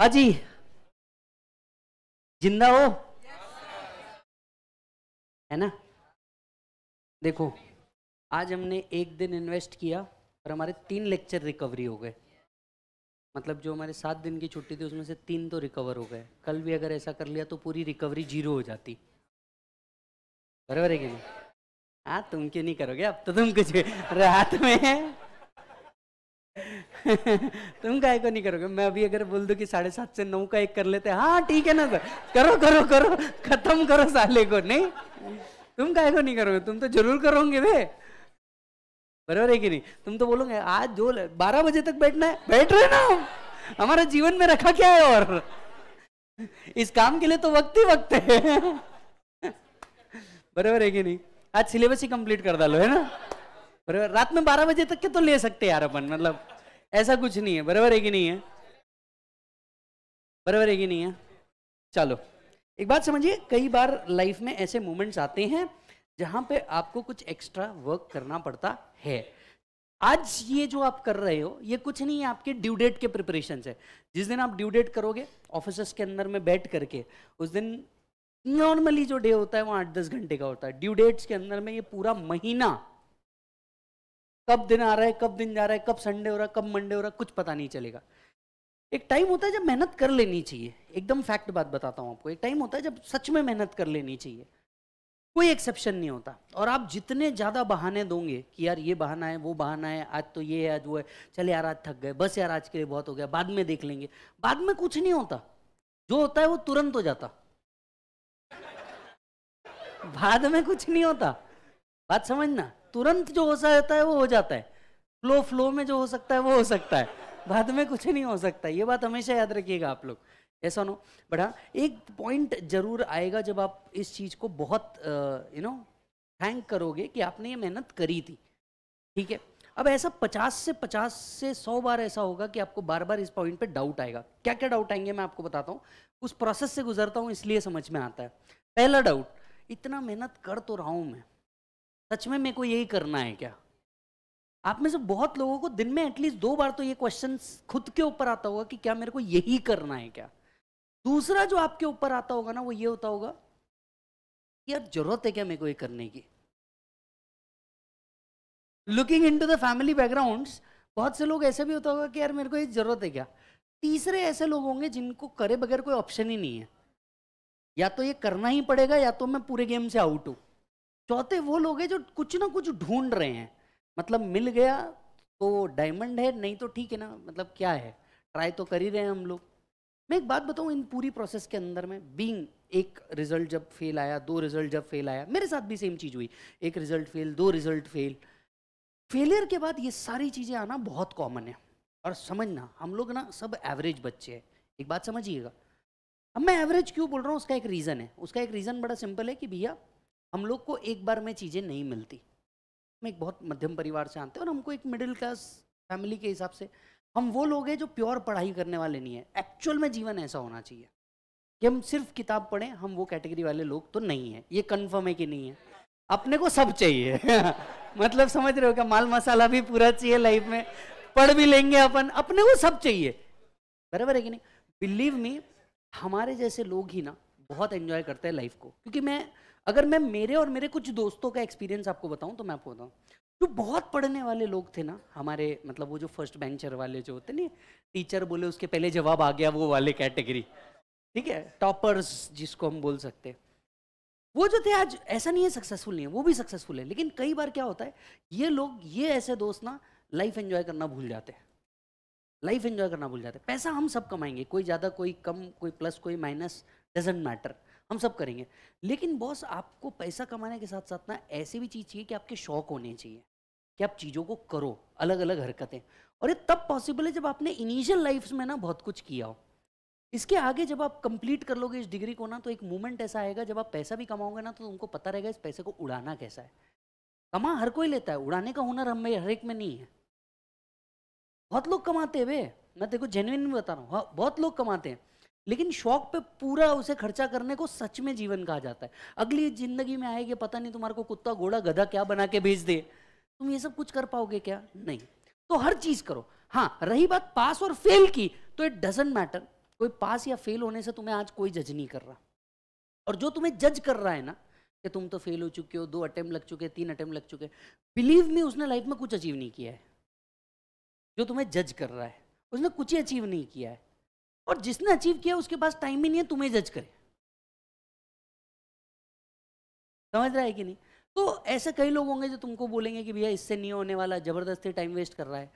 हाजी जिंदा हो है ना देखो आज हमने एक दिन इन्वेस्ट किया और हमारे तीन लेक्चर रिकवरी हो गए मतलब जो हमारे सात दिन की छुट्टी थी उसमें से तीन तो रिकवर हो गए कल भी अगर ऐसा कर लिया तो पूरी रिकवरी जीरो हो जाती बराबर है कि नहीं हाँ तुम क्यों नहीं करोगे अब तो तुम कुछ रात में तुम काय को नहीं करोगे मैं अभी अगर बोल दू कि साढ़े सात से नौ का एक कर लेते हाँ ठीक है ना सर करो करो करो खत्म करो साले को नहीं तुम काय को नहीं करोगे तुम तो जरूर करोगे वे बराबर है कि नहीं तुम तो बोलोगे आज जो बारह बजे तक बैठना है बैठ रहे ना हमारा जीवन में रखा क्या है और इस काम के लिए तो वक्त ही वक्त है बराबर है कि नहीं आज सिलेबस ही कंप्लीट कर डालो है ना बराबर रात में बारह बजे तक के तो ले सकते यार अपन मतलब ऐसा कुछ नहीं है बराबर है कि नहीं है बराबर है कि नहीं है चलो एक बात समझिए कई बार लाइफ में ऐसे मोमेंट्स आते हैं जहां पे आपको कुछ एक्स्ट्रा वर्क करना पड़ता है आज ये जो आप कर रहे हो ये कुछ नहीं है आपके ड्यू डेट के प्रिपरेशन है जिस दिन आप ड्यू डेट करोगे ऑफिस के अंदर में बैठ करके उस दिन नॉर्मली जो डे होता है वो आठ दस घंटे का होता है ड्यू डेट्स के अंदर में ये पूरा महीना कब दिन आ रहा है कब दिन जा रहा है कब संडे हो रहा है कब मंडे हो रहा है कुछ पता नहीं चलेगा एक टाइम होता है जब मेहनत कर लेनी चाहिए एकदम फैक्ट बात बताता हूँ आपको एक टाइम होता है जब सच में मेहनत कर लेनी चाहिए कोई एक्सेप्शन नहीं होता और आप जितने ज़्यादा बहाने दोगे कि यार ये बहाना है वो बहाना है आज तो ये है आज वो है चल यार आज थक गए बस यार आज के लिए बहुत हो गया बाद में देख लेंगे बाद में कुछ नहीं होता जो होता है वो तुरंत हो जाता बाद में कुछ नहीं होता बात समझना तुरंत जो हो जाता है वो हो जाता है फ्लो फ्लो में जो हो सकता है वो हो सकता है बाद में कुछ नहीं हो सकता ये बात हमेशा याद रखिएगा आप लोग ऐसा नो बट हाँ एक पॉइंट जरूर आएगा जब आप इस चीज़ को बहुत यू नो थैंक करोगे कि आपने ये मेहनत करी थी ठीक है अब ऐसा पचास से पचास से सौ बार ऐसा होगा कि आपको बार बार इस पॉइंट पे डाउट आएगा क्या क्या डाउट आएंगे मैं आपको बताता हूँ उस प्रोसेस से गुजरता हूँ इसलिए समझ में आता है पहला डाउट इतना मेहनत कर तो रहा हूँ मैं सच में मेरे को यही करना है क्या आप में से बहुत लोगों को दिन में एटलीस्ट दो बार तो ये क्वेश्चन खुद के ऊपर आता होगा कि क्या मेरे को यही करना है क्या दूसरा जो आपके ऊपर आता होगा ना वो ये होता होगा यार जरूरत है क्या मेरे को ये करने की looking into the family background बहुत से लोग ऐसे भी होता होगा कि यार मेरे को ये जरूरत है क्या तीसरे ऐसे लोग होंगे जिनको करे बगैर कोई ऑप्शन ही नहीं है या तो ये करना ही पड़ेगा या तो मैं पूरे गेम से आउट हूँ चौथे वो लोग हैं जो कुछ ना कुछ ढूंढ रहे हैं मतलब मिल गया तो डायमंड है नहीं तो ठीक है ना मतलब क्या है ट्राई तो कर ही रहे हैं हम लोग मैं एक बात बताऊं इन पूरी प्रोसेस के अंदर में बीइंग एक रिजल्ट जब फेल आया दो रिजल्ट जब फेल आया मेरे साथ भी सेम चीज़ हुई एक रिजल्ट फेल दो रिजल्ट फेल फेलियर के बाद ये सारी चीज़ें आना बहुत कॉमन है और समझना हम लोग ना सब एवरेज बच्चे हैं एक बात समझिएगा अब मैं एवरेज क्यों बोल रहा हूँ उसका एक रीज़न है उसका एक रीज़न बड़ा सिंपल है कि भैया हम लोग को एक बार में चीज़ें नहीं मिलती हम एक बहुत मध्यम परिवार से आते हैं और हमको एक मिडिल क्लास फैमिली के हिसाब से हम वो लोग हैं जो प्योर पढ़ाई करने वाले नहीं है एक्चुअल में जीवन ऐसा होना चाहिए कि हम सिर्फ किताब पढ़ें हम वो कैटेगरी वाले लोग तो नहीं है ये कन्फर्म है कि नहीं है अपने को सब चाहिए मतलब समझ रहे हो क्या माल मसाला भी पूरा चाहिए लाइफ में पढ़ भी लेंगे अपन अपने को सब चाहिए बराबर है कि नहीं बिलीव मी हमारे जैसे लोग ही ना बहुत एंजॉय करते हैं लाइफ को क्योंकि मैं अगर मैं मेरे और मेरे कुछ दोस्तों का एक्सपीरियंस आपको बताऊं तो मैं आपको बताऊं जो बहुत पढ़ने वाले लोग थे ना हमारे मतलब वो जो फर्स्ट बेंचर वाले जो होते नहीं टीचर बोले उसके पहले जवाब आ गया वो वाले कैटेगरी ठीक है टॉपर्स जिसको हम बोल सकते वो जो थे आज ऐसा नहीं है सक्सेसफुल नहीं है वो भी सक्सेसफुल है लेकिन कई बार क्या होता है ये लोग ये ऐसे दोस्त ना लाइफ एंजॉय करना भूल जाते हैं लाइफ एंजॉय करना भूल जाते हैं पैसा हम सब कमाएंगे कोई ज़्यादा कोई कम कोई प्लस कोई माइनस डजेंट मैटर हम सब करेंगे लेकिन बॉस आपको पैसा कमाने के साथ साथ ना ऐसी भी चीज़ चाहिए कि आपके शौक होने चाहिए कि आप चीज़ों को करो अलग अलग हरकतें और ये तब पॉसिबल है जब आपने इनिशियल लाइफ में ना बहुत कुछ किया हो इसके आगे जब आप कंप्लीट कर लोगे इस डिग्री को ना तो एक मोमेंट ऐसा आएगा जब आप पैसा भी कमाओगे ना तो तुमको पता रहेगा इस पैसे को उड़ाना कैसा है कमा हर कोई लेता है उड़ाने का हुनर हम हर एक में नहीं है बहुत लोग कमाते हैं वे मैं देखो को जेन्यन बता रहा हूँ हाँ, बहुत लोग कमाते हैं लेकिन शौक पे पूरा उसे खर्चा करने को सच में जीवन कहा जाता है अगली जिंदगी में आएगी पता नहीं तुम्हारे को कुत्ता घोड़ा गधा क्या बना के भेज दे तुम ये सब कुछ कर पाओगे क्या नहीं तो हर चीज करो हाँ रही बात पास और फेल की तो इट डजेंट मैटर कोई पास या फेल होने से तुम्हें आज कोई जज नहीं कर रहा और जो तुम्हें जज कर रहा है ना कि तुम तो फेल हो चुके हो दो अटेम्प्ट लग चुके तीन अटेम्प्ट लग चुके बिलीव मी उसने लाइफ में कुछ अचीव नहीं किया है जो तुम्हें जज कर रहा है उसने कुछ ही अचीव नहीं किया है और जिसने अचीव किया उसके पास टाइम ही नहीं है तुम्हें जज करे समझ रहा है कि नहीं तो ऐसे कई लोग होंगे जो तुमको बोलेंगे कि भैया इससे नहीं होने वाला ज़बरदस्ती टाइम वेस्ट कर रहा है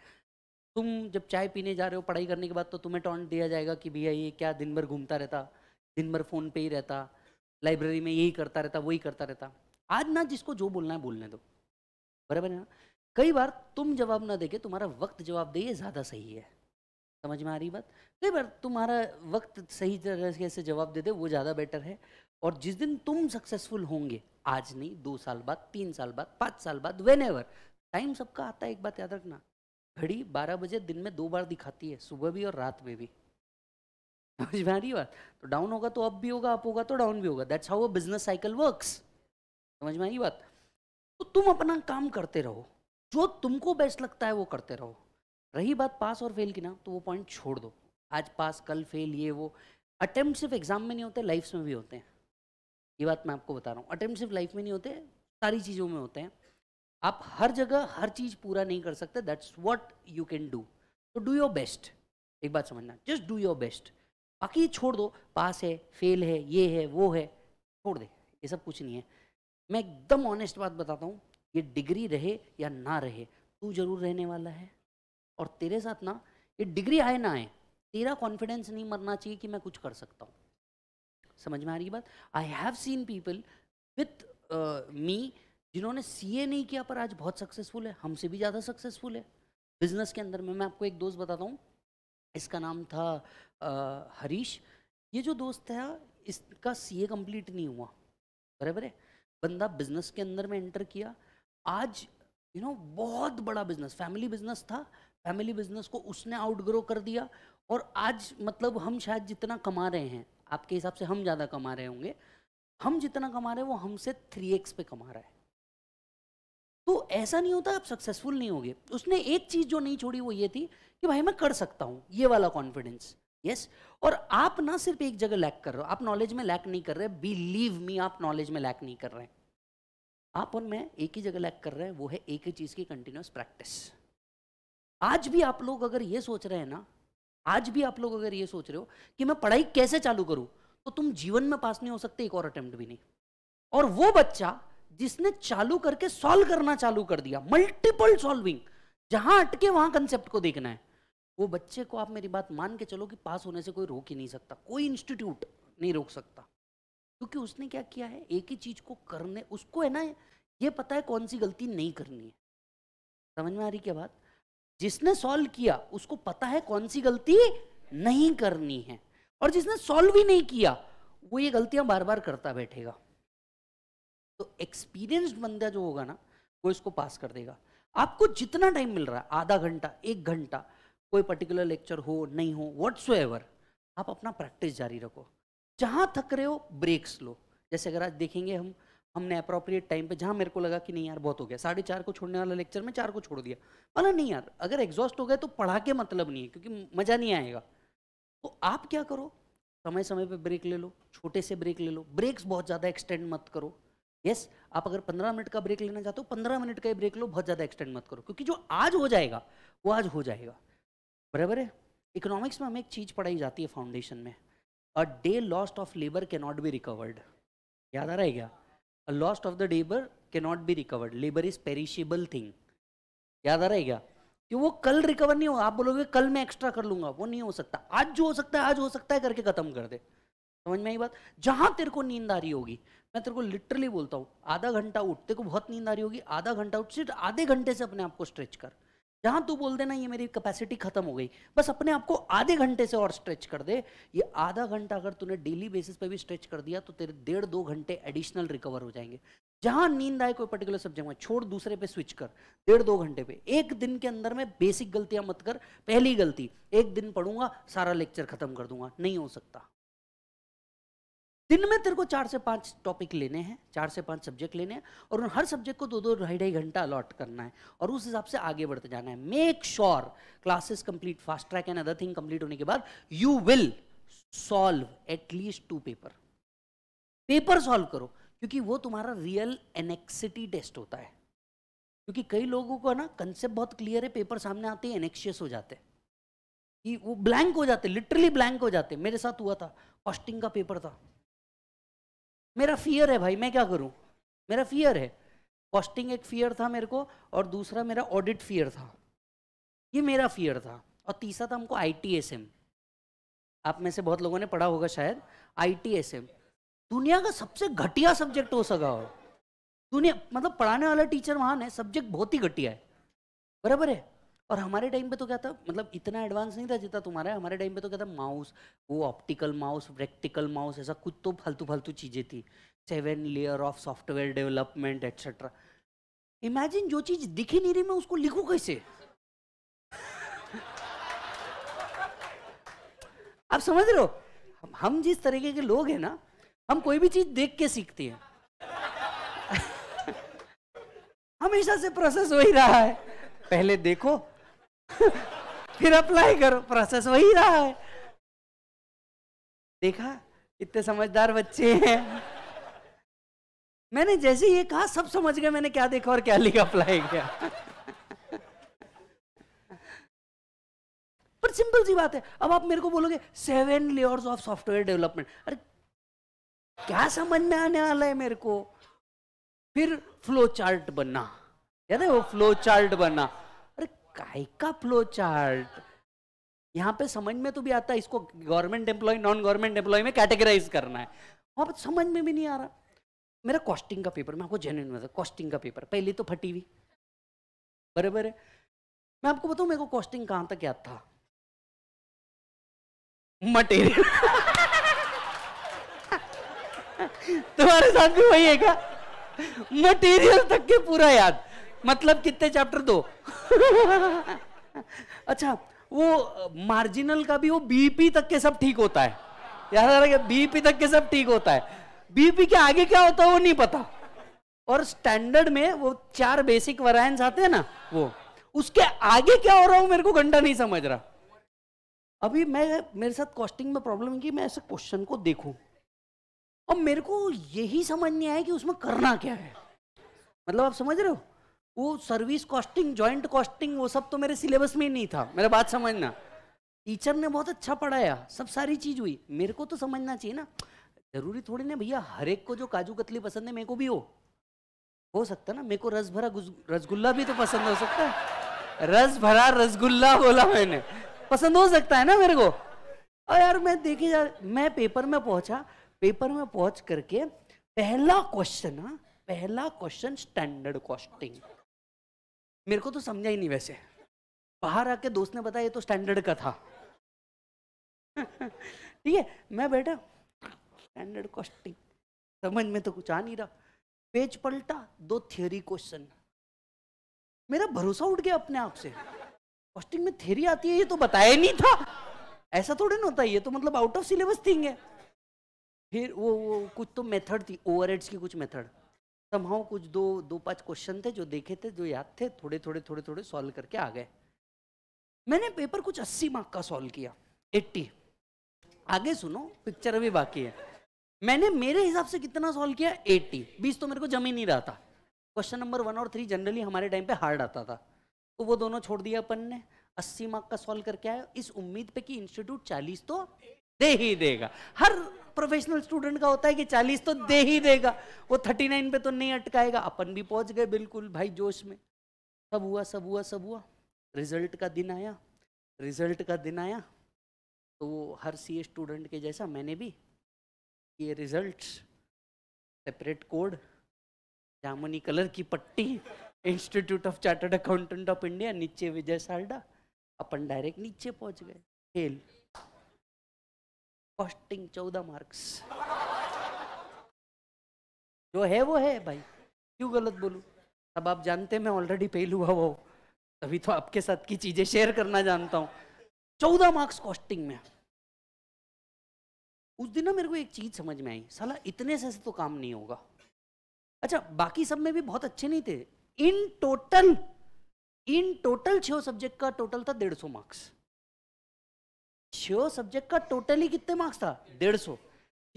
तुम जब चाय पीने जा रहे हो पढ़ाई करने के बाद तो तुम्हें टॉन्ट दिया जाएगा कि भैया ये क्या दिन भर घूमता रहता दिन भर फ़ोन पे ही रहता लाइब्रेरी में यही करता रहता वही करता रहता आज ना जिसको जो बोलना है बोलने दो बराबर है ना कई बार तुम जवाब ना देके तुम्हारा वक्त जवाब दे ये ज़्यादा सही है समझ में आ रही बात कई बार तुम्हारा वक्त सही तरह से जवाब दे दे वो ज़्यादा बेटर है और जिस दिन तुम सक्सेसफुल होंगे आज नहीं दो साल बाद तीन साल बाद पाँच साल बाद वेन एवर टाइम सबका आता है एक बात याद रखना घड़ी बारह बजे दिन में दो बार दिखाती है सुबह भी और रात में भी समझ में आ रही बात तो डाउन होगा तो अप भी होगा अप होगा तो डाउन भी होगा that's how business cycle works समझ में आई बात तो तुम अपना काम करते रहो जो तुमको बेस्ट लगता है वो करते रहो रही बात पास और फेल की ना तो वो पॉइंट छोड़ दो आज पास कल फेल ये वो अटैम्प्ट सिर्फ एग्जाम में नहीं होते लाइफ में भी होते हैं ये बात मैं आपको बता रहा हूँ अटैम्प्ट सिर्फ लाइफ में नहीं होते सारी चीज़ों में होते हैं आप हर जगह हर चीज़ पूरा नहीं कर सकते that's what you can do तो डू योर बेस्ट एक बात समझना जस्ट डू योर बेस्ट बाकी छोड़ दो पास है फेल है ये है वो है छोड़ दे ये सब कुछ नहीं है मैं एकदम ऑनेस्ट बात बताता हूँ ये डिग्री रहे या ना रहे तू जरूर रहने वाला है और तेरे साथ ना ये डिग्री आए ना आए तेरा कॉन्फिडेंस नहीं मरना चाहिए कि मैं कुछ कर सकता हूँ समझ में आ रही बात I have seen people with me जिन्होंने सीए नहीं किया पर आज बहुत सक्सेसफुल है हमसे भी ज़्यादा सक्सेसफुल है बिजनेस के अंदर में मैं आपको एक दोस्त बताता हूँ इसका नाम था uh, हरीश ये जो दोस्त था इसका सीए कंप्लीट नहीं हुआ बराबर है बंदा बिजनेस के अंदर में एंटर किया आज यू you नो know, बहुत बड़ा बिजनेस फैमिली बिजनेस था फैमिली बिजनेस को उसने आउटग्रो कर दिया और आज मतलब हम शायद जितना कमा रहे हैं आपके हिसाब से हम ज़्यादा कमा रहे होंगे हम जितना कमा रहे हैं वो हमसे थ्री एक्स पे कमा रहा है तो ऐसा नहीं होता आप सक्सेसफुल नहीं होगे उसने एक चीज़ जो नहीं छोड़ी वो ये थी कि भाई मैं कर सकता हूँ ये वाला कॉन्फिडेंस यस और आप ना सिर्फ एक जगह लैक कर रहे हो आप नॉलेज में लैक नहीं कर रहे बिलीव मी आप नॉलेज में लैक नहीं कर रहे हैं आप और मैं एक ही जगह लैक कर रहे हैं वो है एक ही चीज़ की कंटिन्यूस प्रैक्टिस आज भी आप लोग अगर ये सोच रहे हैं ना आज भी आप लोग अगर ये सोच रहे हो कि मैं पढ़ाई कैसे चालू करूं तो तुम जीवन में पास नहीं हो सकते एक और अटेम्प्ट भी नहीं और वो बच्चा जिसने चालू करके सॉल्व करना चालू कर दिया मल्टीपल सॉल्विंग जहां अटके वहां कंसेप्ट को देखना है वो बच्चे को आप मेरी बात मान के चलो कि पास होने से कोई रोक ही नहीं सकता कोई इंस्टीट्यूट नहीं रोक सकता क्योंकि उसने क्या किया है एक ही चीज को करने उसको है ना ये पता है कौन सी गलती नहीं करनी है समझ में आ रही क्या बात जिसने सॉल्व किया उसको पता है कौन सी गलती नहीं करनी है और जिसने सॉल्व ही नहीं किया वो ये गलतियां बार बार करता बैठेगा तो एक्सपीरियंस्ड बंदा जो होगा ना वो इसको पास कर देगा आपको जितना टाइम मिल रहा है आधा घंटा एक घंटा कोई पर्टिकुलर लेक्चर हो नहीं हो वट्स आप अपना प्रैक्टिस जारी रखो जहां थक रहे हो ब्रेक्स लो जैसे अगर आज देखेंगे हम हमने अप्रोप्रिएट टाइम पे जहाँ मेरे को लगा कि नहीं यार बहुत हो गया साढ़े चार को छोड़ने वाला लेक्चर में चार को छोड़ दिया बोला नहीं यार अगर एग्जॉस्ट हो गए तो पढ़ा के मतलब नहीं है क्योंकि मज़ा नहीं आएगा तो आप क्या करो समय समय पे ब्रेक ले लो छोटे से ब्रेक ले लो ब्रेक्स बहुत ज़्यादा एक्सटेंड मत करो यस yes, आप अगर पंद्रह मिनट का ब्रेक लेना चाहते हो पंद्रह मिनट का ही ब्रेक लो बहुत ज़्यादा एक्सटेंड मत करो क्योंकि जो आज हो जाएगा वो आज हो जाएगा बराबर है इकोनॉमिक्स में हमें एक चीज़ पढ़ाई जाती है फाउंडेशन में a day lost of labour can not be recovered याद आ रहा है क्या a loss of the labor cannot be recovered labor is perishable thing याद आ रहा है क्या कि वो कल रिकवर नहीं होगा आप बोलोगे कल मैं एक्स्ट्रा कर लूंगा वो नहीं हो सकता आज जो हो सकता है आज हो सकता है करके खत्म कर दे समझ में आई बात जहां तेरे को नींद आ रही होगी मैं तेरे को लिटरली बोलता हूँ आधा घंटा उठ तेरे को बहुत नींद आ रही होगी आधा घंटा उठ सिर्फ आधे घंटे से अपने आप को स्ट्रेच कर जहां तू बोल देना ये मेरी कैपेसिटी खत्म हो गई बस अपने आप को आधे घंटे से और स्ट्रेच कर दे ये आधा घंटा अगर तूने डेली बेसिस पे भी स्ट्रेच कर दिया तो तेरे डेढ़ दो घंटे एडिशनल रिकवर हो जाएंगे जहां नींद आए कोई पर्टिकुलर सब्जेक्ट में छोड़ दूसरे पे स्विच कर डेढ़ दो घंटे पे एक दिन के अंदर में बेसिक गलतियां मत कर पहली गलती एक दिन पढ़ूंगा सारा लेक्चर खत्म कर दूंगा नहीं हो सकता दिन में तेरे को चार से पांच टॉपिक लेने हैं चार से पांच सब्जेक्ट लेने हैं और उन हर सब्जेक्ट को दो दो ढाई ढाई घंटा अलॉट करना है और उस हिसाब से आगे बढ़ते जाना है make sure classes complete fast track and other thing complete होने के बाद you will solve at least two paper paper solve करो क्योंकि वो तुम्हारा रियल एनेक्सिटी टेस्ट होता है क्योंकि कई लोगों को ना कंसेप्ट बहुत क्लियर है पेपर सामने आते ही एनेक्शियस हो जाते हैं कि वो ब्लैंक हो जाते लिटरली ब्लैंक हो जाते मेरे साथ हुआ था कॉस्टिंग का पेपर था मेरा फियर है भाई मैं क्या करूँ मेरा फियर है कॉस्टिंग एक फियर था मेरे को और दूसरा मेरा ऑडिट फियर था ये मेरा फियर था और तीसरा था हमको आई आप में से बहुत लोगों ने पढ़ा होगा शायद आई दुनिया का सबसे घटिया सब्जेक्ट हो सका हो दुनिया मतलब पढ़ाने वाला टीचर वहाँ ने सब्जेक्ट बहुत ही घटिया है बराबर है और हमारे टाइम पे तो क्या था मतलब इतना एडवांस नहीं था जितना तुम्हारा हमारे टाइम पे तो क्या था माउस वो ऑप्टिकल माउस प्रैक्टिकल माउस ऐसा कुछ तो फालतू फालतू चीज़ें थी seven layer of software development etcetera imagine जो चीज़ दिखी नहीं रही मैं उसको लिखूँ कैसे आप समझ रहे हो हम जिस तरीके के लोग हैं ना हम कोई भी चीज़ देख के सीखते हैं हमेशा से प्रोसेस वही रहा है पहले देखो फिर अप्लाई करो प्रोसेस वही रहा है देखा इतने समझदार बच्चे हैं मैंने जैसे ये कहा सब समझ गए मैंने क्या देखा और क्या लिखा अप्लाई किया पर सिंपल सी बात है अब आप मेरे को बोलोगे seven layers of software development अरे क्या समझ में आने वाला है मेरे को फिर फ्लो चार्ट बनना याद है वो फ्लो चार्ट बनना काय का फ्लो चार्ट यहाँ पे समझ में तो भी आता है इसको government employ non government employ में कैटेगराइज करना है वहाँ पर समझ में भी नहीं आ रहा मेरा कॉस्टिंग का पेपर मैं आपको जेन्यून बता कॉस्टिंग का पेपर पहली तो फटी हुई बराबर है मैं आपको बताऊँ मेरे को कॉस्टिंग कहाँ तक याद था मटेरियल तुम्हारे साथ भी वही है क्या मटेरियल तक के पूरा याद मतलब कितने चैप्टर दो अच्छा वो मार्जिनल का भी वो बीपी तक के सब ठीक होता है याद आ रहा है बीपी तक के सब ठीक होता है बीपी के आगे क्या होता है वो नहीं पता और स्टैंडर्ड में वो चार बेसिक वरायन आते हैं ना वो उसके आगे क्या हो रहा हूं मेरे को घंटा नहीं समझ रहा अभी मैं मेरे साथ कॉस्टिंग में प्रॉब्लम है कि मैं ऐसे क्वेश्चन को देखूं और मेरे को यही समझ नहीं आया कि उसमें करना क्या है मतलब आप समझ रहे हो वो सर्विस कॉस्टिंग ज्वाइंट कॉस्टिंग वो सब तो मेरे सिलेबस में ही नहीं था मेरा बात समझना टीचर ने बहुत अच्छा पढ़ाया सब सारी चीज़ हुई मेरे को तो समझना चाहिए ना जरूरी थोड़ी ना भैया हर एक को जो काजू कतली पसंद है मेरे को भी हो हो सकता ना मेरे को रस भरा रसगुल्ला भी तो पसंद हो सकता है रस भरा रसगुल्ला बोला मैंने पसंद हो सकता है ना मेरे को और यार मैं देखी यार मैं पेपर में पहुंचा पेपर में पहुंच करके पहला क्वेश्चन हाँ, पहला क्वेश्चन स्टैंडर्ड कॉस्टिंग मेरे को तो समझा ही नहीं वैसे बाहर आके दोस्त ने बताया ये तो स्टैंडर्ड का था ठीक है मैं बैठा स्टैंडर्ड कॉस्टिंग समझ में तो कुछ आ नहीं रहा पेज पलटा दो थियोरी क्वेश्चन मेरा भरोसा उठ गया अपने आप से कॉस्टिंग में थियोरी आती है ये तो बताया नहीं था ऐसा थोड़े ना होता ये तो मतलब आउट ऑफ सिलेबस थिंग है फिर वो, वो कुछ तो मेथड थी ओवर की कुछ मेथड समाओ कुछ दो दो पांच क्वेश्चन थे जो देखे थे जो याद थे थोड़े थोड़े थोड़े थोड़े सॉल्व करके आ गए मैंने पेपर कुछ अस्सी मार्क का सॉल्व किया एट्टी आगे सुनो पिक्चर अभी बाकी है मैंने मेरे हिसाब से कितना सॉल्व किया एट्टी बीस तो मेरे को जमी नहीं रहा था क्वेश्चन नंबर वन और थ्री जनरली हमारे टाइम पे हार्ड आता था तो वो दोनों छोड़ दिया अपन ने अस्सी मार्क का सॉल्व करके आया इस उम्मीद पे कि इंस्टीट्यूट चालीस तो दे ही देगा हर प्रोफेशनल स्टूडेंट का होता है कि चालीस तो दे ही देगा वो थर्टी नाइन पे तो नहीं अटकाएगा अपन भी पहुंच गए बिल्कुल भाई जोश में सब हुआ सब हुआ सब हुआ रिजल्ट का दिन आया रिजल्ट का दिन आया तो वो हर सी स्टूडेंट के जैसा मैंने भी ये रिजल्ट सेपरेट कोड जामुनी कलर की पट्टी Institute of Chartered Accountant of India नीचे विजय सालडा अपन डायरेक्ट नीचे पहुंच गए खेल कॉस्टिंग चौदह मार्क्स जो है वो है भाई क्यों गलत बोलू अब आप जानते हैं मैं ऑलरेडी फेल हुआ वो तभी तो आपके साथ की चीजें शेयर करना जानता हूं चौदह मार्क्स कॉस्टिंग में उस दिन ना मेरे को एक चीज समझ में आई साला इतने से से तो काम नहीं होगा अच्छा बाकी सब में भी बहुत अच्छे नहीं थे इन टोटल इन टोटल छो सब्जेक्ट का टोटल था डेढ़ सौ मार्क्स छो सब्जेक्ट का टोटली कितने मार्क्स था डेढ़ सौ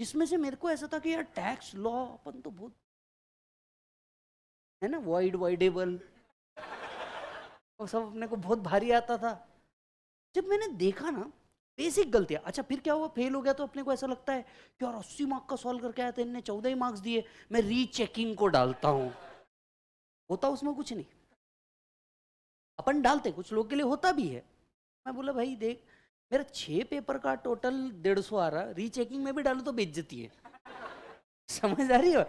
जिसमें से मेरे को ऐसा था कि यार टैक्स लॉ अपन तो बहुत है ना वाइड वाइडेबल और सब अपने को बहुत भारी आता था जब मैंने देखा ना बेसिक गलतियाँ अच्छा फिर क्या हुआ फेल हो गया तो अपने को ऐसा लगता है कि यार अस्सी मार्क का सॉल्व करके आया था तो इनने चौदह ही मार्क्स दिए मैं रीचेकिंग को डालता हूँ होता उसमें कुछ नहीं अपन डालते कुछ लोग के लिए होता भी है मैं बोला भाई देख मेरा छः पेपर का टोटल डेढ़ सौ आ रहा रीचेकिंग में भी डालो तो बेइज्जती है समझ आ रही है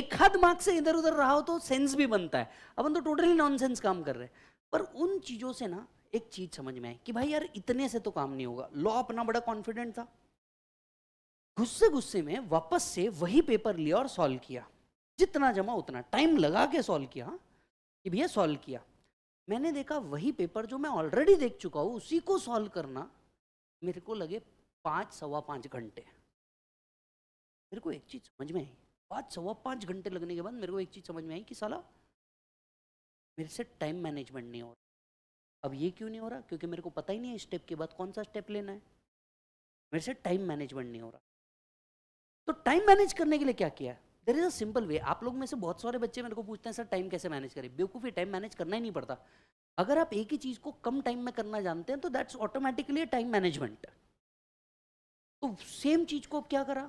एक हाथ मार्क्स से इधर उधर रहा हो तो सेंस भी बनता है अपन तो टोटली नॉनसेंस काम कर रहे हैं पर उन चीज़ों से ना एक चीज़ समझ में आई कि भाई यार इतने से तो काम नहीं होगा लॉ अपना बड़ा कॉन्फिडेंट था गुस्से गुस्से में वापस से वही पेपर लिया और सॉल्व किया जितना जमा उतना टाइम लगा के सॉल्व किया हाँ, कि भैया सॉल्व किया मैंने देखा वही पेपर जो मैं ऑलरेडी देख चुका हूँ उसी को सॉल्व करना मेरे को लगे पाँच सवा पाँच घंटे मेरे को एक चीज़ समझ में आई पाँच सवा पाँच घंटे लगने के बाद मेरे को एक चीज़ समझ में आई कि साला मेरे से टाइम मैनेजमेंट नहीं हो रहा अब ये क्यों नहीं हो रहा क्योंकि मेरे को पता ही नहीं है स्टेप के बाद कौन सा स्टेप लेना है मेरे से टाइम मैनेजमेंट नहीं हो रहा तो टाइम मैनेज करने के लिए क्या किया there is a simple way आप लोग में से बहुत सारे बच्चे मेरे को पूछते हैं सर टाइम कैसे मैनेज करें बेवकूफ़ी टाइम मैनेज करना ही नहीं पड़ता अगर आप एक ही चीज को कम टाइम में करना जानते हैं तो दैट्स ऑटोमेटिकली टाइम मैनेजमेंट तो सेम चीज को क्या करा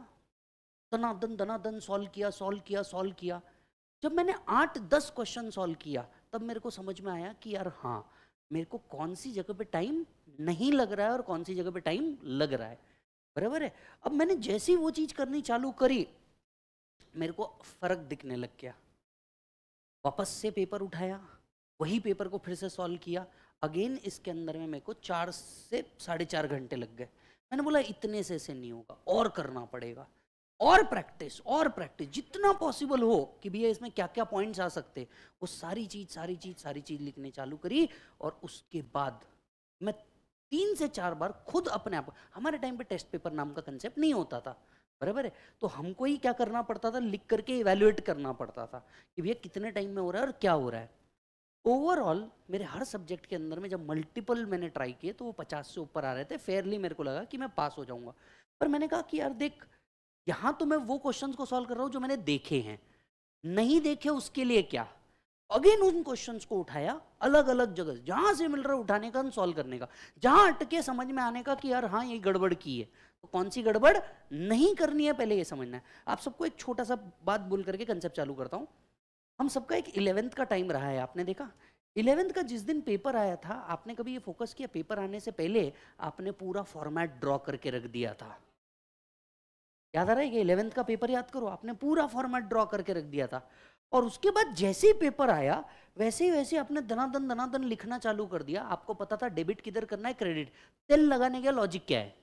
दनादन दनादन सॉल्व किया सॉल्व किया सॉल्व किया जब मैंने आठ दस क्वेश्चन सॉल्व किया तब मेरे को समझ में आया कि यार हाँ मेरे को कौन सी जगह पे टाइम नहीं लग रहा है और कौन सी जगह पे टाइम लग रहा है बराबर है अब मैंने जैसी वो चीज़ करनी चालू करी मेरे को फर्क दिखने लग गया वापस से पेपर उठाया वही पेपर को फिर से सॉल्व किया अगेन इसके अंदर में मेरे को चार से साढ़े चार घंटे लग गए मैंने बोला इतने से ऐसे नहीं होगा और करना पड़ेगा और प्रैक्टिस और प्रैक्टिस जितना पॉसिबल हो कि भैया इसमें क्या क्या पॉइंट्स आ सकते वो सारी चीज़ सारी चीज़ सारी चीज़ लिखने चालू करी और उसके बाद मैं तीन से चार बार खुद अपने आप हमारे टाइम पे टेस्ट पेपर नाम का कंसेप्ट नहीं होता था बराबर है तो हमको ही क्या करना पड़ता था लिख करके इवेल्युएट करना पड़ता था कि भैया कितने टाइम में हो रहा है और क्या हो रहा है ओवरऑल मेरे हर सब्जेक्ट के अंदर में जब मल्टीपल मैंने ट्राई किए तो वो पचास से ऊपर आ रहे थे फेयरली मेरे को लगा कि मैं पास हो जाऊंगा पर मैंने कहा कि यार देख यहाँ तो मैं वो क्वेश्चंस को सॉल्व कर रहा हूँ जो मैंने देखे हैं नहीं देखे उसके लिए क्या अगेन उन क्वेश्चंस को उठाया अलग अलग जगह जहाँ से मिल रहा उठाने का सॉल्व करने का जहाँ अटके समझ में आने का कि यार हाँ ये गड़बड़ की है तो कौन सी गड़बड़ नहीं करनी है पहले ये समझना है आप सबको एक छोटा सा बात बोल करके कंसेप्ट चालू करता हूँ हम सबका एक इलेवेंथ का टाइम रहा है आपने देखा इलेवेंथ का जिस दिन पेपर आया था आपने कभी ये फोकस किया पेपर आने से पहले आपने पूरा फॉर्मेट ड्रॉ करके रख दिया था याद आ रहा है कि इलेवेंथ का पेपर याद करो आपने पूरा फॉर्मेट ड्रॉ करके रख दिया था और उसके बाद जैसे ही पेपर आया वैसे ही वैसे आपने धनाधन धनाधन लिखना चालू कर दिया आपको पता था डेबिट किधर करना है क्रेडिट तेल लगाने का लॉजिक क्या है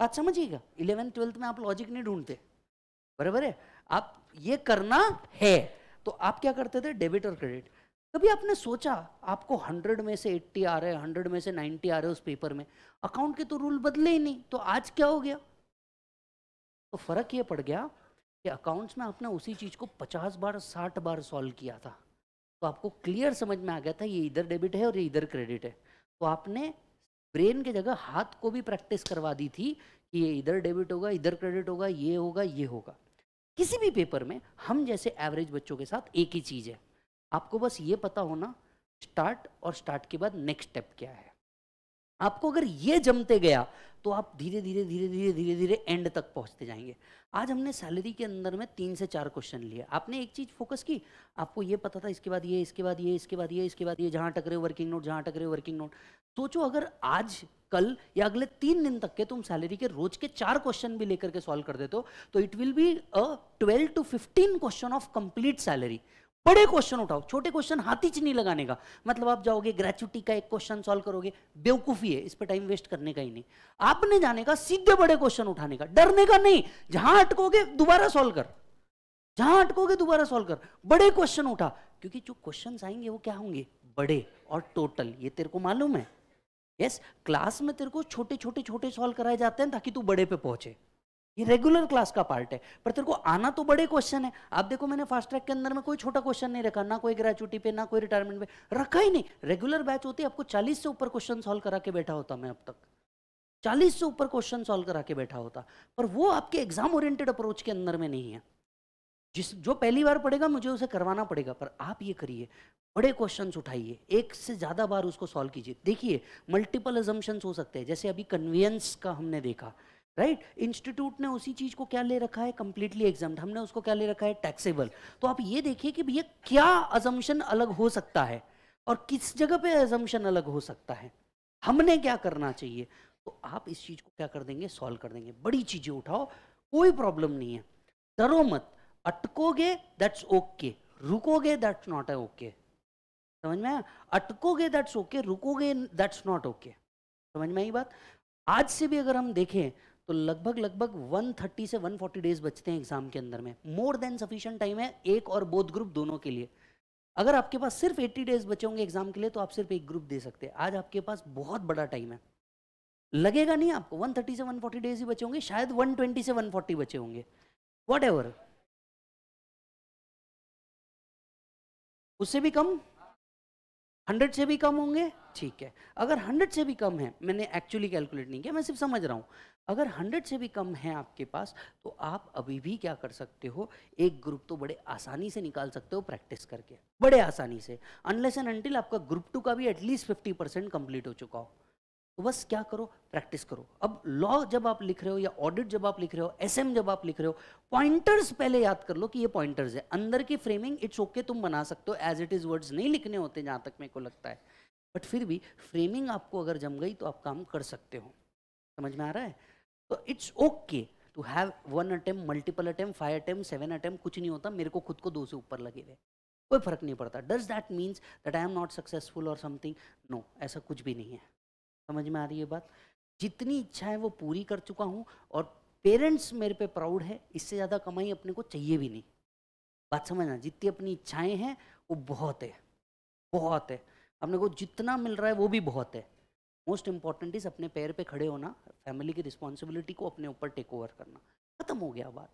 बात समझिएगा इलेवेंथ ट्वेल्थ में आप लॉजिक नहीं ढूंढते बराबर है आप ये करना है तो आप क्या करते थे डेबिट और क्रेडिट कभी आपने सोचा आपको 100 में से 80 आ रहे हैं 100 में से 90 आ रहे हैं उस पेपर में अकाउंट के तो रूल बदले ही नहीं तो आज क्या हो गया तो फर्क ये पड़ गया कि अकाउंट्स में आपने उसी चीज़ को 50 बार 60 बार सॉल्व किया था तो आपको क्लियर समझ में आ गया था ये इधर डेबिट है और ये इधर क्रेडिट है तो आपने ब्रेन के जगह हाथ को भी प्रैक्टिस करवा दी थी कि ये इधर डेबिट होगा इधर क्रेडिट होगा ये होगा ये होगा किसी भी पेपर में हम जैसे एवरेज बच्चों के साथ एक ही चीज़ है आपको बस ये पता होना स्टार्ट और स्टार्ट के बाद नेक्स्ट स्टेप क्या है आपको अगर ये जमते गया तो आप धीरे धीरे धीरे धीरे धीरे धीरे एंड तक पहुंचते जाएंगे आज हमने सैलरी के अंदर में तीन से चार क्वेश्चन लिए आपने एक चीज़ फोकस की आपको ये पता था इसके बाद ये इसके बाद ये इसके बाद ये इसके बाद ये जहाँ टकरे वर्किंग नोट जहाँ टकरे वर्किंग नोट सोचो अगर आज कल या अगले तीन दिन तक के तुम सैलरी के रोज के चार क्वेश्चन भी लेकर के सॉल्व कर देते हो तो it will be a twelve to fifteen question of complete salary बड़े क्वेश्चन उठाओ छोटे क्वेश्चन हाथी च नहीं लगाने का मतलब आप जाओगे ग्रेचुटी का एक क्वेश्चन सॉल्व करोगे बेवकूफ़ी है इस पर टाइम वेस्ट करने का ही नहीं आपने जाने का सीधे बड़े क्वेश्चन उठाने का डरने का नहीं जहां अटकोगे दोबारा सॉल्व कर जहां अटकोगे दोबारा सॉल्व कर बड़े क्वेश्चन उठा क्योंकि जो क्वेश्चन आएंगे वो क्या होंगे बड़े और टोटल ये तेरे को मालूम है यस क्लास में तेरे को छोटे छोटे छोटे सॉल्व कराए जाते हैं ताकि तू बड़े पे पहुंचे ये रेगुलर क्लास का पार्ट है पर तेरे को आना तो बड़े क्वेश्चन है आप देखो मैंने फास्ट ट्रैक के अंदर में कोई छोटा क्वेश्चन नहीं रखा ना कोई ग्रेचुटी पे ना कोई रिटायरमेंट पे रखा ही नहीं रेगुलर बैच होती है आपको चालीस से ऊपर क्वेश्चन सॉल्व करा के बैठा होता मैं अब तक चालीस से ऊपर क्वेश्चन सॉल्व करा के बैठा होता पर वो आपके एग्जाम ओरिएंटेड अप्रोच के अंदर में नहीं है जिस जो पहली बार पढ़ेगा मुझे उसे करवाना पड़ेगा पर आप ये करिए बड़े क्वेश्चन उठाइए एक से ज़्यादा बार उसको सॉल्व कीजिए देखिए मल्टीपल एजम्पन्स हो सकते हैं जैसे अभी कन्वीनस का हमने देखा राइट right? इंस्टीट्यूट ने उसी चीज़ को क्या ले रखा है कंप्लीटली एग्जाम हमने उसको क्या ले रखा है टैक्सेबल तो आप ये देखिए कि भैया क्या अजम्पन अलग हो सकता है और किस जगह पे एजम्पन अलग हो सकता है हमने क्या करना चाहिए तो आप इस चीज़ को क्या कर देंगे सॉल्व कर देंगे बड़ी चीज़ें उठाओ कोई प्रॉब्लम नहीं है डरो मत अटकोगे दैट्स ओके रुकोगे दैट्स नॉट ए ओके समझ में अटकोगे दैट्स ओके रुकोगे दैट्स नॉट ओके समझ में आई बात आज से भी अगर हम देखें तो लगभग लगभग 130 से 140 डेज बचते हैं एग्जाम के अंदर में मोर देन सफिशियंट टाइम है एक और बोध ग्रुप दोनों के लिए अगर आपके पास सिर्फ 80 डेज बचे होंगे एग्जाम के लिए तो आप सिर्फ एक ग्रुप दे सकते हैं आज आपके पास बहुत बड़ा टाइम है लगेगा नहीं आपको 130 से 140 डेज ही बचे होंगे शायद 120 से 140 बचे होंगे वट एवर उससे भी कम हंड्रेड से भी कम होंगे ठीक है अगर हंड्रेड से भी कम है मैंने एक्चुअली कैलकुलेट नहीं किया मैं सिर्फ समझ रहा हूँ अगर हंड्रेड से भी कम है आपके पास तो आप अभी भी क्या कर सकते हो एक ग्रुप तो बड़े आसानी से निकाल सकते हो प्रैक्टिस करके बड़े आसानी से अनलेस एंड अनटिल आपका ग्रुप टू का भी एटलीस्ट फिफ्टी परसेंट कंप्लीट हो चुका हो तो बस क्या करो प्रैक्टिस करो अब लॉ जब आप लिख रहे हो या ऑडिट जब आप लिख रहे हो एसएम जब आप लिख रहे हो पॉइंटर्स पहले याद कर लो कि ये पॉइंटर्स है अंदर की फ्रेमिंग इट्स ओके तुम बना सकते हो एज इट इज़ वर्ड्स नहीं लिखने होते जहाँ तक मेरे को लगता है बट फिर भी फ्रेमिंग आपको अगर जम गई तो आप काम कर सकते हो समझ में आ रहा है तो it's okay to have one attempt multiple attempt five attempt seven attempt कुछ नहीं होता मेरे को खुद को दो से ऊपर लगे हुए कोई फर्क नहीं पड़ता does that means that I am not successful और समथिंग नो ऐसा कुछ भी नहीं है समझ में आ रही है बात जितनी इच्छाएं वो पूरी कर चुका हूँ और पेरेंट्स मेरे पे प्राउड है इससे ज़्यादा कमाई अपने को चाहिए भी नहीं बात समझना जितनी अपनी इच्छाएं हैं वो बहुत है बहुत है अपने को जितना मिल रहा है वो भी बहुत है मोस्ट इम्पॉर्टेंट इज़ अपने पैर पे खड़े होना फैमिली की रिस्पॉन्सिबिलिटी को अपने ऊपर टेक ओवर करना खत्म हो गया बात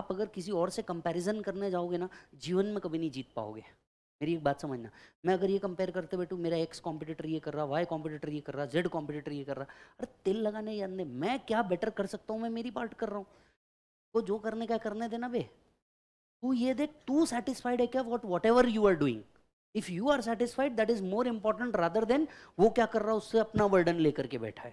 आप अगर किसी और से कंपेरिजन करने जाओगे ना जीवन में कभी नहीं जीत पाओगे मेरी एक बात समझना मैं अगर ये कंपेयर करते बैठू मेरा एक्स कॉम्पिटेटर ये कर रहा वाई कॉम्पिटेटर ये कर रहा जेड कॉम्पिटेटर ये कर रहा अरे तेल लगाने या ने मैं क्या बेटर कर सकता हूँ मैं मेरी पार्ट कर रहा हूँ वो तो जो करने का करने देना बे तू ये देख तू सेटिस्फाइड है क्या what whatever you are doing if you are satisfied that is more important rather than वो क्या कर रहा है उससे अपना वर्डन लेकर के बैठा है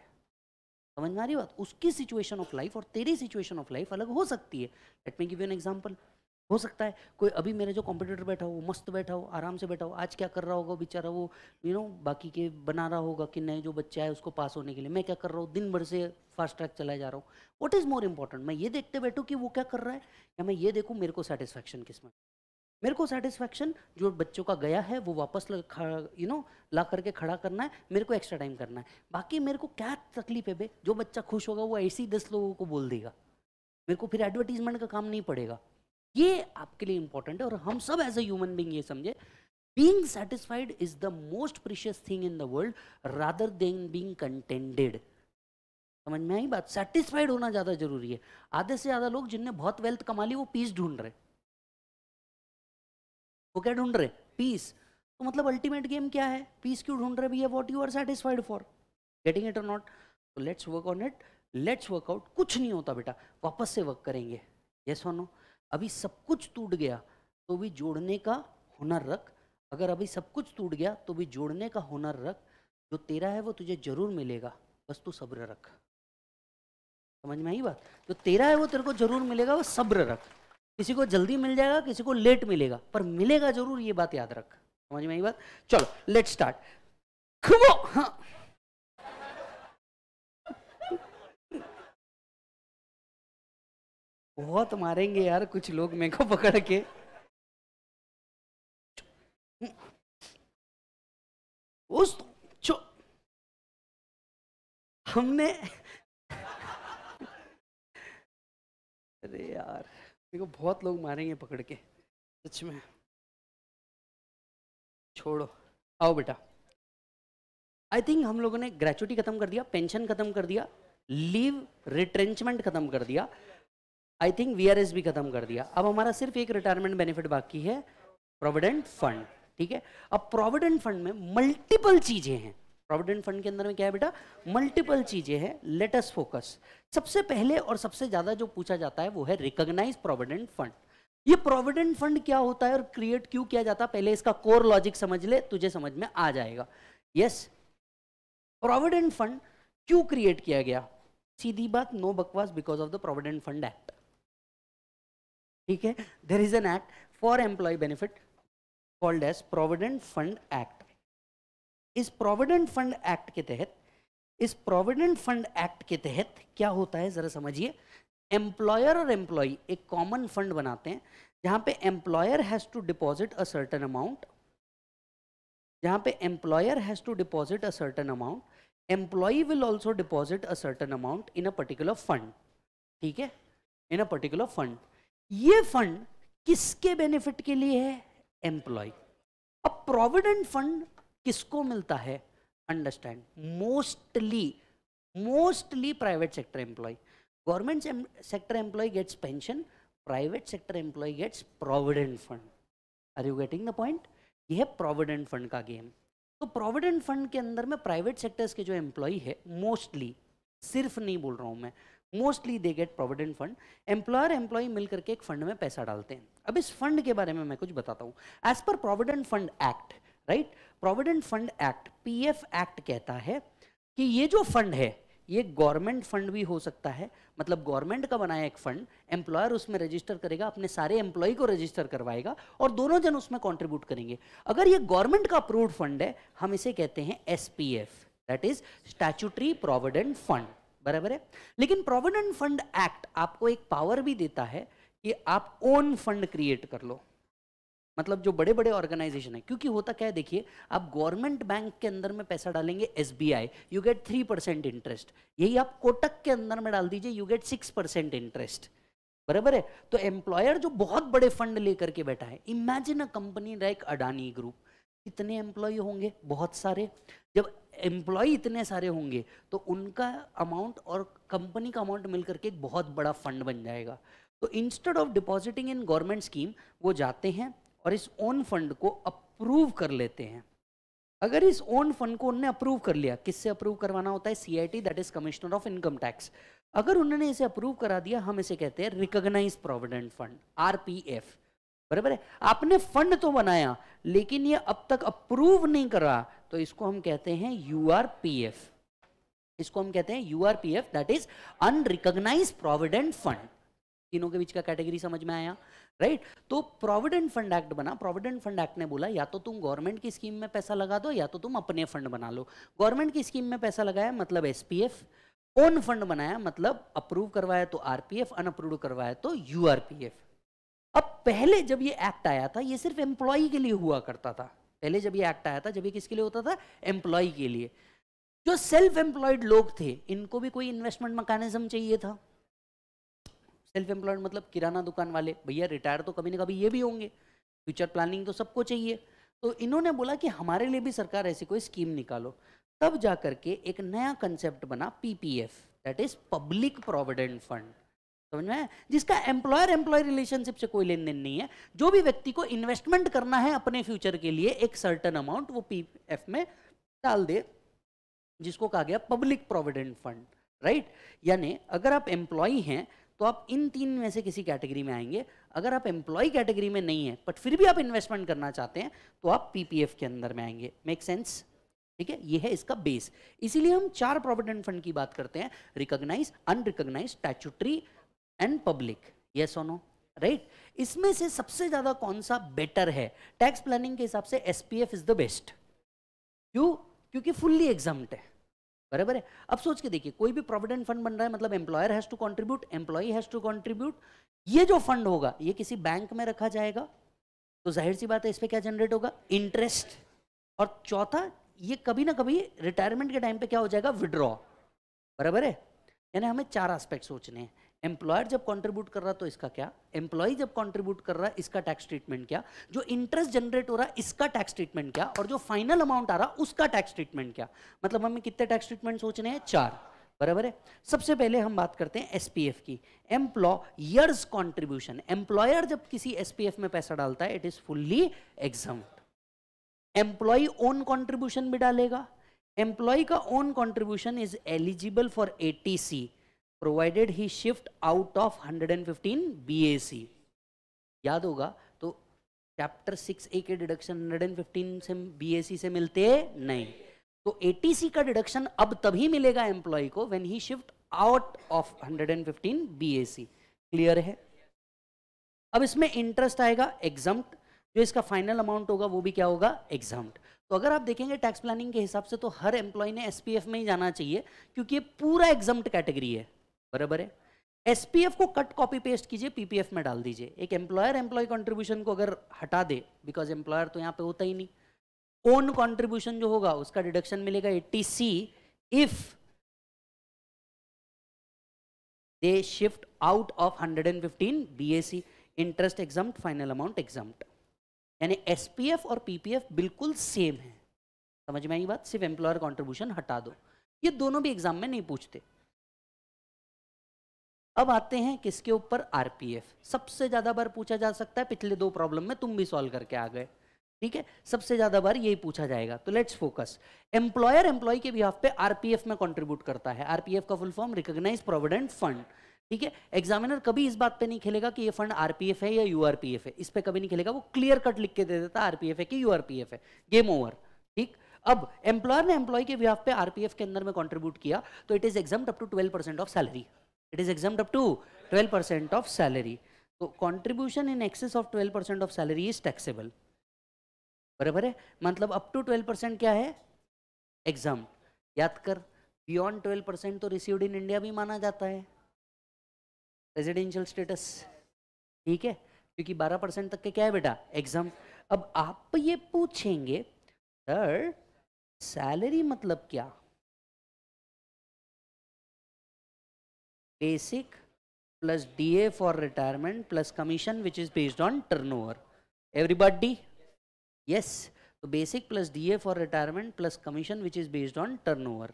समझ में आ रही बात उसकी सिचुएशन ऑफ लाइफ और तेरी सिचुएशन ऑफ लाइफ अलग हो सकती है let me give you an example हो सकता है कोई अभी मेरे जो कॉम्पिटिटर बैठा हो वो मस्त बैठा हो आराम से बैठा हो आज क्या कर रहा होगा बेचारा वो यू नो बाकी के बना रहा होगा कि नए जो बच्चा है उसको पास होने के लिए मैं क्या कर रहा हूँ दिन भर से फास्ट ट्रैक चलाया जा रहा हूँ वट इज़ मोर इम्पॉर्टेंट मैं ये देखते बैठूँ कि वो क्या कर रहा है या मैं ये देखूँ मेरे को सेटिस्फैक्शन किस में मेरे को सेटिस्फैक्शन जो बच्चों का गया है वो वापस यू नो ला करके खड़ा करना है मेरे को एक्स्ट्रा टाइम करना है बाकी मेरे को क्या तकलीफ है बे जो बच्चा खुश होगा वो ऐसे ही दस लोगों को बोल देगा मेरे को फिर एडवर्टीजमेंट का काम नहीं पड़ेगा ये आपके लिए इंपॉर्टेंट है और हम सब एज ए ह्यूमन बींग ये समझे being satisfied is the most precious thing in the world rather than being contended समझ में आई बात सेटिस्फाइड होना ज़्यादा जरूरी है आधे से ज़्यादा लोग जिनने बहुत वेल्थ कमा ली वो पीस ढूंढ रहे वो क्या ढूंढ रहे पीस तो मतलब अल्टीमेट गेम क्या है पीस क्यों ढूंढ रहे भैया what you are satisfied for getting it और not let's work on it let's work out कुछ नहीं होता बेटा वापस से वर्क करेंगे ये yes नो अभी सब कुछ टूट गया तो भी जोड़ने का हुनर रख अगर अभी सब कुछ टूट गया तो भी जोड़ने का हुनर रख जो तेरा है वो तुझे जरूर मिलेगा बस तू सब्र रख समझ में आई बात जो तेरा है वो तेरे को जरूर मिलेगा वो सब्र रख किसी को जल्दी मिल जाएगा किसी को लेट मिलेगा पर मिलेगा जरूर ये बात याद रख समझ में आई बात चलो लेट स्टार्ट खो हाँ बहुत मारेंगे यार कुछ लोग मेरे को पकड़ के उस चो हमने अरे यार मेरे को बहुत लोग मारेंगे पकड़ के सच में छोड़ो आओ बेटा आई थिंक हम लोगों ने ग्रेचुटी खत्म कर दिया पेंशन खत्म कर दिया लीव रिट्रेंचमेंट खत्म कर दिया आई थिंक एस भी खत्म कर दिया अब हमारा सिर्फ एक रिटायरमेंट बेनिफिट बाकी है प्रोविडेंट फंड ठीक है अब प्रोविडेंट फंड में मल्टीपल चीजें हैं प्रोविडेंट फंड के अंदर में क्या है बेटा मल्टीपल चीजें हैं लेटेस्ट फोकस सबसे पहले और सबसे ज्यादा जो पूछा जाता है वो है रिकॉग्नाइज प्रोविडेंट फंड ये प्रोविडेंट फंड क्या होता है और क्रिएट क्यों किया जाता है पहले इसका कोर लॉजिक समझ ले तुझे समझ में आ जाएगा यस प्रोविडेंट फंड क्यों क्रिएट किया गया सीधी बात नो बकवास because of the provident fund act ठीक है there is an act for employ benefit called as provident fund act इस प्रोविडेंट फंड एक्ट के तहत इस प्रोविडेंट फंड एक्ट के तहत क्या होता है जरा समझिए एम्प्लॉयर और एम्प्लॉय एक कॉमन फंड बनाते हैं जहां पे employer has to deposit a certain amount जहां पे employer has to deposit a certain amount employ will also deposit a certain amount in a particular fund ठीक है इन अ पर्टिकुलर फंड ये fund किसके बेनिफिट के लिए है employ अब प्रोविडेंट फंड किसको मिलता है understand mostly mostly private sector employ government sector employ gets pension private sector employ gets provident fund are you getting the point यह है प्रोविडेंट फंड का गेम तो प्रोविडेंट फंड के अंदर में प्राइवेट सेक्टर्स के जो एम्प्लॉय है मोस्टली सिर्फ नहीं बोल रहा हूं मैं mostly they get provident fund employer employ मिलकर के एक फंड में पैसा डालते हैं अब इस फंड के बारे में मैं कुछ बताता हूँ as per provident fund act right provident fund act F act कहता है कि ये जो फंड है ये गवर्नमेंट फंड भी हो सकता है मतलब गवर्नमेंट का बनाया एक फंड एम्प्लॉयर उसमें रजिस्टर करेगा अपने सारे एम्प्लॉय को रजिस्टर करवाएगा और दोनों जन उसमें कंट्रीब्यूट करेंगे अगर ये गवर्नमेंट का अप्रूव्ड फंड है हम इसे कहते हैं S P F that is statutory provident fund बराबर है लेकिन प्रोविडेंट फंड एक्ट आपको एक पावर भी देता है कि आप ओन फंड क्रिएट कर लो मतलब जो बड़े बड़े ऑर्गेनाइजेशन है क्योंकि होता क्या है देखिए आप गवर्नमेंट बैंक के अंदर में पैसा डालेंगे S B I you get three percent interest यही आप कोटक के अंदर में डाल दीजिए you get six percent interest बराबर है तो एम्प्लॉयर जो बहुत बड़े फंड लेकर के बैठा है imagine a company like Adani group कितने एम्प्लॉय होंगे बहुत सारे जब एम्प्लॉय इतने सारे होंगे तो उनका अमाउंट और कंपनी का अमाउंट मिलकर के एक बहुत बड़ा फंड बन जाएगा तो instead of depositing in government scheme वो जाते हैं और इस ओन फंड को अप्रूव कर लेते हैं अगर इस ओन फंड को उन्होंने अप्रूव कर लिया किससे अप्रूव करवाना होता है CIT that is commissioner of income tax अगर उन्होंने इसे अप्रूव करा दिया हम इसे कहते हैं रिकॉग्नाइज प्रोविडेंट फंड आरपीएफ बराबर है आपने फंड तो बनाया लेकिन ये अब तक अप्रूव नहीं करा तो इसको हम कहते हैं यू आर पी एफ इसको हम कहते हैं U R P F that is unrecognize provident fund तीनों के बीच का कैटेगरी समझ में आया राइट right? तो प्रोविडेंट फंड एक्ट बना प्रोविडेंट फंड एक्ट ने बोला या तो तुम गवर्नमेंट की स्कीम में पैसा लगा दो या तो तुम अपने फंड बना लो गवर्नमेंट की स्कीम में पैसा लगाया मतलब S P F own fund बनाया मतलब अप्रूव करवाया तो आरपीएफ अनअप्रूव करवाया तो यूआरपीएफ पहले जब ये एक्ट आया था ये सिर्फ एम्प्लॉय के लिए हुआ करता था पहले जब ये एक्ट आया था जब ये किसके लिए होता था एम्प्लॉय के लिए जो सेल्फ एम्प्लॉयड लोग थे इनको भी कोई इन्वेस्टमेंट मैकेनिज्म चाहिए था सेल्फ एम्प्लॉयड मतलब किराना दुकान वाले भैया रिटायर तो कभी ना कभी ये भी होंगे फ्यूचर प्लानिंग तो सबको चाहिए तो इन्होंने बोला कि हमारे लिए भी सरकार ऐसी कोई स्कीम निकालो तब जा करके एक नया कंसेप्ट बना PPF that is public provident fund समझ में जिसका एम्प्लॉयर एम्प्लॉय रिलेशनशिप से कोई लेन देन नहीं है जो भी व्यक्ति को इन्वेस्टमेंट करना है अपने फ्यूचर के लिए एक सर्टन अमाउंट वो पी एफ में डाल दे जिसको कहा गया पब्लिक प्रोविडेंट फंड राइट यानी अगर आप एम्प्लॉय हैं तो आप इन तीन में से किसी कैटेगरी में आएंगे अगर आप एम्प्लॉय कैटेगरी में नहीं है बट फिर भी आप इन्वेस्टमेंट करना चाहते हैं तो आप पीपीएफ के अंदर में आएंगे मेक सेंस ठीक है ये है इसका बेस इसीलिए हम चार प्रोविडेंट फंड की बात करते हैं recognise unrecognise statutory and public ये सोनो राइट इसमें से सबसे ज़्यादा कौन सा बेटर है टैक्स प्लानिंग के हिसाब से एस इज़ द बेस्ट क्यों क्योंकि फुल्ली एग्जाम है बराबर है अब सोच के देखिए कोई भी प्रोविडेंट फंड बन रहा है मतलब employer has to contribute employee has to contribute ये जो फंड होगा ये किसी बैंक में रखा जाएगा तो जाहिर सी बात है इस पर क्या जनरेट होगा इंटरेस्ट और चौथा ये कभी ना कभी रिटायरमेंट के टाइम पे क्या हो जाएगा विड्रॉ बराबर है यानी हमें चार एस्पेक्ट सोचने हैं एम्प्लॉयर जब कंट्रीब्यूट कर रहा तो इसका क्या एम्प्लॉय जब कंट्रीब्यूट कर रहा है इसका टैक्स ट्रीटमेंट क्या जो इंटरेस्ट जनरेट हो रहा है इसका टैक्स ट्रीटमेंट क्या और जो फाइनल अमाउंट आ रहा उसका टैक्स ट्रीटमेंट क्या मतलब हमें कितने टैक्स ट्रीटमेंट सोचने हैं चार बराबर है सबसे पहले हम बात करते हैं एसपीएफ की एम्प्लॉयर्स कॉन्ट्रीब्यूशन एम्प्लॉयर जब किसी एसपीएफ में पैसा डालता है it is fully exempt employee own contribution भी डालेगा एम्प्लॉय का own contribution is eligible for eighty C provided he shift out of 115 BAC याद होगा तो चैप्टर सिक्स ए के डिडक्शन 115 से BAC से मिलते नहीं तो एटीसी का डिडक्शन अब तभी मिलेगा एम्प्लॉय को when he shift out of 115 BAC clear है अब इसमें इंटरेस्ट आएगा एग्जाम जो इसका फाइनल अमाउंट होगा वो भी क्या होगा एग्जाम तो अगर आप देखेंगे टैक्स प्लानिंग के हिसाब से तो हर एम्प्लॉय ने एसपीएफ में ही जाना चाहिए क्योंकि ये पूरा एग्जाम कैटेगरी है बराबर है एसपीएफ को कट कॉपी पेस्ट कीजिए पीपीएफ में डाल दीजिए एक एम्प्लॉयर एम्प्लॉय कंट्रीब्यूशन को अगर हटा दे बिकॉज एम्प्लॉयर तो यहाँ पे होता ही नहीं ओन कंट्रीब्यूशन जो होगा उसका डिडक्शन मिलेगा eighty C if they shift out of S C interest exempt final amount exempt यानी एसपीएफ और पीपीएफ बिल्कुल सेम है समझ में आई बात सिर्फ एम्प्लॉयर कॉन्ट्रीब्यूशन हटा दो ये दोनों भी एग्जाम में नहीं पूछते अब आते हैं किसके ऊपर आरपीएफ सबसे ज्यादा बार पूछा जा सकता है पिछले दो प्रॉब्लम में तुम भी सॉल्व करके आ गए ठीक है सबसे ज्यादा बार यही पूछा जाएगा तो लेट्स फोकस एम्प्लॉयर एम्प्लॉय के बिहाफ पे आरपीएफ में कंट्रीब्यूट करता है आरपीएफ का full form recognise provident fund ठीक है एग्जामिनर कभी इस बात पे नहीं खेलेगा कि ये फंड आरपीएफ है या यूआरपीएफ है इस पे कभी नहीं खेलेगा वो क्लियर कट लिख के दे देता आरपीएफ है कि यूआरपीएफ है गेम ओवर ठीक अब एम्प्लॉयर ने एम्प्लॉय के बिहाफ पे आरपीएफ के अंदर में कॉन्ट्रीब्यूट किया तो it is exempt up to twelve percent of salary it is exempt up to 12% of salary. So contribution in excess of 12% of salary is taxable. बराबर है मतलब अप टू 12% क्या है एग्जाम याद कर बियॉन्ड 12% तो रिसीव्ड इन इंडिया भी माना जाता है रेजिडेंशियल स्टेटस ठीक है क्योंकि 12% तक के क्या है बेटा एग्जाम अब आप ये पूछेंगे सर सैलरी मतलब क्या basic plus DA for retirement plus commission which is based on turnover. Everybody? Yes. So basic plus DA for retirement plus commission which is based on turnover.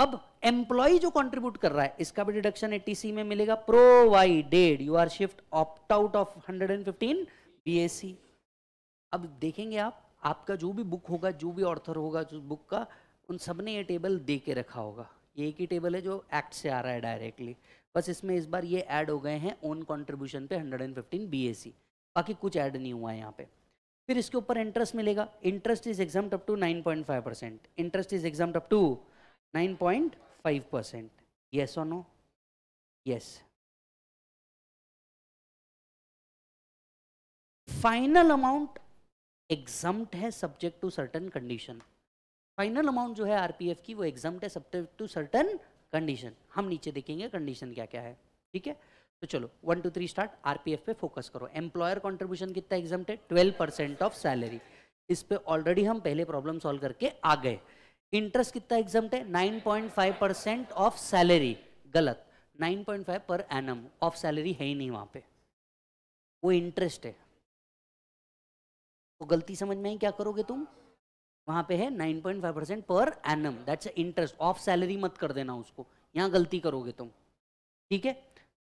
अब एम्प्लॉय जो contribute कर रहा है इसका भी deduction eighty C में मिलेगा provided you are shift opt out of 115 BSC अब देखेंगे आप आपका जो भी बुक होगा जो भी ऑर्थर होगा जो बुक का उन सब ने ये टेबल दे के रखा होगा ये एक ही टेबल है जो एक्ट से आ रहा है डायरेक्टली बस इसमें इस बार ये ऐड हो गए हैं ओन कॉन्ट्रीब्यूशन पे 115 बीएसी बाकी कुछ ऐड नहीं हुआ है यहाँ पे फिर इसके ऊपर इंटरेस्ट मिलेगा interest is exempt up to 9.5 percent interest is exempt up to 9.5 percent yes और no yes final amount exempt है subject to certain condition final amount जो है आरपीएफ की वो एग्जाम है सब्जेक्ट टू सर्टन कंडीशन हम नीचे देखेंगे कंडीशन क्या क्या है ठीक है तो चलो one two three start RPF पे फोकस करो एम्प्लॉयर कॉन्ट्रीब्यूशन कितना एग्जाम है ट्वेल्व परसेंट ऑफ सैलरी इस पे ऑलरेडी हम पहले प्रॉब्लम सॉल्व करके आ गए इंटरेस्ट कितना एग्जाम है nine point five percent of salary गलत nine point five per annum of salary है ही नहीं वहां पे वो इंटरेस्ट है तो गलती समझ में आई क्या करोगे तुम वहां पे है 9.5 percent per annum that's interest of salary मत कर देना उसको यहाँ गलती करोगे तुम ठीक है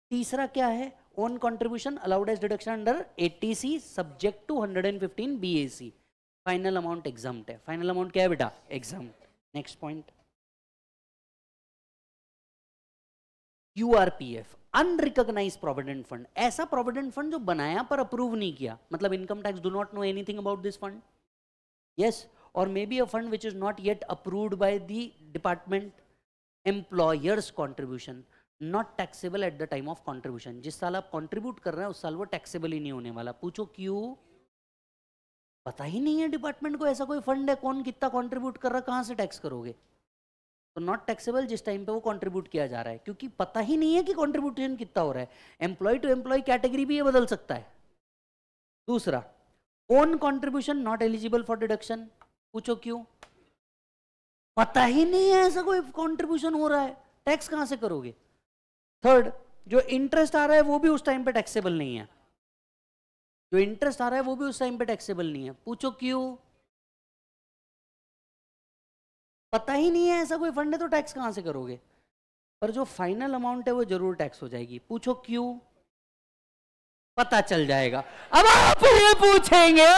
तीसरा क्या है own contribution allowed as deduction under eighty C subject to 115 BAC final amount exempt है फाइनल अमाउंट क्या है बेटा exempt next point U R P F unrecognise provident fund ऐसा प्रोविडेंट फंड जो बनाया पर अप्रूव नहीं किया मतलब income tax do not know anything about this fund yes or maybe a fund which is not yet approved by the department employer's contribution not taxable at the time of contribution jis saal aap contribute kar rahe हैं us saal wo taxable hi nahi hone wala पूछो क्यों pata hi nahi hai department ko aisa koi fund hai kon kitna contribute kar raha kahan se tax karoge तो not taxable जिस time पे वो contribute किया जा रहा है क्योंकि पता ही नहीं है कि कंट्रीब्यूशन कितना हो रहा है एम्प्लॉय टू एम्प्लॉय कैटेगरी भी ये बदल सकता है दूसरा own contribution not eligible for deduction पूछो क्यों पता ही नहीं है ऐसा कोई कंट्रीब्यूशन हो रहा है टैक्स कहां से करोगे थर्ड जो इंटरेस्ट आ रहा है वो भी उस टाइम पे टैक्सेबल नहीं है जो इंटरेस्ट आ रहा है वो भी उस टाइम पे टैक्सेबल नहीं है पूछो क्यों पता ही नहीं है ऐसा कोई फंड है तो टैक्स कहां से करोगे पर जो फाइनल अमाउंट है वो जरूर टैक्स हो जाएगी पूछो क्यों पता चल जाएगा अब आप ये पूछेंगे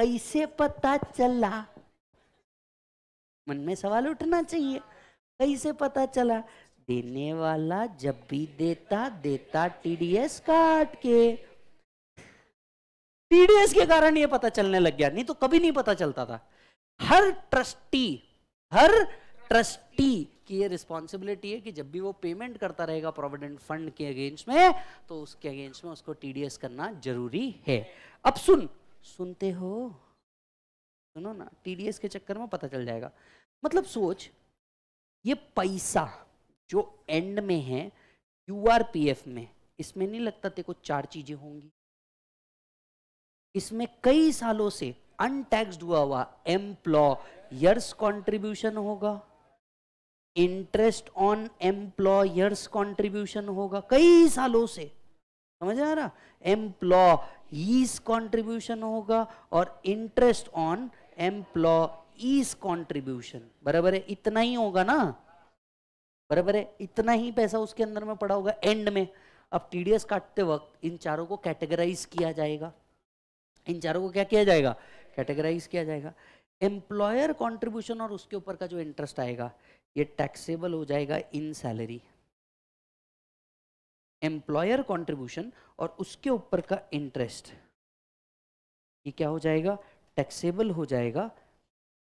कैसे पता चला मन में सवाल उठना चाहिए कैसे पता चला देने वाला जब भी देता देता टीडीएस काट के टीडीएस के कारण ये पता चलने लग गया नहीं तो कभी नहीं पता चलता था हर ट्रस्टी हर ट्रस्टी की ये रिस्पॉन्सिबिलिटी है कि जब भी वो पेमेंट करता रहेगा प्रोविडेंट फंड के अगेंस्ट में तो उसके अगेंस्ट में उसको टीडीएस करना जरूरी है अब सुन सुनते हो सुनो ना टीडीएस के चक्कर में पता चल जाएगा मतलब सोच ये पैसा जो एंड में है एफ में इसमें नहीं लगता तेरे को चार चीजें होंगी इसमें कई सालों से अनटैक्सड हुआ हुआ एम्प्लॉयर्स कंट्रीब्यूशन होगा इंटरेस्ट ऑन एम्प्लॉयर्स कंट्रीब्यूशन होगा कई सालों से समझ आ रहा एम्प्लॉज कॉन्ट्रीब्यूशन होगा और इंटरेस्ट ऑन एम्प्लॉज कॉन्ट्रीब्यूशन बराबर है इतना ही होगा ना बराबर है इतना ही पैसा उसके अंदर में पड़ा होगा एंड में अब टीडीएस काटते वक्त इन चारों को कैटेगराइज किया जाएगा इन चारों को क्या किया जाएगा कैटेगराइज किया जाएगा एम्प्लॉयर कॉन्ट्रीब्यूशन और उसके ऊपर का जो इंटरेस्ट आएगा ये टैक्सेबल हो जाएगा इन सैलरी एम्प्लॉयर कंट्रीब्यूशन और उसके ऊपर का इंटरेस्ट ये क्या हो जाएगा टैक्सेबल हो जाएगा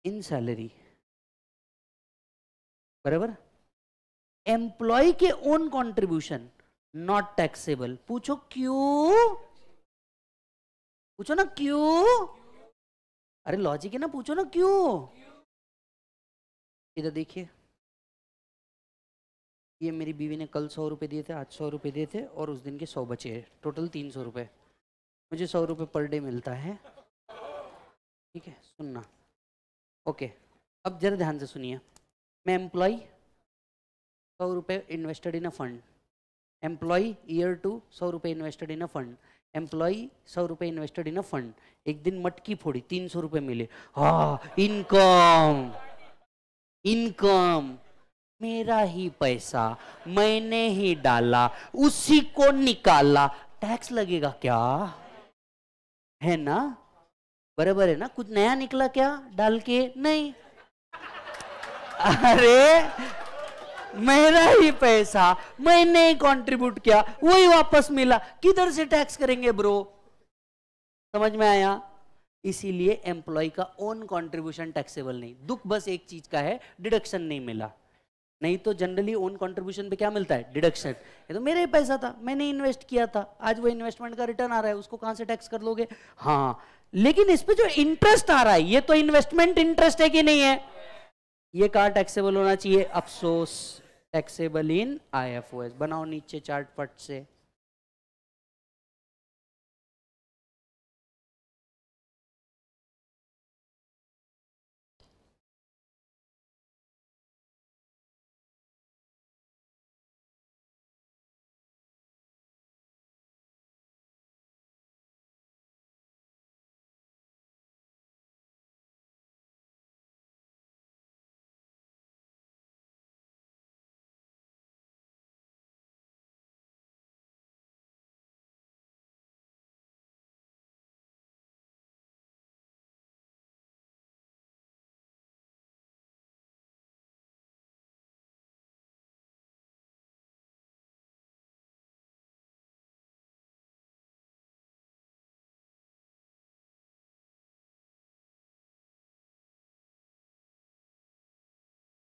इन सैलरी बराबर एम्प्लॉय के ओन कंट्रीब्यूशन नॉट टैक्सेबल पूछो क्यों पूछो ना क्यों अरे लॉजिक है ना पूछो ना क्यों इधर देखिए ये मेरी बीवी ने कल सौ रुपये दिए थे आज सौ रुपये दिए थे और उस दिन के सौ बचे टोटल तीन सौ रुपये मुझे सौ रुपये पर डे मिलता है ठीक है सुनना ओके अब जरा ध्यान से सुनिए मैं एम्प्लॉय सौ रुपये invested in a fund employee year two सौ रुपये invested in a fund employee सौ रुपये इन्वेस्टेड इन अ फंड एक दिन मटकी फोड़ी तीन सौ रुपये मिले हा इनकम इनकम मेरा ही पैसा मैंने ही डाला उसी को निकाला टैक्स लगेगा क्या है ना बराबर है ना कुछ नया निकला क्या डाल के नहीं अरे मेरा ही पैसा मैंने ही कंट्रीब्यूट किया वही वापस मिला किधर से टैक्स करेंगे ब्रो समझ में आया इसीलिए एम्प्लॉय का ओन कंट्रीब्यूशन टैक्सेबल नहीं दुख बस एक चीज का है डिडक्शन नहीं मिला नहीं तो जनरली ओन कंट्रीब्यूशन पे क्या मिलता है डिडक्शन ये तो मेरे ही पैसा था मैंने इन्वेस्ट किया था आज वो इन्वेस्टमेंट का रिटर्न आ रहा है उसको कहां से टैक्स कर लोगे हाँ लेकिन इस पर जो इंटरेस्ट आ रहा है ये तो इन्वेस्टमेंट इंटरेस्ट है कि नहीं है ये कहा टैक्सेबल होना चाहिए अफसोस टैक्सेबल इन आई बनाओ नीचे चार्ट फट से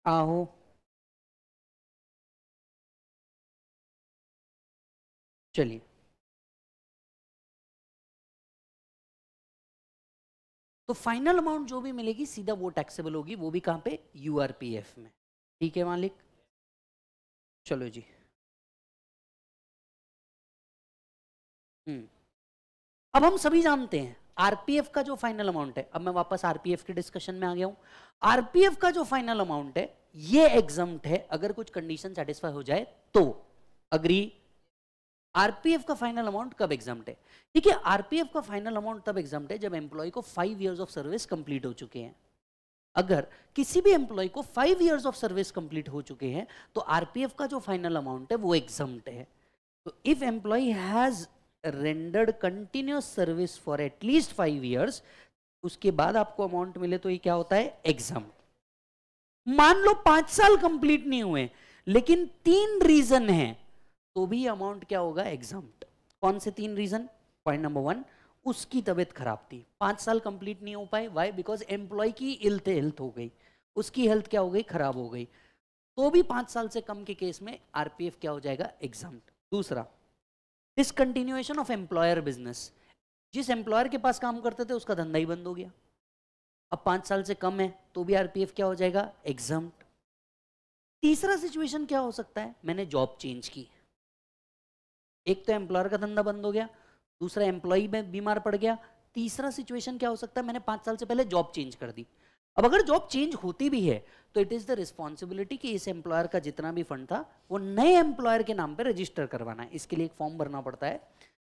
आहो चलिए तो फाइनल अमाउंट जो भी मिलेगी सीधा वो टैक्सेबल होगी वो भी कहां पे यूआरपीएफ में ठीक है मालिक चलो जी हम्म अब हम सभी जानते हैं आरपीएफ का जो फाइनल अमाउंट है अब मैं वापस आरपीएफ के डिस्कशन में आ गया हूं आरपीएफ का जो फाइनल अमाउंट है ये एग्जाम है अगर कुछ कंडीशन सेटिस्फाई हो जाए तो अग्री आरपीएफ का फाइनल अमाउंट कब एग्जाम है ठीक है आरपीएफ का फाइनल अमाउंट तब एग्जाम है जब एम्प्लॉय को five years of service complete हो चुके हैं अगर किसी भी एम्प्लॉय को five years of service complete हो चुके हैं तो आरपीएफ का जो फाइनल अमाउंट है वो एग्जाम है तो if employee has rendered continuous service for at least five years उसके बाद आपको अमाउंट मिले तो ये क्या होता है एग्जाम मान लो पांच साल कंप्लीट नहीं हुए लेकिन तीन रीजन है तो भी अमाउंट क्या होगा एग्जाम कौन से तीन रीजन पॉइंट नंबर वन उसकी तबियत खराब थी पांच साल कंप्लीट नहीं हो पाए वाई बिकॉज एम्प्लॉय की इल्थ हेल्थ हो गई उसकी हेल्थ क्या हो गई खराब हो गई तो भी पांच साल से कम के केस में आरपीएफ क्या हो जाएगा एग्जाम दूसरा डिसकंटिन्यूएशन ऑफ एम्प्लॉयर बिजनेस जिस एम्प्लॉयर के पास काम करते थे उसका धंधा ही बंद हो गया अब पांच साल से कम है तो भी आरपीएफ क्या हो जाएगा एग्जाम तीसरा सिचुएशन क्या हो सकता है मैंने जॉब चेंज की एक तो एम्प्लॉयर का धंधा बंद हो गया दूसरा एम्प्लॉय बीमार पड़ गया तीसरा सिचुएशन क्या हो सकता है मैंने पांच साल से पहले जॉब चेंज कर दी अब अगर जॉब चेंज होती भी है तो इट इज़ द रिस्पॉन्सिबिलिटी कि इस एम्प्लॉयर का जितना भी फंड था वो नए एम्प्लॉयर के नाम पे रजिस्टर करवाना है इसके लिए एक फॉर्म भरना पड़ता है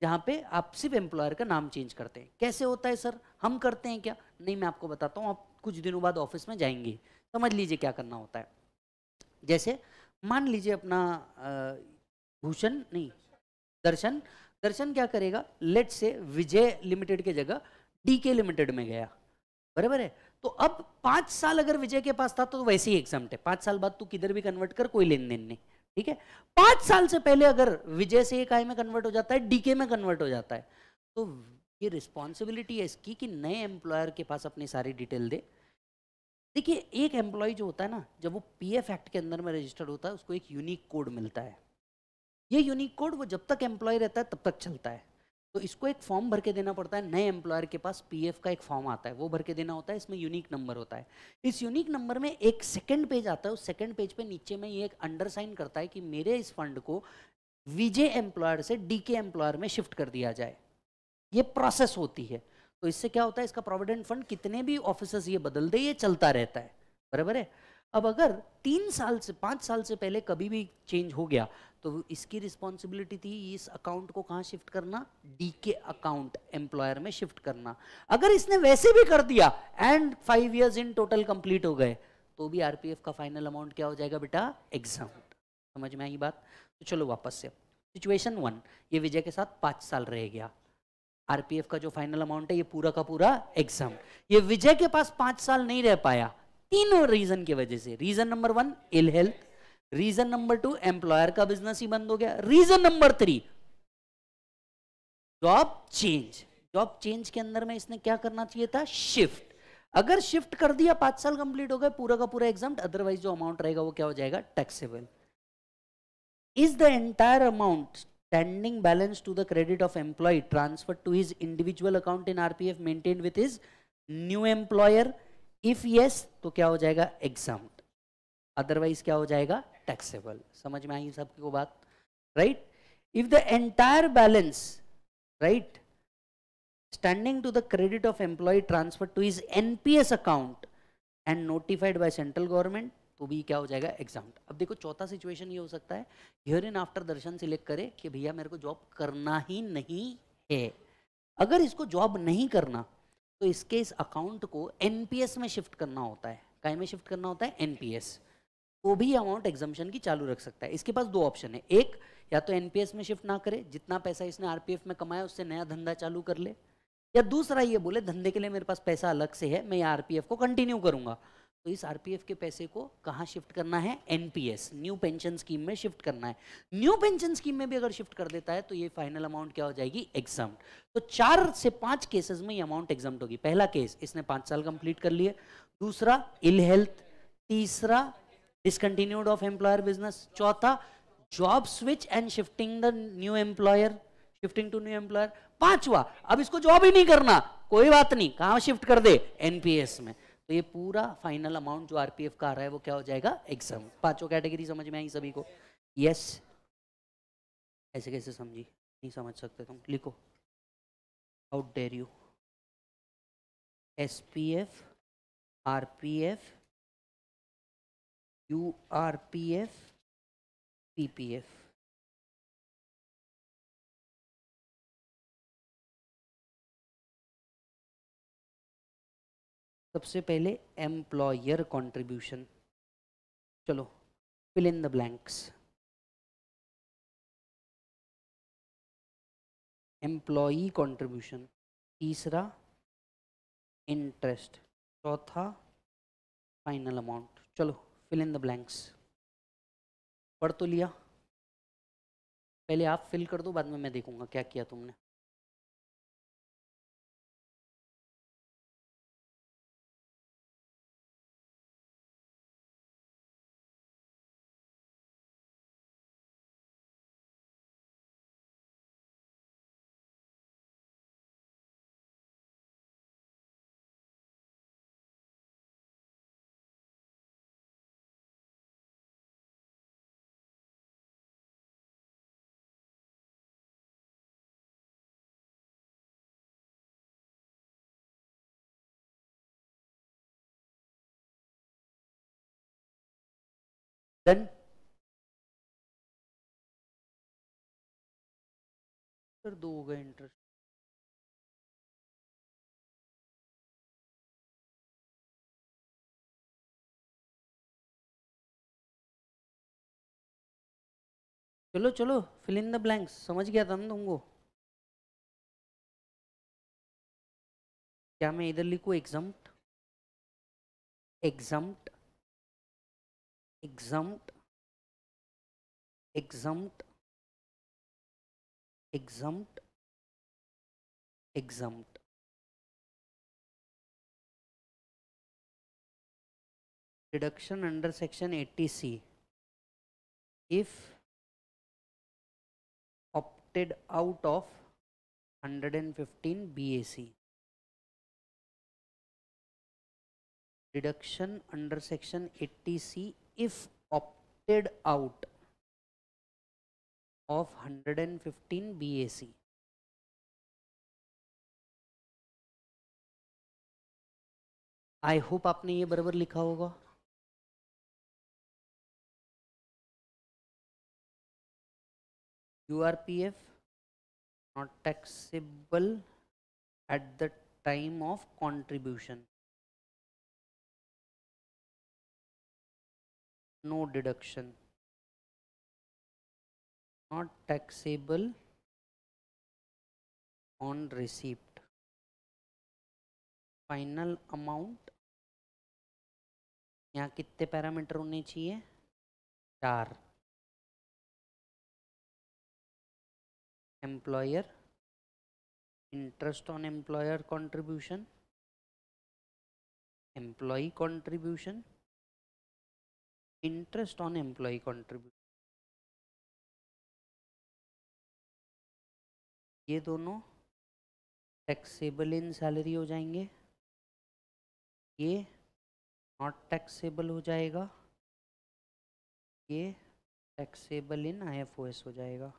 जहाँ पे आप सिर्फ एम्प्लॉयर का नाम चेंज करते हैं कैसे होता है सर हम करते हैं क्या नहीं मैं आपको बताता हूँ आप कुछ दिनों बाद ऑफिस में जाएंगे समझ लीजिए क्या करना होता है जैसे मान लीजिए अपना भूषण नहीं दर्शन दर्शन क्या करेगा लेट से विजय लिमिटेड के जगह डी के लिमिटेड में गया बराबर है तो अब पांच साल अगर विजय के पास था तो वैसे ही एग्जाम है पांच साल बाद तू किधर भी कन्वर्ट कर कोई लेन देन नहीं ठीक है पांच साल से पहले अगर विजय से एक आई में कन्वर्ट हो जाता है डीके में कन्वर्ट हो जाता है तो ये रिस्पॉन्सिबिलिटी है इसकी कि नए एम्प्लॉयर के पास अपनी सारी डिटेल दे देखिए एक एम्प्लॉय जो होता है ना जब वो पी एफ एक्ट के अंदर में रजिस्टर्ड होता है उसको एक यूनिक कोड मिलता है ये यूनिक कोड वो जब तक एम्प्लॉय रहता है तब तक चलता है तो इसको एक फॉर्म भर के देना पड़ता है नए एम्प्लॉयर के पास पीएफ का एक फॉर्म आता है वो भर के देना होता है इसमें यूनिक नंबर होता है इस यूनिक नंबर में एक सेकंड पेज आता है उस सेकंड पेज पे नीचे में ये एक अंडरसाइन करता है कि मेरे इस फंड को विजे एम्प्लॉयर से डी के एम्प्लॉयर में शिफ्ट कर दिया जाए ये प्रोसेस होती है तो इससे क्या होता है इसका प्रोविडेंट फंड कितने भी ऑफिसर्स ये बदल दे ये चलता रहता है बराबर है अब अगर तीन साल से पाँच साल से पहले कभी भी चेंज हो गया तो इसकी रिस्पॉन्सिबिलिटी थी इस अकाउंट को कहा शिफ्ट करना डी के अकाउंट एम्प्लॉयर में शिफ्ट करना अगर इसने वैसे भी कर दिया and five years in total complete हो गए तो भी आरपीएफ का फाइनल अमाउंट क्या हो जाएगा बेटा एग्जाम समझ में आई बात तो चलो वापस से सिचुएशन वन ये विजय के साथ पांच साल रह गया आरपीएफ का जो फाइनल अमाउंट है ये पूरा का पूरा एग्जाम ये विजय के पास पांच साल नहीं रह पाया तीनों रीजन की वजह से reason number one ill health reason number two employer का बिजनेस ही बंद हो गया reason number three job change job change के अंदर में इसने क्या करना चाहिए था शिफ्ट अगर शिफ्ट कर दिया पांच साल कंप्लीट हो गए पूरा का पूरा एग्जाम अदरवाइज जो अमाउंट रहेगा वो क्या हो जाएगा taxable is the entire amount standing balance to the credit of employee transfer to his individual account in RPF maintain with his new employer if yes तो क्या हो जाएगा एग्जाम अदरवाइज क्या हो जाएगा टैक्सेबल समझ में आई सबकी को बात right if the entire balance right standing to the credit of employee transferred to his NPS account and notified by central government तो भी क्या हो जाएगा एग्जाम अब देखो चौथा सिचुएशन ये हो सकता है हियर इन आफ्टर दर्शन सिलेक्ट करे कि भैया मेरे को जॉब करना ही नहीं है अगर इसको जॉब नहीं करना तो इसके इस अकाउंट को एनपीएस में शिफ्ट करना होता है काय में शिफ्ट करना होता है एनपीएस वो भी अमाउंट एग्जामेशन की चालू रख सकता है इसके पास दो ऑप्शन है एक या तो एनपीएस में शिफ्ट ना करे जितना पैसा इसने आरपीएफ में कमाया उससे नया धंधा चालू कर ले या दूसरा ये बोले धंधे के लिए मेरे पास पैसा अलग से है मैं आरपीएफ को कंटिन्यू करूंगा तो इस आरपीएफ के पैसे को कहाँ शिफ्ट करना है एनपीएस न्यू पेंशन स्कीम में शिफ्ट करना है न्यू पेंशन स्कीम में भी अगर शिफ्ट कर देता है तो ये फाइनल अमाउंट क्या हो जाएगी एग्जाम तो चार से पांच केसेस में ये अमाउंट एग्जाम होगी पहला केस इसने पांच साल कंप्लीट कर लिए दूसरा इल हेल्थ तीसरा डिसकंटिन्यूड ऑफ एम्प्लॉयर बिजनेस चौथा job switch and shifting the new employer shifting to new employer पांचवा अब इसको जॉब ही नहीं करना कोई बात नहीं कहाँ शिफ्ट कर दे एनपीएस में तो ये पूरा फाइनल अमाउंट जो आरपीएफ का आ रहा है वो क्या हो जाएगा एग्जाम पांचों कैटेगरी समझ में आई सभी को यस yes. ऐसे कैसे समझी नहीं समझ सकते तुम लिखो out there U S P F R P F U R P F P P F सबसे पहले एम्प्लॉयर कंट्रीब्यूशन चलो fill in the blanks employee contribution तीसरा इंटरेस्ट चौथा फाइनल अमाउंट चलो फिल इन द ब्लैंक्स पढ़ तो लिया पहले आप फिल कर दो बाद में मैं देखूंगा क्या किया तुमने then सर दो हो गए इंटरेस्ट चलो चलो फिल इन द ब्लैंक्स समझ गया था ना तुमको क्या मैं इधर लिखू exempt exempt exempt exempt exempt exempt deduction under section 80c if opted out of 115 bac deduction under section 80c if opted out of 115 BAC I hope आपने ये बराबर लिखा होगा U R P F not taxable at the time of contribution no deduction not taxable on receipt final amount यहाँ कितने parameter होने चाहिए चार employer interest on employer contribution employee contribution interest on employee contribution ये दोनों taxable in salary हो जाएंगे ये नॉट टैक्सेबल हो जाएगा ये टैक्सेबल इन आईएफओएस हो जाएगा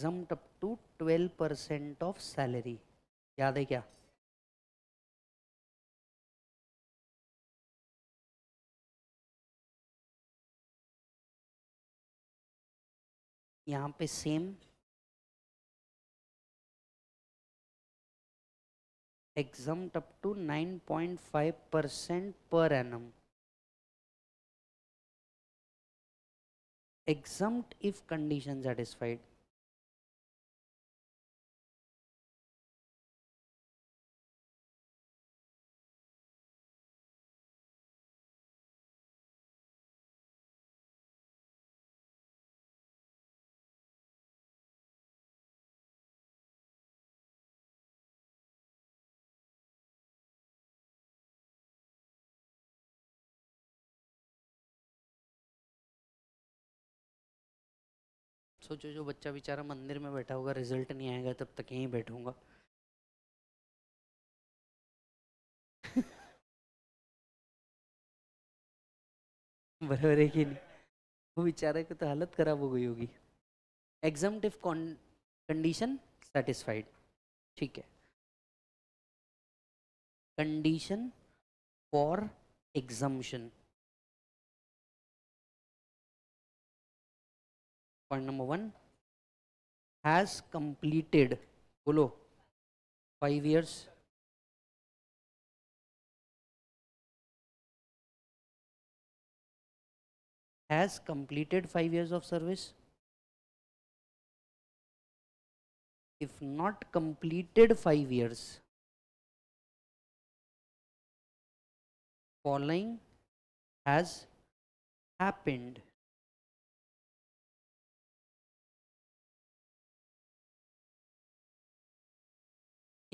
exempt up to twelve percent of salary याद है क्या यहां पे same exempt up to nine point five percent per annum exempt if condition satisfied सोचो जो बच्चा बेचारा मंदिर में बैठा होगा रिजल्ट नहीं आएगा तब तक यहीं बैठूंगा बराबर है कि नहीं वो बेचारे की तो हालत खराब हो गई होगी एग्जाम कंडीशन सेटिस्फाइड ठीक है condition for exemption point number one has completed below five years has completed five years of service if not completed five years following has happened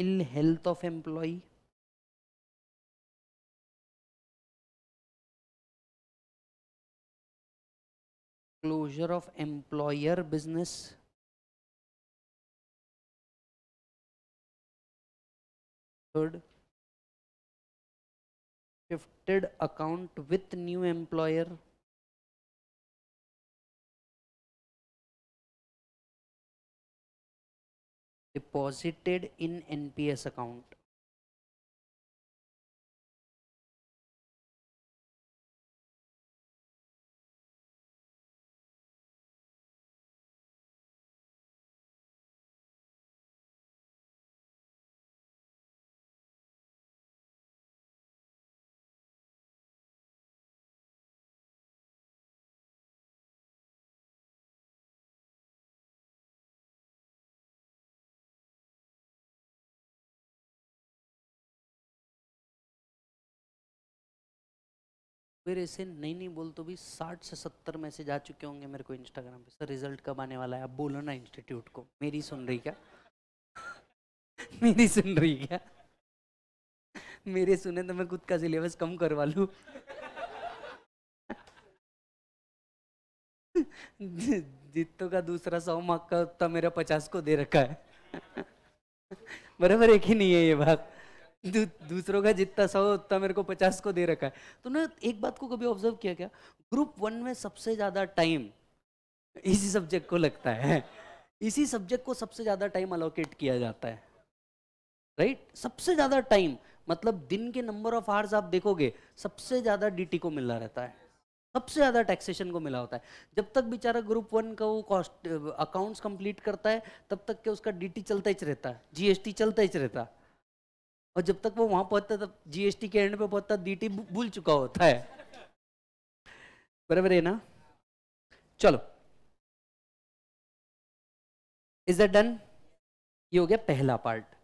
ill health of employee closure of employer business third shifted account with new employer deposited in NPS account फिर ऐसे नहीं नहीं बोल तो भी साठ से सत्तर मैसेज आ चुके होंगे मेरे को इंस्टाग्राम पे सर रिजल्ट कब आने वाला है आप बोलो ना इंस्टीट्यूट को मेरी सुन रही क्या मेरी सुन रही क्या मेरे सुने तो मैं खुद का सिलेबस कम करवा लू जितो का दूसरा सौ मार्क का उत्तर मेरा पचास को दे रखा है बराबर एक ही नहीं है ये बात दूसरों का जितना सौ उतना मेरे को पचास को दे रखा है तो ना एक बात को कभी ऑब्जर्व किया क्या ग्रुप वन में सबसे ज़्यादा टाइम इसी सब्जेक्ट को लगता है इसी सब्जेक्ट को सबसे ज़्यादा टाइम अलोकेट किया जाता है राइट right? सबसे ज़्यादा टाइम मतलब दिन के नंबर ऑफ आवर्स आप देखोगे सबसे ज़्यादा डीटी को मिला रहता है सबसे ज़्यादा टैक्सेशन को मिला होता है जब तक बेचारा ग्रुप वन का वो कॉस्ट अकाउंट्स कंप्लीट करता है तब तक के उसका डीटी चलता ही रहता है जीएसटी चलता ही रहता है और जब तक वो वहां पहुंचता तब जीएसटी के एंड पे पहुंचता डीटी भूल चुका होता है बराबर है ना चलो इज दैट डन ये हो गया पहला पार्ट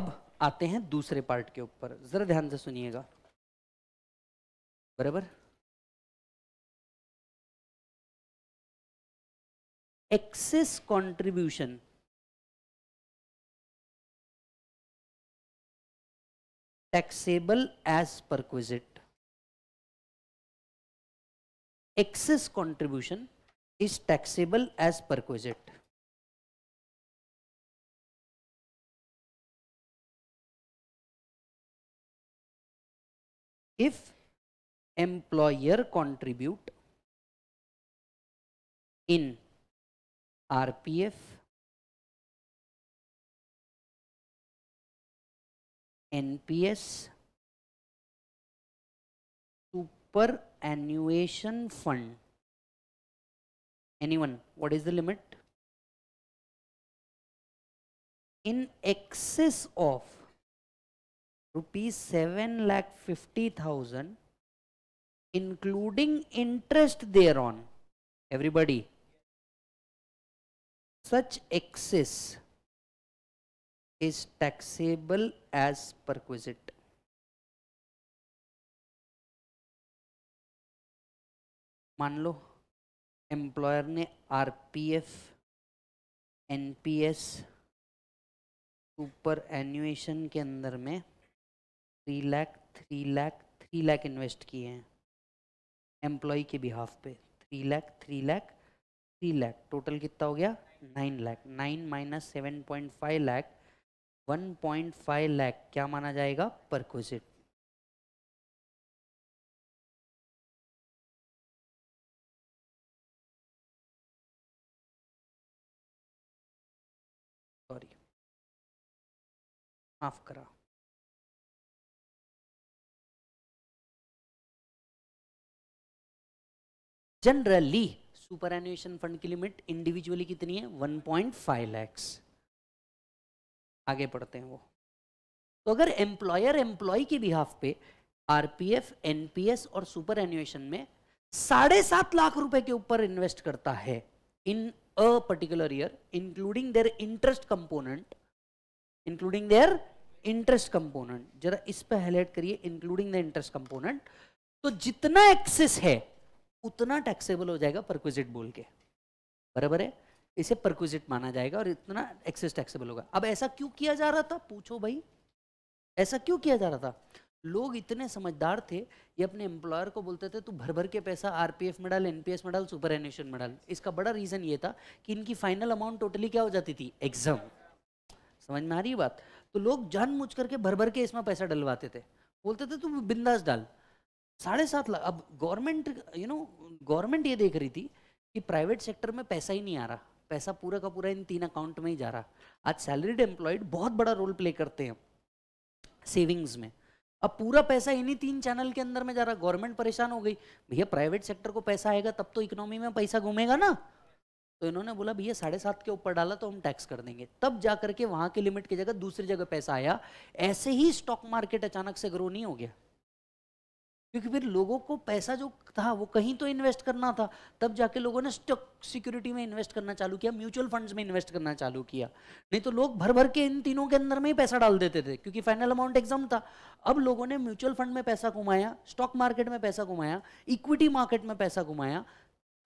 अब आते हैं दूसरे पार्ट के ऊपर जरा ध्यान से सुनिएगा बराबर excess contribution taxable as perquisite. Excess contribution is taxable as perquisite. If employer contribute in RPF NPS superannuation fund. Anyone, what is the limit? In excess of rupees 7 lakh 50,000 including interest thereon. Everybody, such excess is taxable as perquisite. मान लो employer ने R P F N P S superannuation के अंदर में three lakh three lakh three lakh invest किए हैं employee के behalf पे three lakh three lakh three lakh total कितना हो गया nine lakh nine minus seven point five lakh 1.5 lakh क्या माना जाएगा परक्विजिट सॉरी माफ करा जनरली सुपर एनुएशन फंड की लिमिट इंडिविजुअली कितनी है 1.5 पॉइंट आगे बढ़ते हैं वो तो अगर एम्प्लॉयर एम्प्लॉय की बिहाफ पे आरपीएफ एनपीएस और सुपर एन्युएशन में साढ़े सात लाख रुपए के ऊपर इन्वेस्ट करता है in a particular year including their interest component including their interest component जरा इस पर हाईलाइट करिए इंक्लूडिंग द इंटरेस्ट कंपोनेंट तो जितना एक्सेस है उतना टैक्सेबल हो जाएगा परक्विजिट बोल के बराबर है इसे परक्विजिट माना जाएगा और इतना एक्सेस टैक्सेबल होगा अब ऐसा क्यों किया जा रहा था पूछो भाई ऐसा क्यों किया जा रहा था लोग इतने समझदार थे ये अपने एम्प्लॉयर को बोलते थे तू भर भर के पैसा आरपीएफ में डाल एनपीएस में डाल सुपर एनेशन में डाल इसका बड़ा रीज़न ये था कि इनकी फाइनल अमाउंट टोटली क्या हो जाती थी एग्जाम समझ में आ रही बात तो लोग जानबूझ करके भर भर के इसमें पैसा डलवाते थे बोलते थे तू बिंदास डाल साढ़े सात लाख अब गवर्नमेंट यू नो गवर्नमेंट ये देख रही थी कि प्राइवेट सेक्टर में पैसा ही नहीं आ रहा पैसा पूरा का पूरा इन तीन अकाउंट में ही जा रहा आज सैलरीड एम्प्लॉयड बहुत बड़ा रोल प्ले करते हैं सेविंग्स में अब पूरा पैसा इन्हीं तीन चैनल के अंदर में जा रहा गवर्नमेंट परेशान हो गई भैया प्राइवेट सेक्टर को पैसा आएगा तब तो इकोनॉमी में पैसा घूमेगा ना तो इन्होंने बोला भैया साढ़े सात के ऊपर डाला तो हम टैक्स कर देंगे तब जा करके वहां के लिमिट की जगह दूसरी जगह पैसा आया ऐसे ही स्टॉक मार्केट अचानक से ग्रो नहीं हो गया क्योंकि फिर लोगों को पैसा जो था वो कहीं तो इन्वेस्ट करना था तब जाके लोगों ने स्टॉक सिक्योरिटी में इन्वेस्ट करना चालू किया म्यूचुअल फंड्स में इन्वेस्ट करना चालू किया नहीं तो लोग भर भर के इन तीनों के अंदर में ही पैसा डाल देते थे क्योंकि फाइनल अमाउंट एग्जाम था अब लोगों ने म्यूचुअल फंड में पैसा घुमाया स्टॉक मार्केट में पैसा घुमाया इक्विटी मार्केट में पैसा घुमाया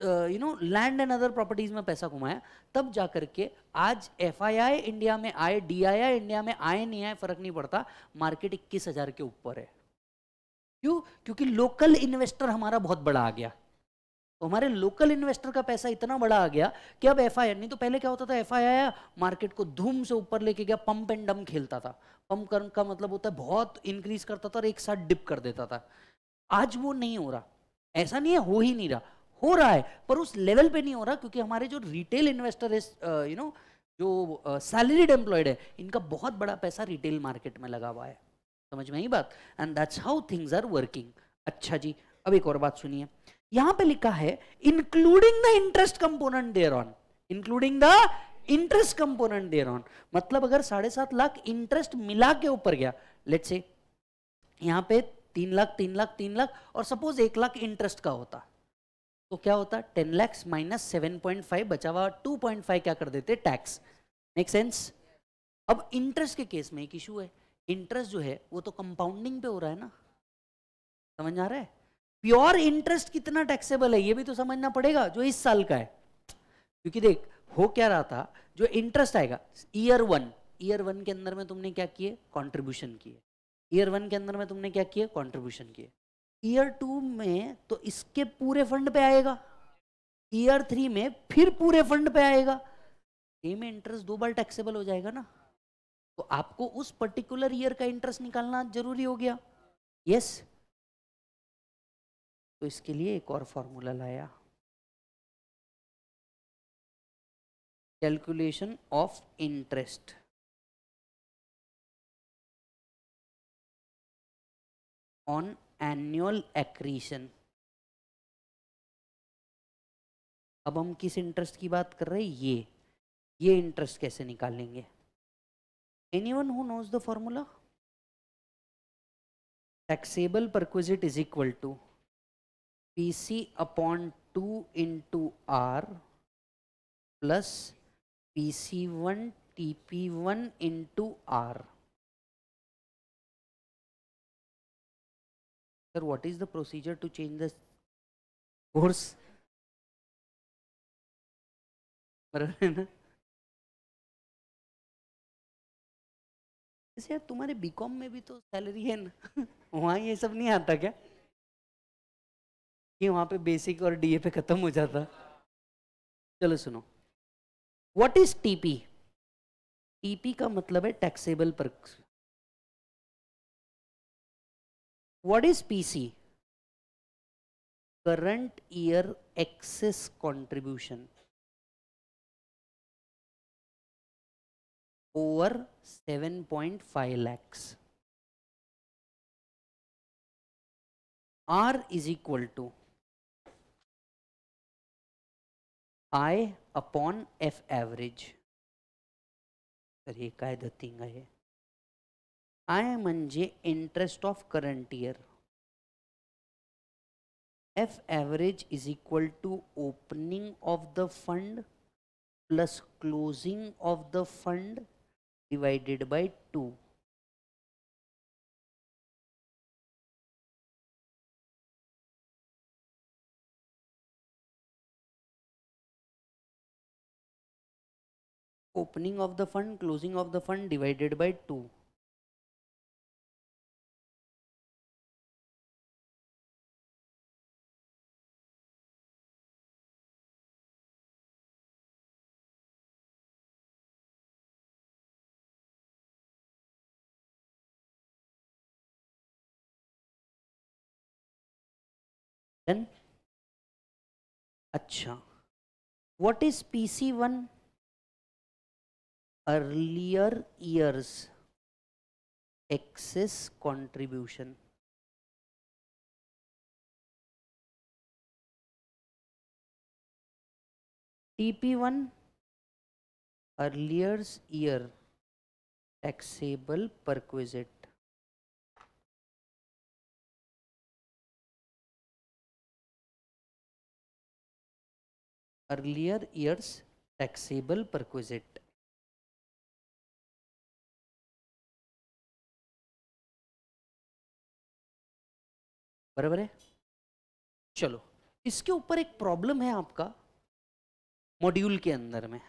you know land and other properties में पैसा घुमाया तब जा करके आज एफ इंडिया में आए डी इंडिया में आए नहीं आए फर्क नहीं पड़ता मार्केट इक्कीस हजार के ऊपर है क्यों क्योंकि लोकल इन्वेस्टर हमारा बहुत बड़ा आ गया तो हमारे लोकल इन्वेस्टर का पैसा इतना बड़ा आ गया कि अब एफ आई नहीं तो पहले क्या होता था एफ आया मार्केट को धूम से ऊपर लेके गया पंप एंड डम खेलता था पंप करम का मतलब होता है बहुत इंक्रीज करता था और एक साथ डिप कर देता था आज वो नहीं हो रहा ऐसा नहीं है हो ही नहीं रहा हो रहा है पर उस लेवल पे नहीं हो रहा क्योंकि हमारे जो रिटेल इन्वेस्टर है यू नो जो सैलरीड एम्प्लॉयड है इनका बहुत बड़ा पैसा रिटेल मार्केट में लगा हुआ है समझ में आई बात and that's how things are working अच्छा जी अब एक और बात सुनिए यहां पे लिखा है including the interest component thereon including the interest component thereon मतलब अगर साढ़े सात लाख इंटरेस्ट मिला के ऊपर गया लेट से यहां पे तीन लाख तीन लाख तीन लाख और सपोज एक लाख इंटरेस्ट का होता तो क्या होता ten lakhs minus seven point five बचा हुआ टू पॉइंट फाइव क्या कर देते टैक्स मेक सेंस अब इंटरेस्ट के केस में एक इशू है इंटरेस्ट जो है वो तो कंपाउंडिंग पे हो रहा है ना समझ आ रहा है प्योर इंटरेस्ट कितना टैक्सेबल है ये भी तो समझना पड़ेगा जो इस साल का है क्योंकि देख हो क्या रहा था जो इंटरेस्ट आएगा ईयर वन ईयर वन के अंदर में तुमने क्या किए कॉन्ट्रीब्यूशन किए ईयर वन के अंदर में तुमने क्या किए कॉन्ट्रीब्यूशन किए ईयर टू में तो इसके पूरे फंड पे आएगा ईयर थ्री में फिर पूरे फंड पे आएगा सेम इंटरेस्ट दो बार टैक्सेबल हो जाएगा ना तो आपको उस पर्टिकुलर ईयर का इंटरेस्ट निकालना जरूरी हो गया यस yes? तो इसके लिए एक और फॉर्मूला लाया calculation of interest on annual accretion अब हम किस इंटरेस्ट की बात कर रहे हैं ये ये इंटरेस्ट कैसे निकालेंगे Anyone who knows the formula? Taxable perquisite is equal to PC upon 2 into R plus PC1 TP1 into R. Sir, what is the procedure to change the course? जैसे यार तुम्हारे बीकॉम में भी तो सैलरी है ना वहाँ ये सब नहीं आता क्या कि वहाँ पे बेसिक और डी पे खत्म हो जाता चलो सुनो वॉट इज टीपी टीपी का मतलब है टैक्सेबल पर what is PC current year excess contribution over 7.5 lakhs. R is equal to I upon F average. काय धतिंग आहे आय म्हणजे interest of current year F average is equal to opening of the fund plus closing of the fund divided by 2. Opening of the fund, closing of the fund divided by 2. Then अच्छा what is pc1 earlier years excess contribution tp1 earlier year taxable perquisite earlier year's taxable perquisite. बराबर है चलो इसके ऊपर एक problem है आपका module के अंदर में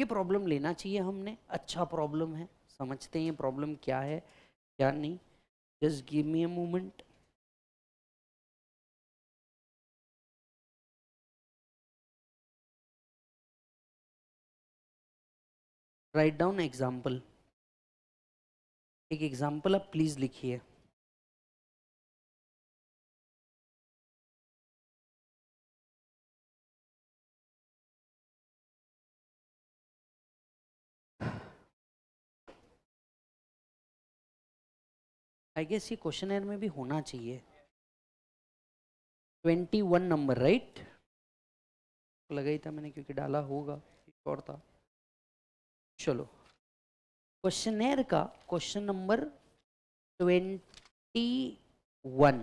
ये प्रॉब्लम लेना चाहिए हमने अच्छा प्रॉब्लम है समझते हैं ये प्रॉब्लम क्या है क्या नहीं just give me a moment write down example एक एग्जाम्पल आप प्लीज लिखिए आई गेस ये क्वेश्चन में भी होना चाहिए ट्वेंटी वन नंबर राइट लगा ही था मैंने क्योंकि डाला होगा और था चलो क्वेश्चन का question number twenty one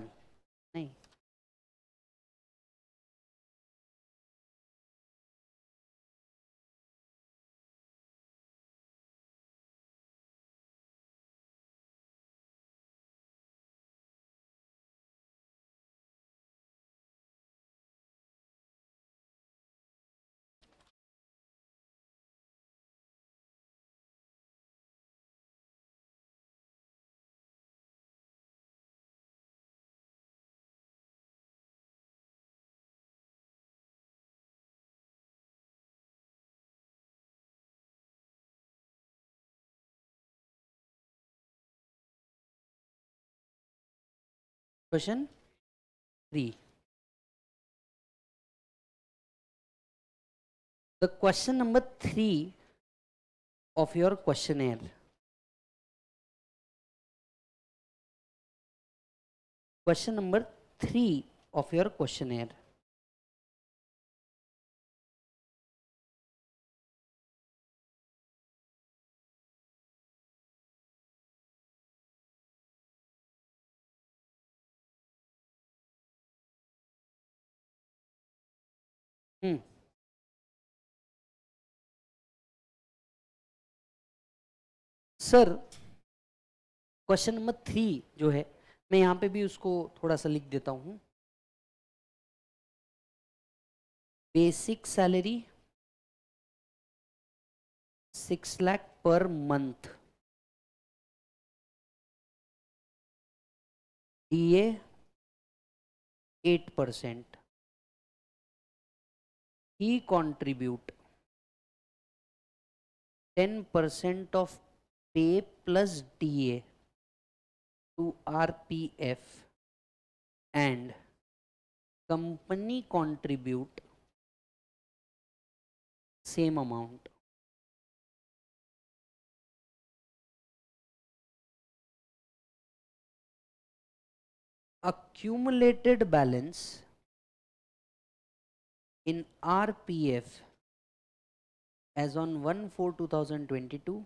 question 3. The question number 3 of your questionnaire. Question number 3 of your questionnaire. Sir question number three जो है मैं यहाँ पे भी उसको थोड़ा सा लिख देता हूँ basic salary six lakh per month DA eight percent he contribute ten percent of A plus DA to RPF and company contribute same amount. Accumulated balance in RPF as on 1 4 2022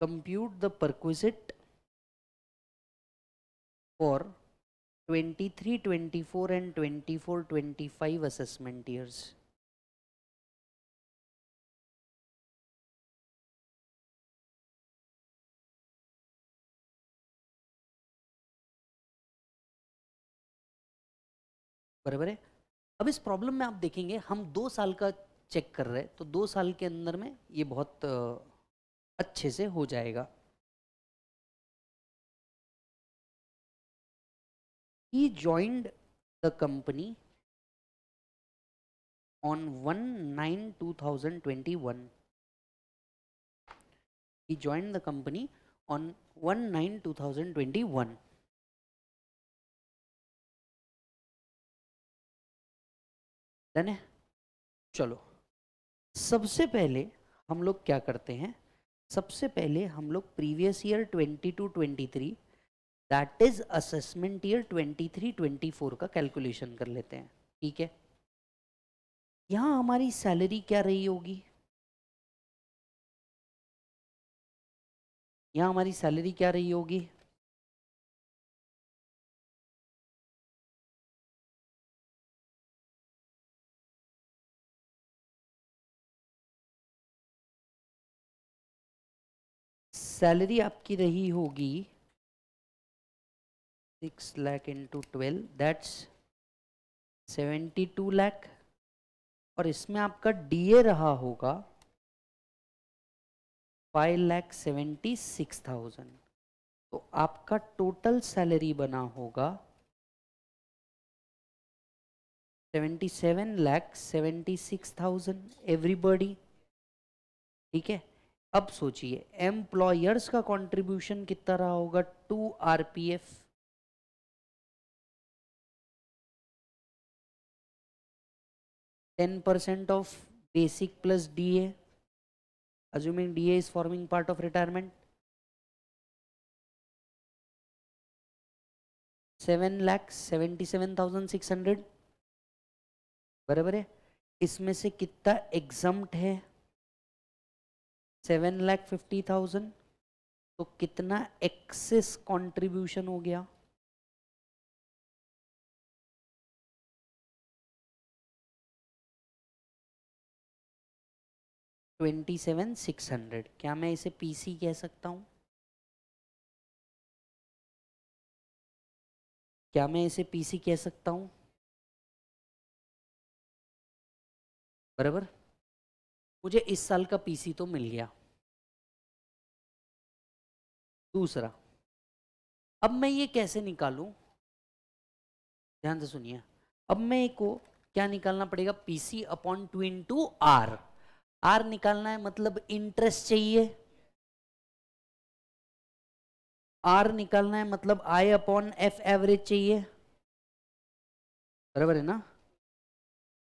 compute the perquisite for 23 24 and 24 25 assessment years बराबर है अब इस problem में आप देखेंगे हम दो साल का चेक कर रहे हैं तो दो साल के अंदर में ये बहुत अच्छे से हो जाएगा he joined the company on one nine two thousand twenty one he joined the company on one nine two thousand twenty one चलो सबसे पहले हम लोग क्या करते हैं सबसे पहले हम लोग previous year 22 to 23 that is assessment year 23 24 का कैलकुलेशन कर लेते हैं ठीक है यहाँ हमारी सैलरी क्या रही होगी यहाँ हमारी सैलरी क्या रही होगी सैलरी आपकी रही होगी six lakh into twelve that's seventy two lakh और इसमें आपका डीए रहा होगा five lakh seventy six thousand तो आपका टोटल सैलरी बना होगा seventy seven lakh seventy six thousand everybody ठीक है अब सोचिए एम्प्लॉयर्स का कंट्रीब्यूशन कितना रहा होगा to R P F ten percent of basic plus DA assuming DA is forming part of retirement seven lakhs seventy seven thousand six hundred बराबर है इसमें से कितना एग्जम्प्ट है सेवन लैख फिफ्टी थाउजेंड तो कितना एक्सेस कंट्रीब्यूशन हो गया ट्वेंटी सेवन सिक्स हंड्रेड क्या मैं इसे पीसी कह सकता हूँ क्या मैं इसे पीसी कह सकता हूँ बराबर मुझे इस साल का पीसी तो मिल गया दूसरा अब मैं ये कैसे निकालूं ध्यान से सुनिए अब मैं को क्या निकालना पड़ेगा PC upon two into R R निकालना है मतलब इंटरेस्ट चाहिए आर निकालना है मतलब आई अपॉन एफ एवरेज चाहिए बराबर है ना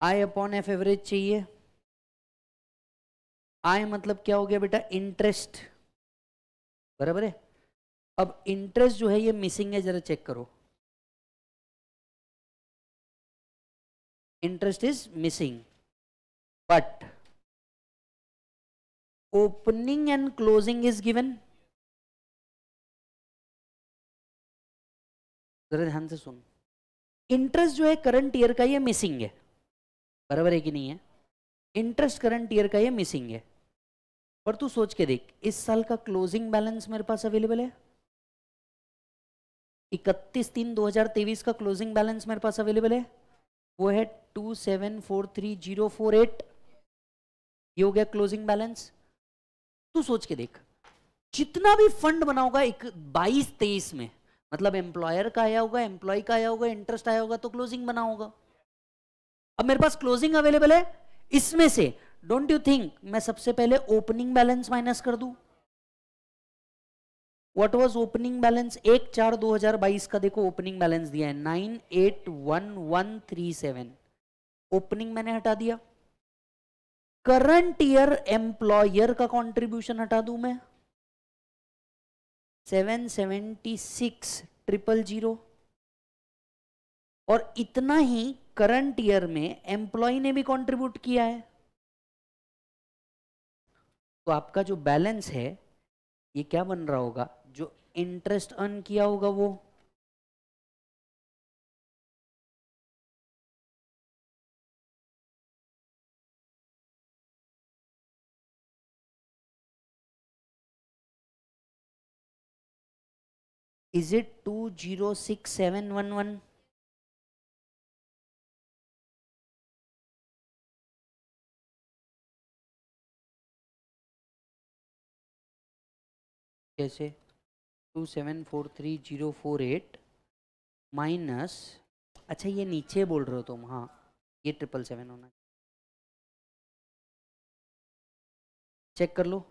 आई अपॉन एफ एवरेज चाहिए आय मतलब क्या हो गया बेटा इंटरेस्ट बराबर है अब इंटरेस्ट जो है ये मिसिंग है जरा चेक करो interest is missing but opening and closing is given जरा ध्यान से सुन इंटरेस्ट जो है करंट ईयर का ये मिसिंग है बराबर है कि नहीं है इंटरेस्ट करंट ईयर का ये मिसिंग है पर तू सोच के देख इस साल का क्लोजिंग बैलेंस मेरे पास अवेलेबल है इकतीस तीन 2023 का क्लोजिंग बैलेंस मेरे पास अवेलेबल है वो है two seven four three zero four eight ये हो गया क्लोजिंग बैलेंस तू सोच के देख जितना भी फंड बना होगा एक बाईस तेईस में मतलब एम्प्लॉयर का आया होगा एम्प्लॉय का आया होगा इंटरेस्ट आया होगा तो क्लोजिंग बना होगा अब मेरे पास क्लोजिंग अवेलेबल है इसमें से डोंट यू थिंक मैं सबसे पहले ओपनिंग बैलेंस माइनस कर दू वट वॉज ओपनिंग बैलेंस एक चार दो हजार बाईस का देखो ओपनिंग बैलेंस दिया है nine eight one one three seven opening मैंने हटा दिया करंट ईयर एम्प्लॉयर का कॉन्ट्रीब्यूशन हटा दू मैं seven seventy six triple zero और इतना ही करंट ईयर में एम्प्लॉय ने भी कंट्रीब्यूट किया है तो आपका जो बैलेंस है ये क्या बन रहा होगा जो इंटरेस्ट अर्न किया होगा वो is it two zero six seven one one कैसे two seven four three zero four eight minus अच्छा ये नीचे बोल रहे हो तुम हाँ ये ट्रिपल सेवन होना चेक कर लो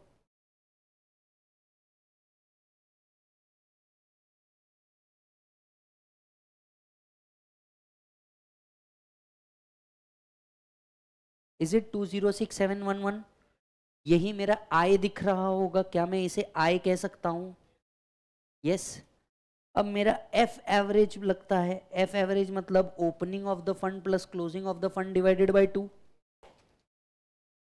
is it two zero six seven one one यही मेरा आय दिख रहा होगा क्या मैं इसे आय कह सकता हूं यस yes. अब मेरा एफ एवरेज लगता है एफ एवरेज मतलब opening of the fund plus closing of the fund divided by two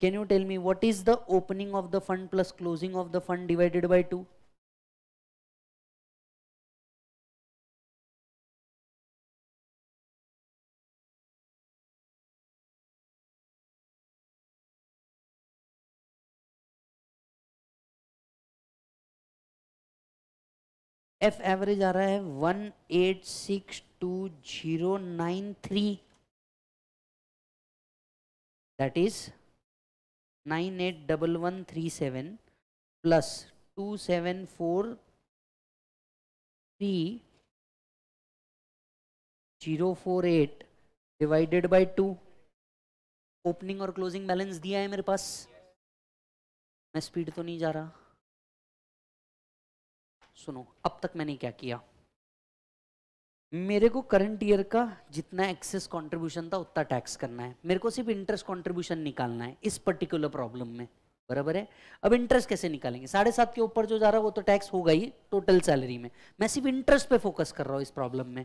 can you tell me what is the opening of the fund plus closing of the fund divided by two F average आ रहा है one eight six two zero nine three that is nine eight double one three seven plus two seven four three zero four eight divided by two opening और closing balance दिया है मेरे पास मैं speed तो नहीं जा रहा सुनो अब तक मैंने क्या किया मेरे को करंट ईयर का जितना एक्सेस कंट्रीब्यूशन था उतना टैक्स करना है मेरे को सिर्फ इंटरेस्ट कंट्रीब्यूशन निकालना है इस पर्टिकुलर प्रॉब्लम में बराबर है अब इंटरेस्ट कैसे निकालेंगे साढ़े सात के ऊपर जो जा रहा है वो तो टैक्स होगा ही टोटल सैलरी में मैं सिर्फ इंटरेस्ट पे फोकस कर रहा हूँ इस प्रॉब्लम में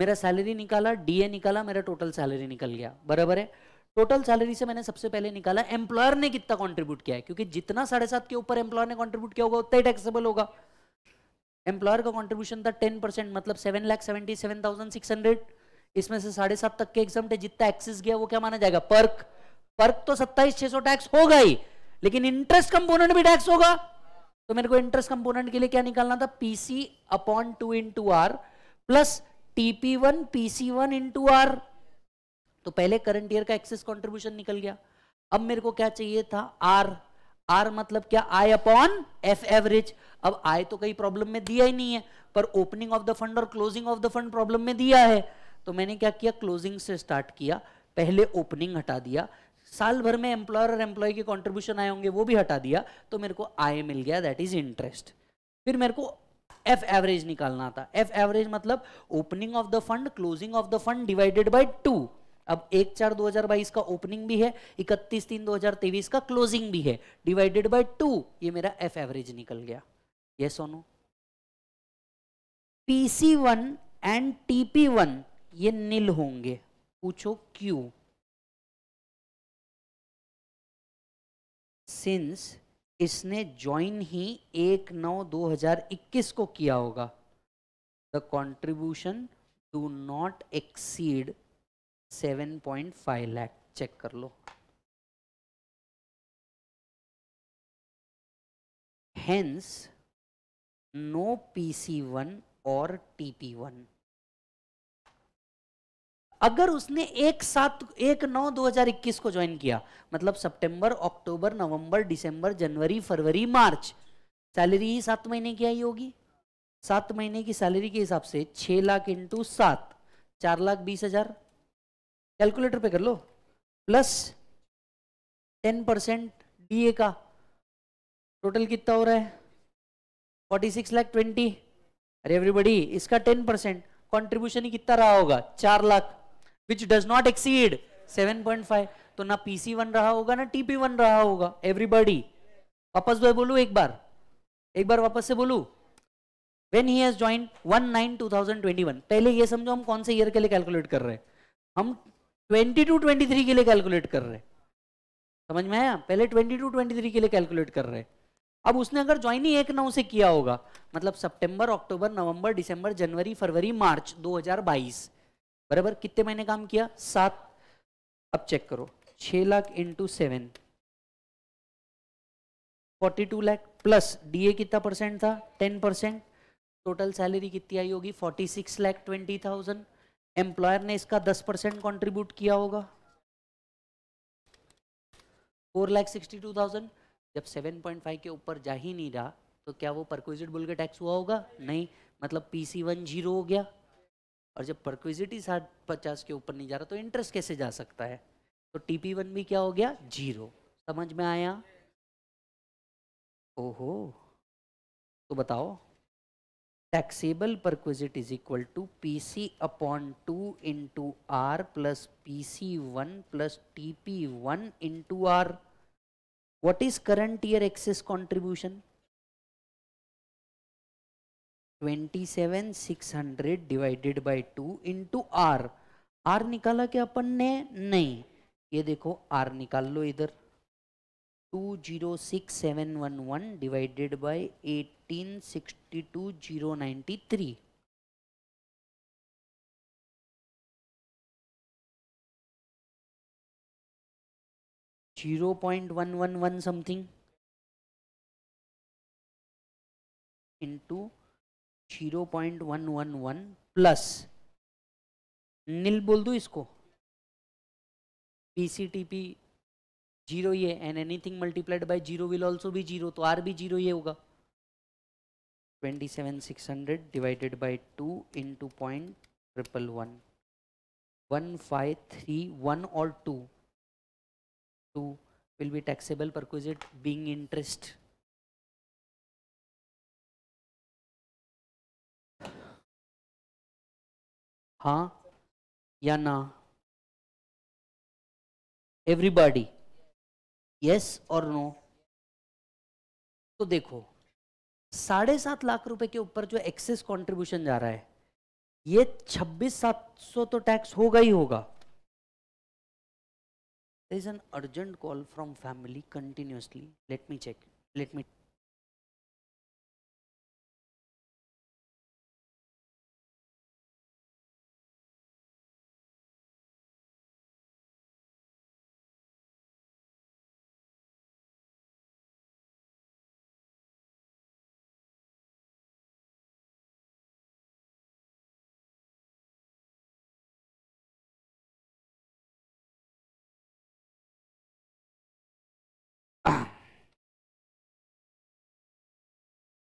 मेरा सैलरी निकाला डीए निकाला मेरा टोटल सैलरी निकल गया बराबर है टोटल सैलरी से मैंने सबसे पहले निकाला एम्प्लॉयर ने कितना कॉन्ट्रीब्यूट किया है क्योंकि जितना साढ़े के ऊपर एम्प्लॉयर ने कॉन्ट्रीब्यूट किया होगा उतना ही टैक्सेबल होगा एम्प्लॉयर का कॉन्ट्रीब्यूशन था टेन परसेंट मतलब seven lakh seventy seven thousand six hundred इसमें से साढ़े सात तक के एग्जाम जितना एक्सेस गया वो क्या माना जाएगा पर्क पर्क तो सत्ताईस छह सौ टैक्स होगा ही लेकिन इंटरेस्ट कंपोनेंट भी टैक्स होगा तो मेरे को इंटरेस्ट कंपोनेंट के लिए क्या निकालना था PC upon two into R plus TP one PC one into R तो पहले करंट ईयर का एक्सेस कंट्रीब्यूशन निकल गया अब मेरे को क्या चाहिए था आर आर मतलब क्या आई अपॉन एफ एवरेज अब आई तो कहीं प्रॉब्लम में दिया ही नहीं है पर ओपनिंग ऑफ द फंड और closing of the fund problem में दिया है तो मैंने क्या किया क्लोजिंग से स्टार्ट किया पहले ओपनिंग हटा दिया साल भर में एम्प्लॉयर और एम्प्लॉय के कॉन्ट्रीब्यूशन आए होंगे वो भी हटा दिया तो मेरे को आई मिल गया दैट इज इंटरेस्ट फिर मेरे को एफ एवरेज निकालना था एफ एवरेज मतलब opening of the fund closing of the fund divided by two अब एक चार दो हजार बाईस का ओपनिंग भी है इकतीस तीन दो हजार तेईस का क्लोजिंग भी है डिवाइडेड बाय टू ये मेरा एफ एवरेज निकल गया ये सोनू PC one and TP one ये नील होंगे पूछो क्यू सिंस इसने ज्वाइन ही एक नौ दो हजार इक्कीस को किया होगा the contribution do not exceed seven point five lakh check कर लो hence no P C one और टी पी वन अगर उसने एक साथ एक नौ दो हजार इक्कीस को ज्वाइन किया मतलब सितंबर अक्टूबर नवंबर दिसंबर जनवरी फरवरी मार्च सैलरी ही सात महीने की आई होगी सात महीने की सैलरी के हिसाब से छह लाख इंटू सात चार लाख बीस हजार कैलकुलेटर पे कर लो प्लस टेन परसेंट डी का टोटल कितना हो रहा है फोर्टी सिक्स लाख ट्वेंटी अरे एवरीबडी इसका टेन परसेंट कॉन्ट्रीब्यूशन ही कितना रहा होगा चार lakh which does not exceed seven point five तो ना पीसी वन रहा होगा ना टीपी वन रहा होगा एवरीबडी वापस मैं बोलू एक बार एक बार वापस से बोलू when he has join one nine two पहले ये समझो हम कौन से ईयर के लिए कैलकुलेट कर रहे हैं हम ट्वेंटी टू ट्वेंटी थ्री के लिए कैलकुलेट कर रहे समझ में आया पहले ट्वेंटी टू ट्वेंटी थ्री के लिए कैलकुलेट कर रहे अब उसने अगर ज्वाइन ही एक नौ से किया होगा मतलब सितंबर अक्टूबर नवंबर दिसंबर जनवरी फरवरी मार्च 2022 बराबर कितने महीने काम किया सात अब चेक करो छः lakh into seven forty two lakh plus DA कितना परसेंट था टेन परसेंट टोटल सैलरी कितनी आई होगी forty six lakh twenty thousand employer ने इसका दस परसेंट कॉन्ट्रीब्यूट किया होगा four lakh sixty two thousand जब सेवन पॉइंट फाइव के ऊपर जा ही नहीं रहा तो क्या वो परक्विजिट बोल के टैक्स हुआ होगा नहीं मतलब पी सी वन जीरो हो गया और जब परक्विजिट ही साठ पचास के ऊपर नहीं जा रहा तो इंटरेस्ट कैसे जा सकता है तो टी पी वन भी क्या हो गया जीरो समझ में आया ओहो तो बताओ taxable perquisite is equal to PC upon 2 into R plus PC1 plus TP1 into R. What is current year excess contribution? 27,600 divided by 2 into R. R निकाला क्या अपन ने नहीं ये देखो R निकाल लो इधर 206711 divided by 1862093 zero point one one one something into zero point one one one plus nil बोल दो इसको पीसीटीपी जीरो ये and anything multiplied by zero will also भी जीरो तो आर भी जीरो ये होगा twenty seven six hundred divided by two into point triple one one five three one और two two will be taxable perquisite being interest हाँ या ना everybody yes और नो तो देखो साढ़े सात लाख रुपए के ऊपर जो एक्सेस कंट्रीब्यूशन जा रहा है ये छब्बीस सात सौ तो टैक्स होगा ही होगा is an urgent call from family continuously let me check let me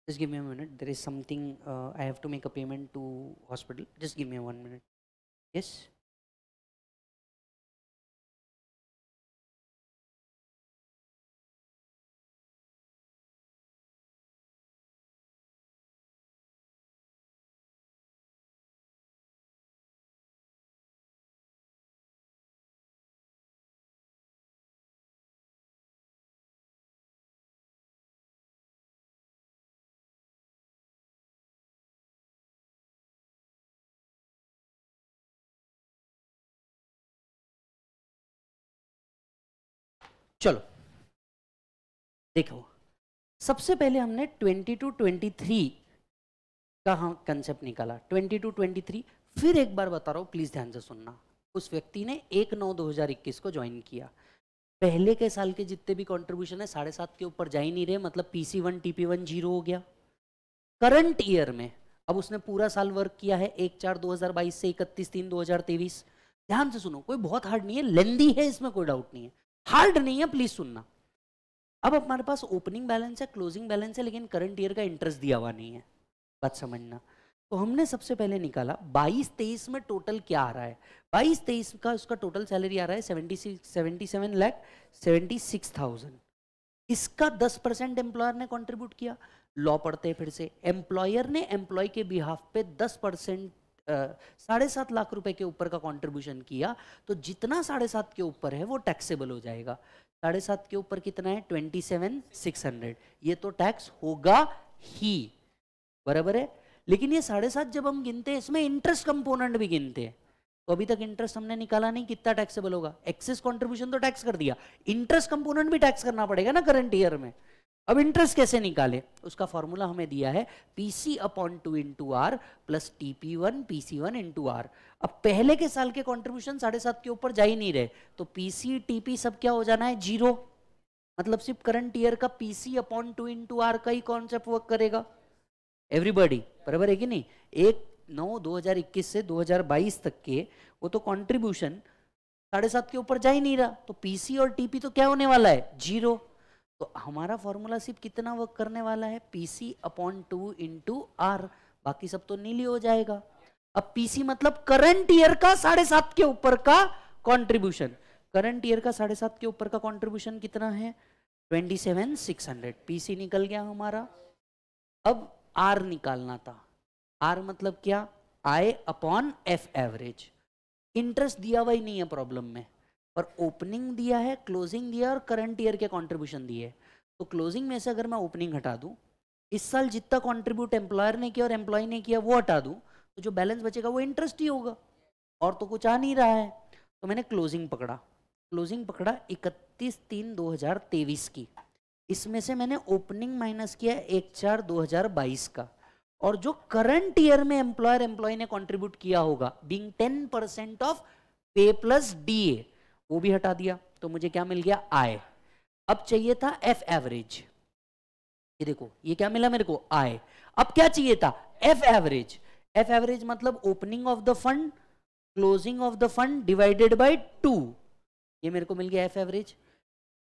Just give me a minute. There is something uh, I have to make a payment to hospital. Just give me one minute. Yes. चलो देखो सबसे पहले हमने 22 to 23 का हम हाँ concept निकाला 22 to 23 फिर एक बार बता रहा हूँ प्लीज़ ध्यान से सुनना उस व्यक्ति ने एक नौ दो हज़ार इक्कीस को ज्वाइन किया पहले के साल के जितने भी कंट्रीब्यूशन है साढ़े सात के ऊपर जा ही नहीं रहे मतलब PC one TP one zero हो गया करंट ईयर में अब उसने पूरा साल वर्क किया है एक चार दो हज़ार बाईस से इकतीस तीन दो हज़ार तेईस ध्यान से सुनो कोई बहुत हार्ड नहीं है लेंदी है इसमें कोई डाउट नहीं है हार्ड नहीं है प्लीज सुनना अब हमारे पास ओपनिंग बैलेंस है क्लोजिंग बैलेंस है लेकिन करंट ईयर का इंटरेस्ट दिया हुआ नहीं है बात समझना तो हमने सबसे पहले निकाला 22 तेईस में टोटल क्या आ रहा है 22 तेईस का उसका टोटल सैलरी आ रहा है 76 77 लाख 76,000 इसका 10 परसेंट एम्प्लॉयर ने कंट्रीब्यूट किया लॉ पढ़ते हैं फिर से एम्प्लॉयर ने एम्प्लॉय के बिहाफ पे दस परसेंट साढ़े सात लाख रुपए के ऊपर का कंट्रीब्यूशन किया तो जितना साढ़े सात के ऊपर है वो टैक्सेबल हो जाएगा साढ़े सात के ऊपर कितना है ट्वेंटी सेवन सिक्स हंड्रेड ये तो टैक्स होगा ही बराबर है लेकिन ये साढ़े सात जब हम गिनते हैं इसमें इंटरेस्ट कंपोनेंट भी गिनते हैं तो अभी तक इंटरेस्ट हमने निकाला नहीं कितना टैक्सेबल होगा एक्सेस कॉन्ट्रीब्यूशन तो टैक्स कर दिया इंटरेस्ट कंपोनेंट भी टैक्स करना पड़ेगा ना करंट ईयर में अब इंटरेस्ट कैसे निकाले उसका फॉर्मूला हमें दिया है P C upon two into R plus T P one P C one into R अब पहले के साल के कॉन्ट्रीब्यूशन साढ़े सात के ऊपर जा ही नहीं रहे तो पी सी टी पी सब क्या हो जाना है जीरो मतलब सिर्फ करंट ईयर का P C upon two into R का ही कॉन्सेप्ट वर्क करेगा एवरीबॉडी बराबर है कि नहीं एक नौ दो हजार इक्कीस से दो हजार बाईस तक के वो तो कॉन्ट्रीब्यूशन साढ़े सात के ऊपर जा ही नहीं रहा तो पीसी और टीपी तो क्या होने वाला है जीरो तो हमारा फॉर्मूला सिर्फ कितना वर्क करने वाला है P C upon two into R बाकी सब तो नीली हो जाएगा अब पीसी मतलब करंट ईयर का साढ़े सात के ऊपर का कंट्रीब्यूशन करंट ईयर का साढ़े सात के ऊपर का कंट्रीब्यूशन कितना है twenty seven six hundred PC निकल गया हमारा अब आर निकालना था आर मतलब क्या I upon F average interest दिया हुआ ही नहीं है प्रॉब्लम में पर ओपनिंग दिया है क्लोजिंग दिया और करंट ईयर के कॉन्ट्रीब्यूशन दिए तो क्लोजिंग में से अगर मैं ओपनिंग हटा दूँ इस साल जितना कॉन्ट्रीब्यूट एम्प्लॉयर ने किया और एम्प्लॉय ने किया वो हटा दूँ तो जो बैलेंस बचेगा वो इंटरेस्ट ही होगा और तो कुछ आ नहीं रहा है तो मैंने क्लोजिंग पकड़ा क्लोजिंग पकड़ा इकतीस तीन दो हजार तेईस की इसमें से मैंने ओपनिंग माइनस किया एक चार दो हजार बाईस का और जो करंट ईयर में एम्प्लॉयर एम्प्लॉय ने कंट्रीब्यूट किया होगा being ten percent of pay plus D A वो भी हटा दिया तो मुझे क्या मिल गया आय अब चाहिए था एफ एवरेज ये देखो ये क्या मिला मेरे को आय अब क्या चाहिए था एफ एवरेज एफ एवरेज मतलब opening of the fund closing of the fund divided by two ये मेरे को मिल गया एफ एवरेज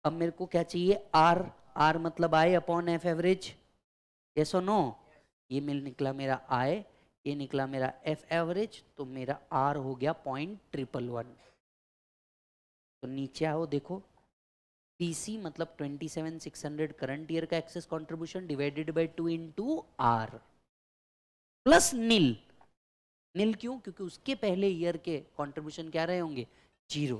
अब मेरे को क्या चाहिए आर आर मतलब आय अपॉन एफ एवरेज ये सो नो ये मिल निकला मेरा आय ये निकला मेरा एफ एवरेज तो मेरा आर हो गया पॉइंट ट्रिपल वन तो नीचे आओ देखो पीसी मतलब 27600 करंट ईयर का excess contribution divided by two into R plus nil nil क्यों क्योंकि उसके पहले ईयर के कंट्रीब्यूशन क्या रहे होंगे जीरो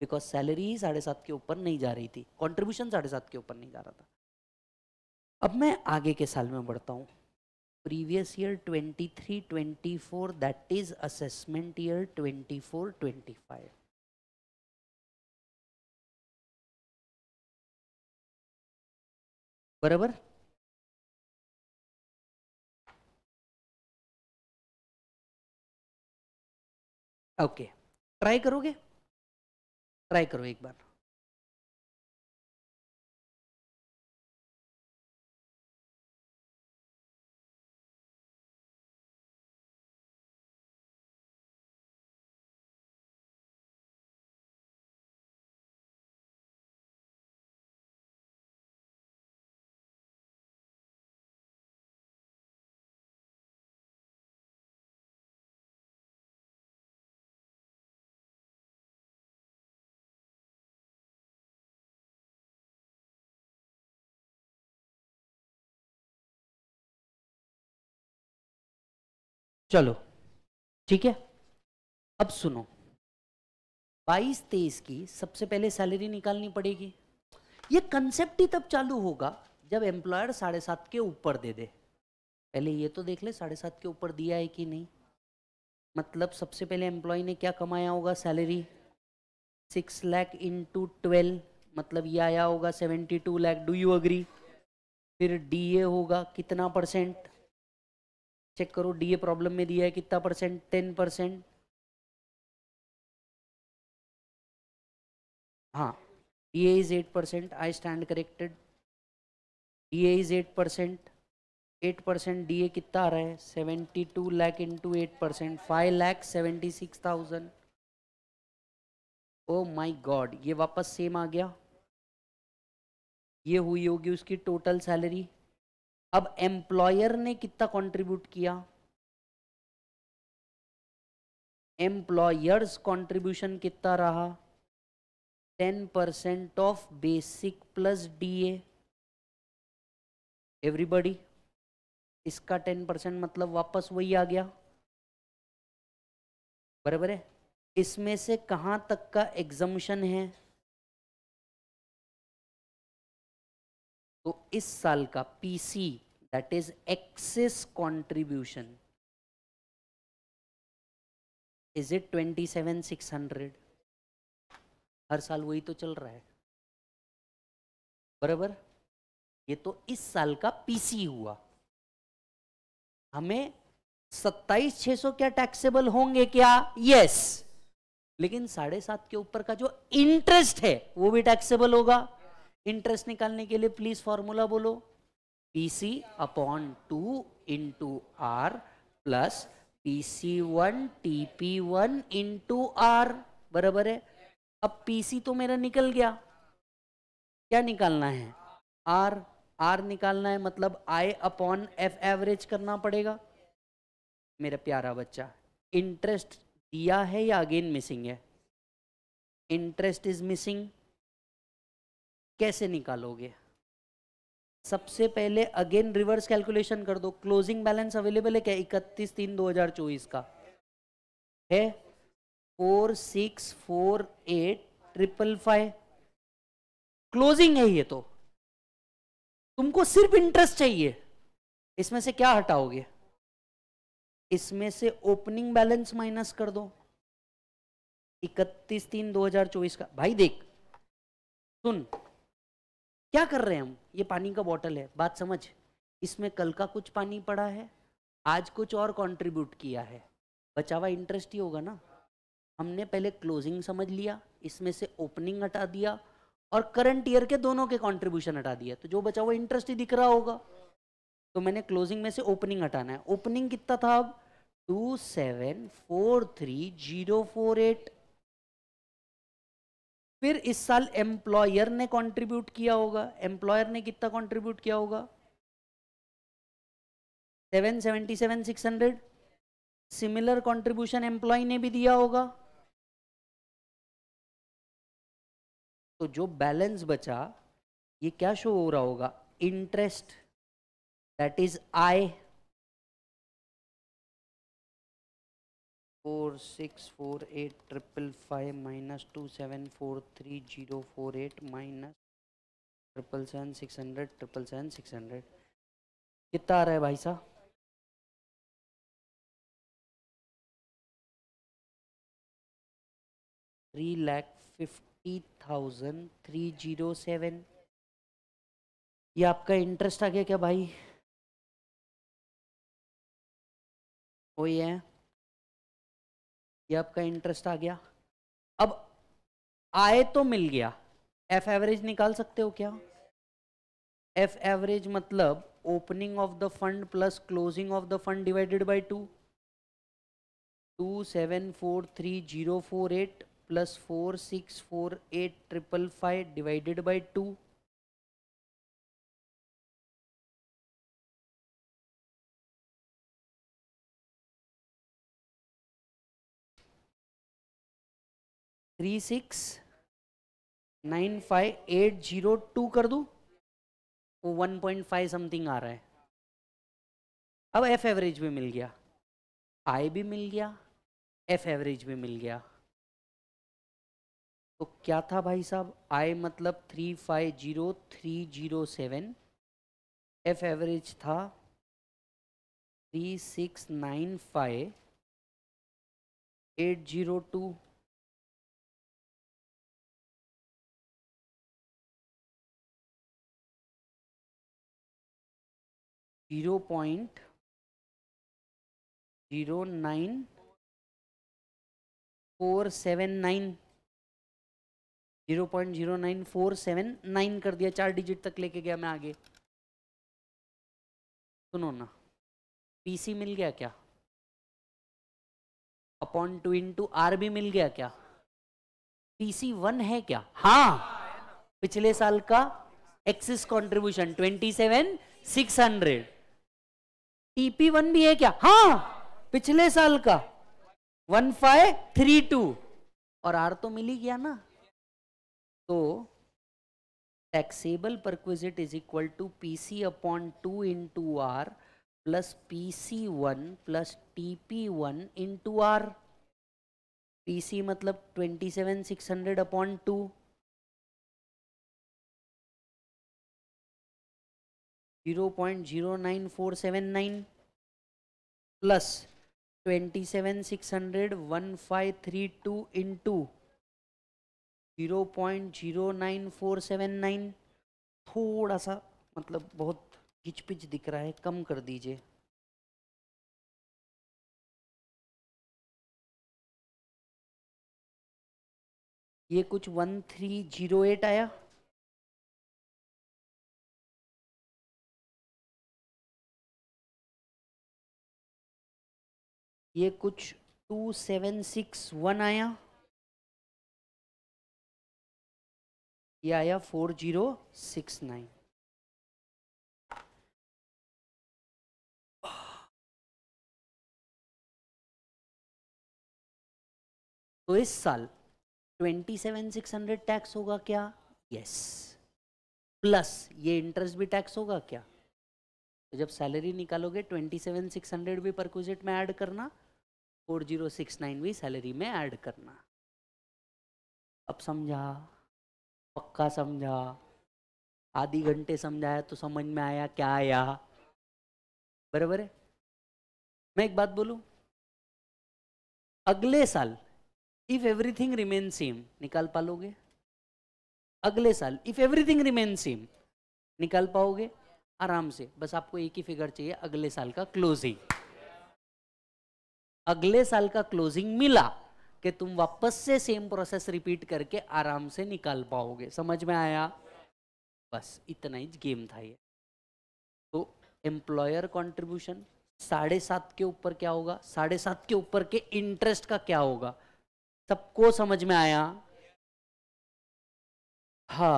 बिकॉज सैलरी ही साढ़े सात के ऊपर नहीं जा रही थी कंट्रीब्यूशन साढ़े सात के ऊपर नहीं जा रहा था अब मैं आगे के साल में बढ़ता हूँ previous year 23, 24 that is assessment year 24, 25 बराबर ओके ट्राई करोगे ट्राई करो एक बार चलो ठीक है अब सुनो 22 तेईस की सबसे पहले सैलरी निकालनी पड़ेगी ये कंसेप्ट ही तब चालू होगा जब एम्प्लॉयर साढ़े सात के ऊपर दे दे पहले ये तो देख ले साढ़े सात के ऊपर दिया है कि नहीं मतलब सबसे पहले एम्प्लॉय ने क्या कमाया होगा salary six lakh into twelve मतलब ये आया होगा seventy two lakh do you agree फिर डीए होगा कितना परसेंट चेक करो डीए प्रॉब्लम में दिया है कितना परसेंट टेन परसेंट हाँ DA is eight percent I stand corrected DA is eight percent eight percent D A कितना आ रहा है seventy two lakh into eight percent five lakh seventy six thousand oh my god ये वापस सेम आ गया ये हुई होगी उसकी टोटल सैलरी अब एम्प्लॉयर ने कितना कंट्रीब्यूट किया एम्प्लॉयर्स कंट्रीब्यूशन कितना रहा ten percent of basic plus DA everybody इसका टेन परसेंट मतलब वापस वही आ गया बराबर है इसमें से कहां तक का एग्जम्पन है तो इस साल का PC that is excess contribution is it twenty seven six hundred हर साल वही तो चल रहा है बराबर ये तो इस साल का पीसी हुआ हमें सत्ताईस छह सौ क्या टैक्सेबल होंगे क्या यस लेकिन साढ़े सात के ऊपर का जो इंटरेस्ट है वो भी टैक्सेबल होगा इंटरेस्ट निकालने के लिए प्लीज फॉर्मूला बोलो P C upon two into R plus P C one T P one into R बराबर है अब पी सी तो मेरा निकल गया क्या निकालना है आर आर निकालना है मतलब आई अपॉन एफ एवरेज करना पड़ेगा मेरा प्यारा बच्चा इंटरेस्ट दिया है या अगेन मिसिंग है इंटरेस्ट इज मिसिंग कैसे निकालोगे सबसे पहले अगेन रिवर्स कैलकुलेशन कर दो क्लोजिंग बैलेंस अवेलेबल है क्या इकतीस तीन दो हजार चौबीस का है four six four eight triple five closing है ये तो तुमको सिर्फ इंटरेस्ट चाहिए इसमें से क्या हटाओगे इसमें से ओपनिंग बैलेंस माइनस कर दो इकतीस तीन दो हजार चौबीस का भाई देख सुन क्या कर रहे हैं हम ये पानी का बॉटल है बात समझ इसमें कल का कुछ पानी पड़ा है आज कुछ और कंट्रीब्यूट किया है बचा हुआ इंटरेस्ट ही होगा ना हमने पहले क्लोजिंग समझ लिया इसमें से ओपनिंग हटा दिया और करंट ईयर के दोनों के कंट्रीब्यूशन हटा दिया तो जो बचा हुआ इंटरेस्ट ही दिख रहा होगा तो मैंने क्लोजिंग में से ओपनिंग हटाना है ओपनिंग कितना था अब two seven four three zero four eight फिर इस साल एम्प्लॉयर ने कंट्रीब्यूट किया होगा एम्प्लॉयर ने कितना कंट्रीब्यूट किया होगा seven seventy seven six hundred similar contribution employee ने भी दिया होगा तो जो बैलेंस बचा ये क्या शो हो रहा होगा interest that is I four six four eight triple five minus two seven four three zero four eight minus triple seven six hundred triple seven six hundred कितना आ रहा है भाई साहब three lakh fifty thousand three zero seven ये आपका interest आ गया क्या भाई वही है ये आपका इंटरेस्ट आ गया अब आए तो मिल गया एफ एवरेज निकाल सकते हो क्या एफ एवरेज मतलब opening of the fund plus closing of the fund divided by two two seven four three zero four eight plus four six four eight triple five divided by two three six nine five eight zero two कर दूँ वो one point five something आ रहा है अब F average भी मिल गया आई भी मिल गया एफ एवरेज भी मिल गया तो क्या था भाई साहब आई मतलब three five zero three zero seven F average था three six nine five eight zero two zero point zero nine four seven nine zero point zero nine four seven nine कर दिया चार डिजिट तक लेके गया मैं आगे सुनो ना पीसी मिल गया क्या upon two into R भी मिल गया क्या पीसी वन है क्या हाँ पिछले साल का excess contribution twenty seven six hundred TP one भी है क्या हाँ पिछले साल का वन फाइव थ्री टू और आर तो मिल ही गया ना तो taxable perquisite is equal to P C upon two into R plus P C one plus T P one into R P C मतलब twenty seven six hundred upon two zero point zero nine four seven nine plus twenty seven six hundred one five three two into zero point zero nine four seven nine थोड़ा सा मतलब बहुत घिचपिच दिख रहा है कम कर दीजिए ये कुछ वन थ्री जीरो एट आया ये कुछ टू सेवन सिक्स वन आया ये आया फोर जीरो सिक्स नाइन तो इस साल twenty seven six hundred tax होगा क्या यस प्लस ये इंटरेस्ट भी टैक्स होगा क्या तो जब सैलरी निकालोगे ट्वेंटी सेवन सिक्स हंड्रेड भी परक्विजिट में ऐड करना फोर जीरो सिक्स नाइन भी सैलरी में ऐड करना अब समझा पक्का समझा आधी घंटे समझाया तो समझ में आया क्या आया बराबर है मैं एक बात बोलूं अगले साल इफ एवरीथिंग रिमेन सेम निकाल पालोगे अगले साल इफ एवरीथिंग रिमेन सेम निकाल पाओगे आराम से बस आपको एक ही फिगर चाहिए अगले साल का क्लोजिंग अगले साल का क्लोजिंग मिला कि तुम वापस से सेम प्रोसेस रिपीट करके आराम से निकाल पाओगे समझ में आया बस इतना ही गेम था ये तो एम्प्लॉयर कंट्रीब्यूशन साढ़े सात के ऊपर क्या होगा साढ़े सात के ऊपर के इंटरेस्ट का क्या होगा सबको समझ में आया हा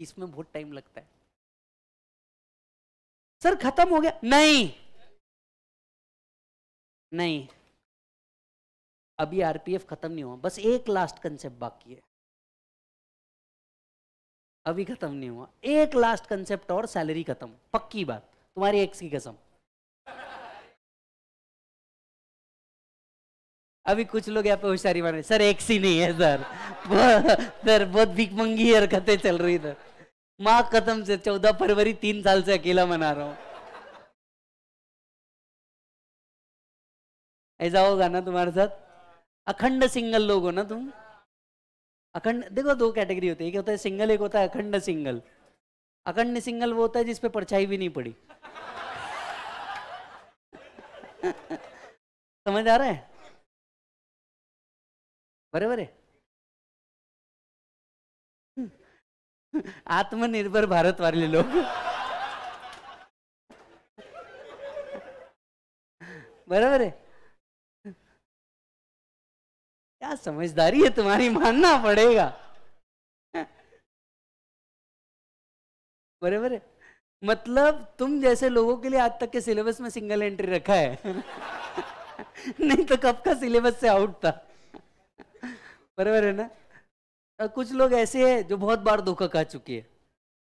इसमें बहुत टाइम लगता है सर खत्म हो गया नहीं नहीं अभी आरपीएफ खत्म नहीं हुआ बस एक लास्ट कंसेप्ट बाकी है अभी खत्म नहीं हुआ एक लास्ट कंसेप्ट और सैलरी खत्म पक्की बात तुम्हारी एक्स की कसम अभी कुछ लोग यहाँ पे होशियारी मारे सर एक्स ही नहीं है सर सर बहुत भीख मंगी हरकतें चल रही सर माँ कदम से चौदह फरवरी तीन साल से अकेला मना रहा हूं ऐसा होगा ना तुम्हारे साथ अखंड सिंगल लोग हो ना तुम अखंड देखो दो कैटेगरी होती है एक होता है सिंगल एक होता है अखंड सिंगल अखंड सिंगल वो होता है जिसपे परछाई भी नहीं पड़ी समझ आ रहा है बरे बरे आत्मनिर्भर भारत वाले लोग बराबर है क्या समझदारी है तुम्हारी मानना पड़ेगा बराबर है मतलब तुम जैसे लोगों के लिए आज तक के सिलेबस में सिंगल एंट्री रखा है नहीं तो कब का सिलेबस से आउट था बराबर है ना कुछ लोग ऐसे हैं जो बहुत बार धोखा खा चुके हैं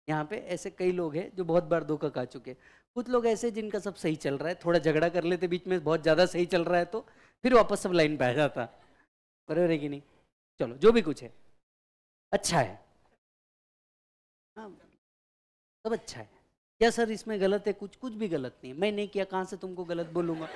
यहाँ पे ऐसे कई लोग हैं जो बहुत बार धोखा खा चुके हैं कुछ लोग ऐसे जिनका सब सही चल रहा है थोड़ा झगड़ा कर लेते बीच में बहुत ज़्यादा सही चल रहा है तो फिर वापस सब लाइन पे आ जाता बरबर है कि नहीं चलो जो भी कुछ है अच्छा है हाँ सब अच्छा है क्या सर इसमें गलत है कुछ कुछ भी गलत नहीं है मैं नहीं किया कहाँ से तुमको गलत बोलूँगा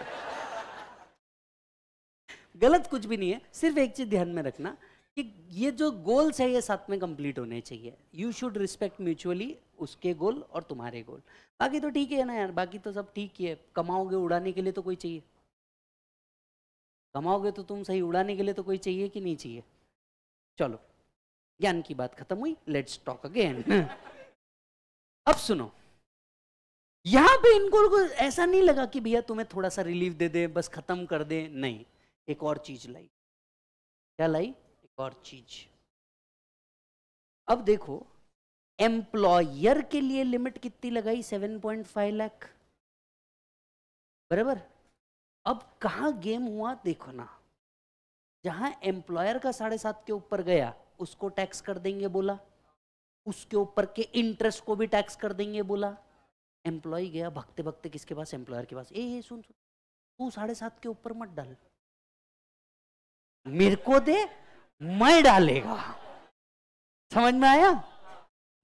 गलत कुछ भी नहीं है सिर्फ एक चीज़ ध्यान में रखना कि ये जो गोल्स है ये साथ में कंप्लीट होने चाहिए यू शुड रिस्पेक्ट म्यूचुअली उसके गोल और तुम्हारे गोल बाकी तो ठीक है ना यार बाकी तो सब ठीक ही है कमाओगे उड़ाने के लिए तो कोई चाहिए कमाओगे तो तुम सही उड़ाने के लिए तो कोई चाहिए कि नहीं चाहिए चलो ज्ञान की बात खत्म हुई लेट्स टॉक अगेन अब सुनो यहां पे इनको ऐसा नहीं लगा कि भैया तुम्हें थोड़ा सा रिलीफ दे दे बस खत्म कर दे नहीं एक और चीज लाई क्या लाई और चीज अब देखो एम्प्लॉयर के लिए लिमिट कितनी लगाई 7.5 लाख बराबर अब कहा गेम हुआ देखो ना जहां एम्प्लॉयर का साढ़े सात के ऊपर गया उसको टैक्स कर देंगे बोला उसके ऊपर के इंटरेस्ट को भी टैक्स कर देंगे बोला एम्प्लॉय गया भगते भगते किसके पास एम्प्लॉयर के पास ए, ए सुन सुन तू साढ़े सात के ऊपर मत डाल मेरे को दे मैं डालेगा समझ में आया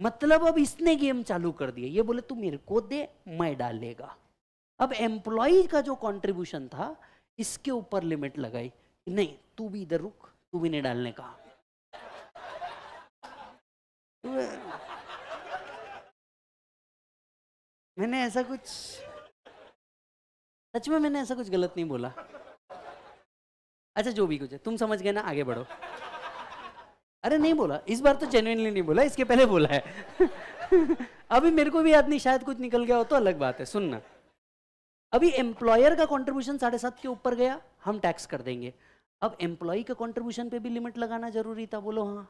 मतलब अब इसने गेम चालू कर दिया ये बोले तू मेरे को दे मैं डालेगा अब एम्प्लॉज का जो कंट्रीब्यूशन था इसके ऊपर लिमिट लगाई नहीं तू भी इधर रुक तू भी नहीं डालने का मैंने ऐसा कुछ सच में मैंने ऐसा कुछ गलत नहीं बोला अच्छा जो भी कुछ है तुम समझ गए ना आगे बढ़ो अरे नहीं बोला इस बार तो जेन्यनली नहीं बोला इसके पहले बोला है अभी मेरे को भी याद नहीं शायद कुछ निकल गया हो तो अलग बात है सुनना अभी एम्प्लॉयर का कॉन्ट्रीब्यूशन साढ़े सात के ऊपर गया हम टैक्स कर देंगे अब एम्प्लॉय के कॉन्ट्रीब्यूशन पे भी लिमिट लगाना जरूरी था बोलो हाँ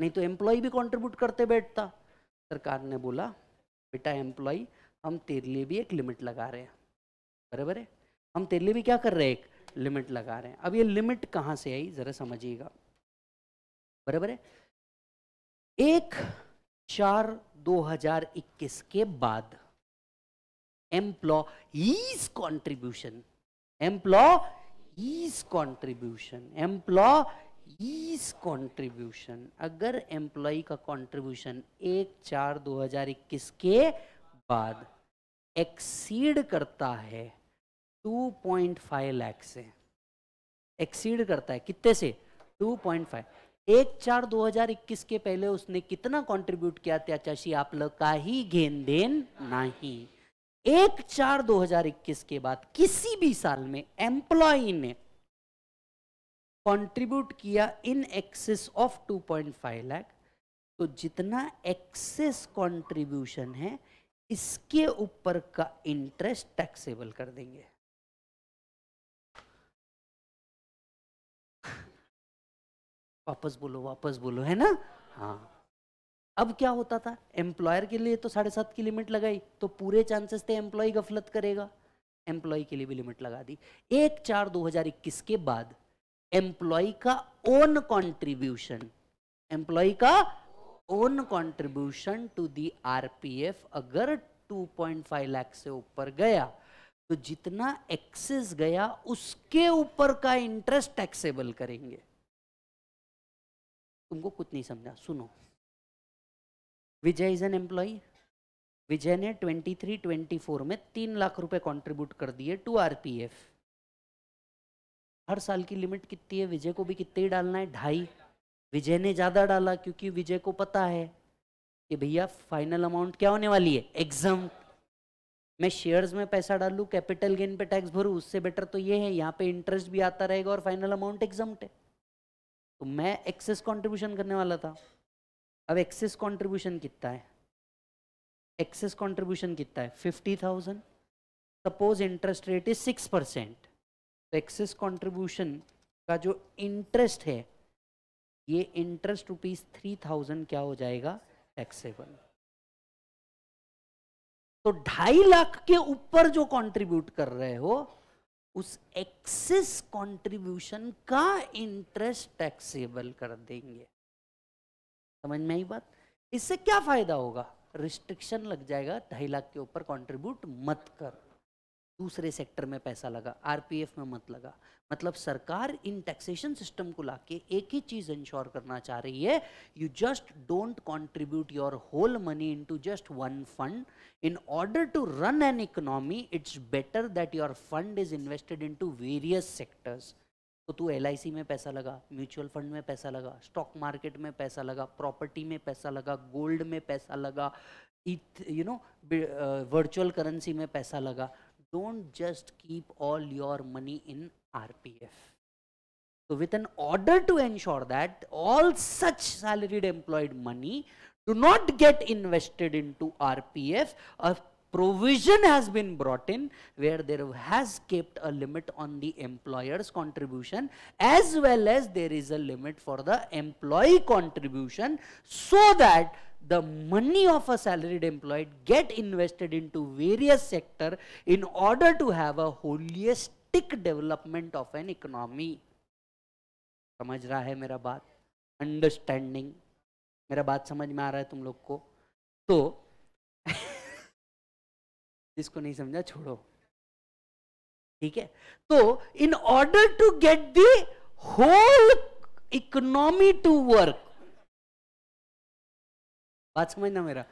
नहीं तो एम्प्लॉय भी कॉन्ट्रीब्यूट करते बैठता सरकार ने बोला बेटा एम्प्लॉय हम तेरे लिए भी एक लिमिट लगा रहे हैं बराबर है हम तेरे लिए भी क्या कर रहे हैं एक लिमिट लगा रहे हैं अब ये लिमिट कहां से आई ज़रा समझिएगा बराबर है एक चार 2021 के बाद employees contribution employees contribution employees contribution अगर एम्प्लॉय का कॉन्ट्रीब्यूशन एक चार 2021 के बाद एक्सीड करता है 2.5 लाख से एक्सीड करता है कितने से 2.5 एक चार इक्कीस के पहले उसने कितना कंट्रीब्यूट किया त्याचाशी आप लोग का ही घेन देन नहीं एक चार इक्कीस के बाद किसी भी साल में एम्प्लॉ ने कंट्रीब्यूट किया इन एक्सेस ऑफ 2.5 लाख तो जितना एक्सेस कंट्रीब्यूशन है इसके ऊपर का इंटरेस्ट टैक्सेबल कर देंगे वापस बोलो वापस बोलो है ना हाँ अब क्या होता था एम्प्लॉयर के लिए तो साढ़े सात की लिमिट लगाई तो पूरे चांसेस थे एम्प्लॉय गफलत करेगा एम्प्लॉय के लिए भी लिमिट लगा दी एक चार दो हजार इक्कीस के बाद एम्प्लॉय का ओन कॉन्ट्रीब्यूशन एम्प्लॉय का own contribution to the RPF अगर 2.5 लाख से ऊपर गया तो जितना एक्सेस गया उसके ऊपर का इंटरेस्ट टैक्सेबल करेंगे तुमको कुछ नहीं समझा सुनो Vijay is an employee Vijay ने 23, 24 में तीन लाख रुपए कंट्रीब्यूट कर दिए टू आरपीएफ हर साल की लिमिट कितनी है विजय को भी कितने ही डालना है ढाई विजय ने ज़्यादा डाला क्योंकि विजय को पता है कि भैया फाइनल अमाउंट क्या होने वाली है एग्जाम मैं शेयर्स में पैसा डालू कैपिटल गेन पे टैक्स भरू उससे बेटर तो ये है यहाँ पे इंटरेस्ट भी आता रहेगा और फाइनल अमाउंट एग्जाम है तो मैं एक्सेस कंट्रीब्यूशन करने वाला था अब एक्सेस कंट्रीब्यूशन कितना है एक्सेस कंट्रीब्यूशन कितना है fifty thousand suppose interest rate is six percent तो एक्सेस कंट्रीब्यूशन का जो इंटरेस्ट है ये इंटरेस्ट रुपीज थ्री थाउजेंड क्या हो जाएगा टैक्सेबल तो ढाई लाख के ऊपर जो कंट्रीब्यूट कर रहे हो उस एक्सेस कंट्रीब्यूशन का इंटरेस्ट टैक्सेबल कर देंगे समझ में आई बात इससे क्या फायदा होगा रिस्ट्रिक्शन लग जाएगा ढाई लाख के ऊपर कंट्रीब्यूट मत कर दूसरे सेक्टर में पैसा लगा आरपीएफ में मत लगा मतलब सरकार इन टैक्सेशन सिस्टम को लाके एक ही चीज इंश्योर करना चाह रही है you just don't contribute your whole money into just one fund in order to run an economy it's better that your fund is invested into various sectors तो तू एल में पैसा लगा म्यूचुअल फंड में पैसा लगा स्टॉक मार्केट में पैसा लगा प्रॉपर्टी में पैसा लगा गोल्ड में पैसा लगा यू नो वर्चुअल करेंसी में पैसा लगा don't just keep all your money in RPF. So with an order to ensure that all such salaried employed money do not get invested into RPF, a provision has been brought in where there has kept a limit on the employer's contribution as well as there is a limit for the employee contribution so that the money of a salaried employed get invested into various sector in order to have a holistic development of an economy समझ रहा है मेरा बात understanding मेरा बात समझ में आ रहा है तुम लोग को तो जिसको नहीं समझा छोड़ो ठीक है तो in order to get the whole economy to work बात समझना मेरा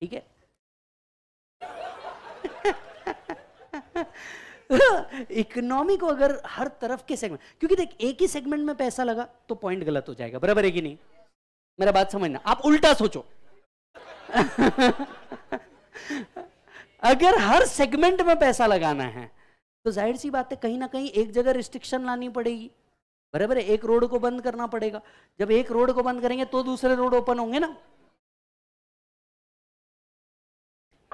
ठीक है इकोनॉमी को अगर हर तरफ के सेगमेंट क्योंकि देख एक ही सेगमेंट में पैसा लगा तो पॉइंट गलत हो जाएगा बराबर है कि नहीं मेरा बात समझना आप उल्टा सोचो अगर हर सेगमेंट में पैसा लगाना है तो जाहिर सी बात है कहीं ना कहीं एक जगह रिस्ट्रिक्शन लानी पड़ेगी बराबर है एक रोड को बंद करना पड़ेगा जब एक रोड को बंद करेंगे तो दूसरे रोड ओपन होंगे ना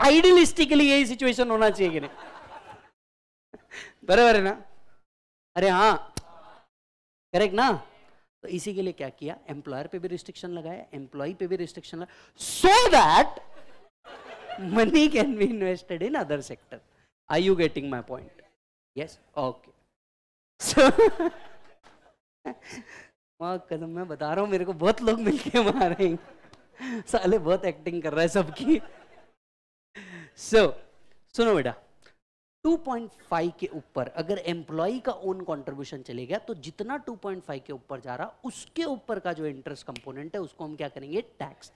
आइडियलिस्टिकली यही सिचुएशन होना चाहिए कि नहीं बराबर है ना अरे हाँ करेक्ट ना तो इसी के लिए क्या किया एम्प्लॉयर पे भी रिस्ट्रिक्शन लगाया एम्प्लॉय पे भी रिस्ट्रिक्शन लगाया so that money can be invested in other sector I you getting my point yes okay so वहाँ कदम मैं बता रहा हूँ मेरे को बहुत लोग मिलके हैं साले बहुत एक्टिंग कर रहा है सबकी सो so, सुनो बेटा 2.5 के ऊपर अगर एम्प्लॉय का ओन कंट्रीब्यूशन चले गया तो जितना 2.5 के ऊपर जा रहा उसके ऊपर का जो इंटरेस्ट कंपोनेंट है उसको हम क्या करेंगे tax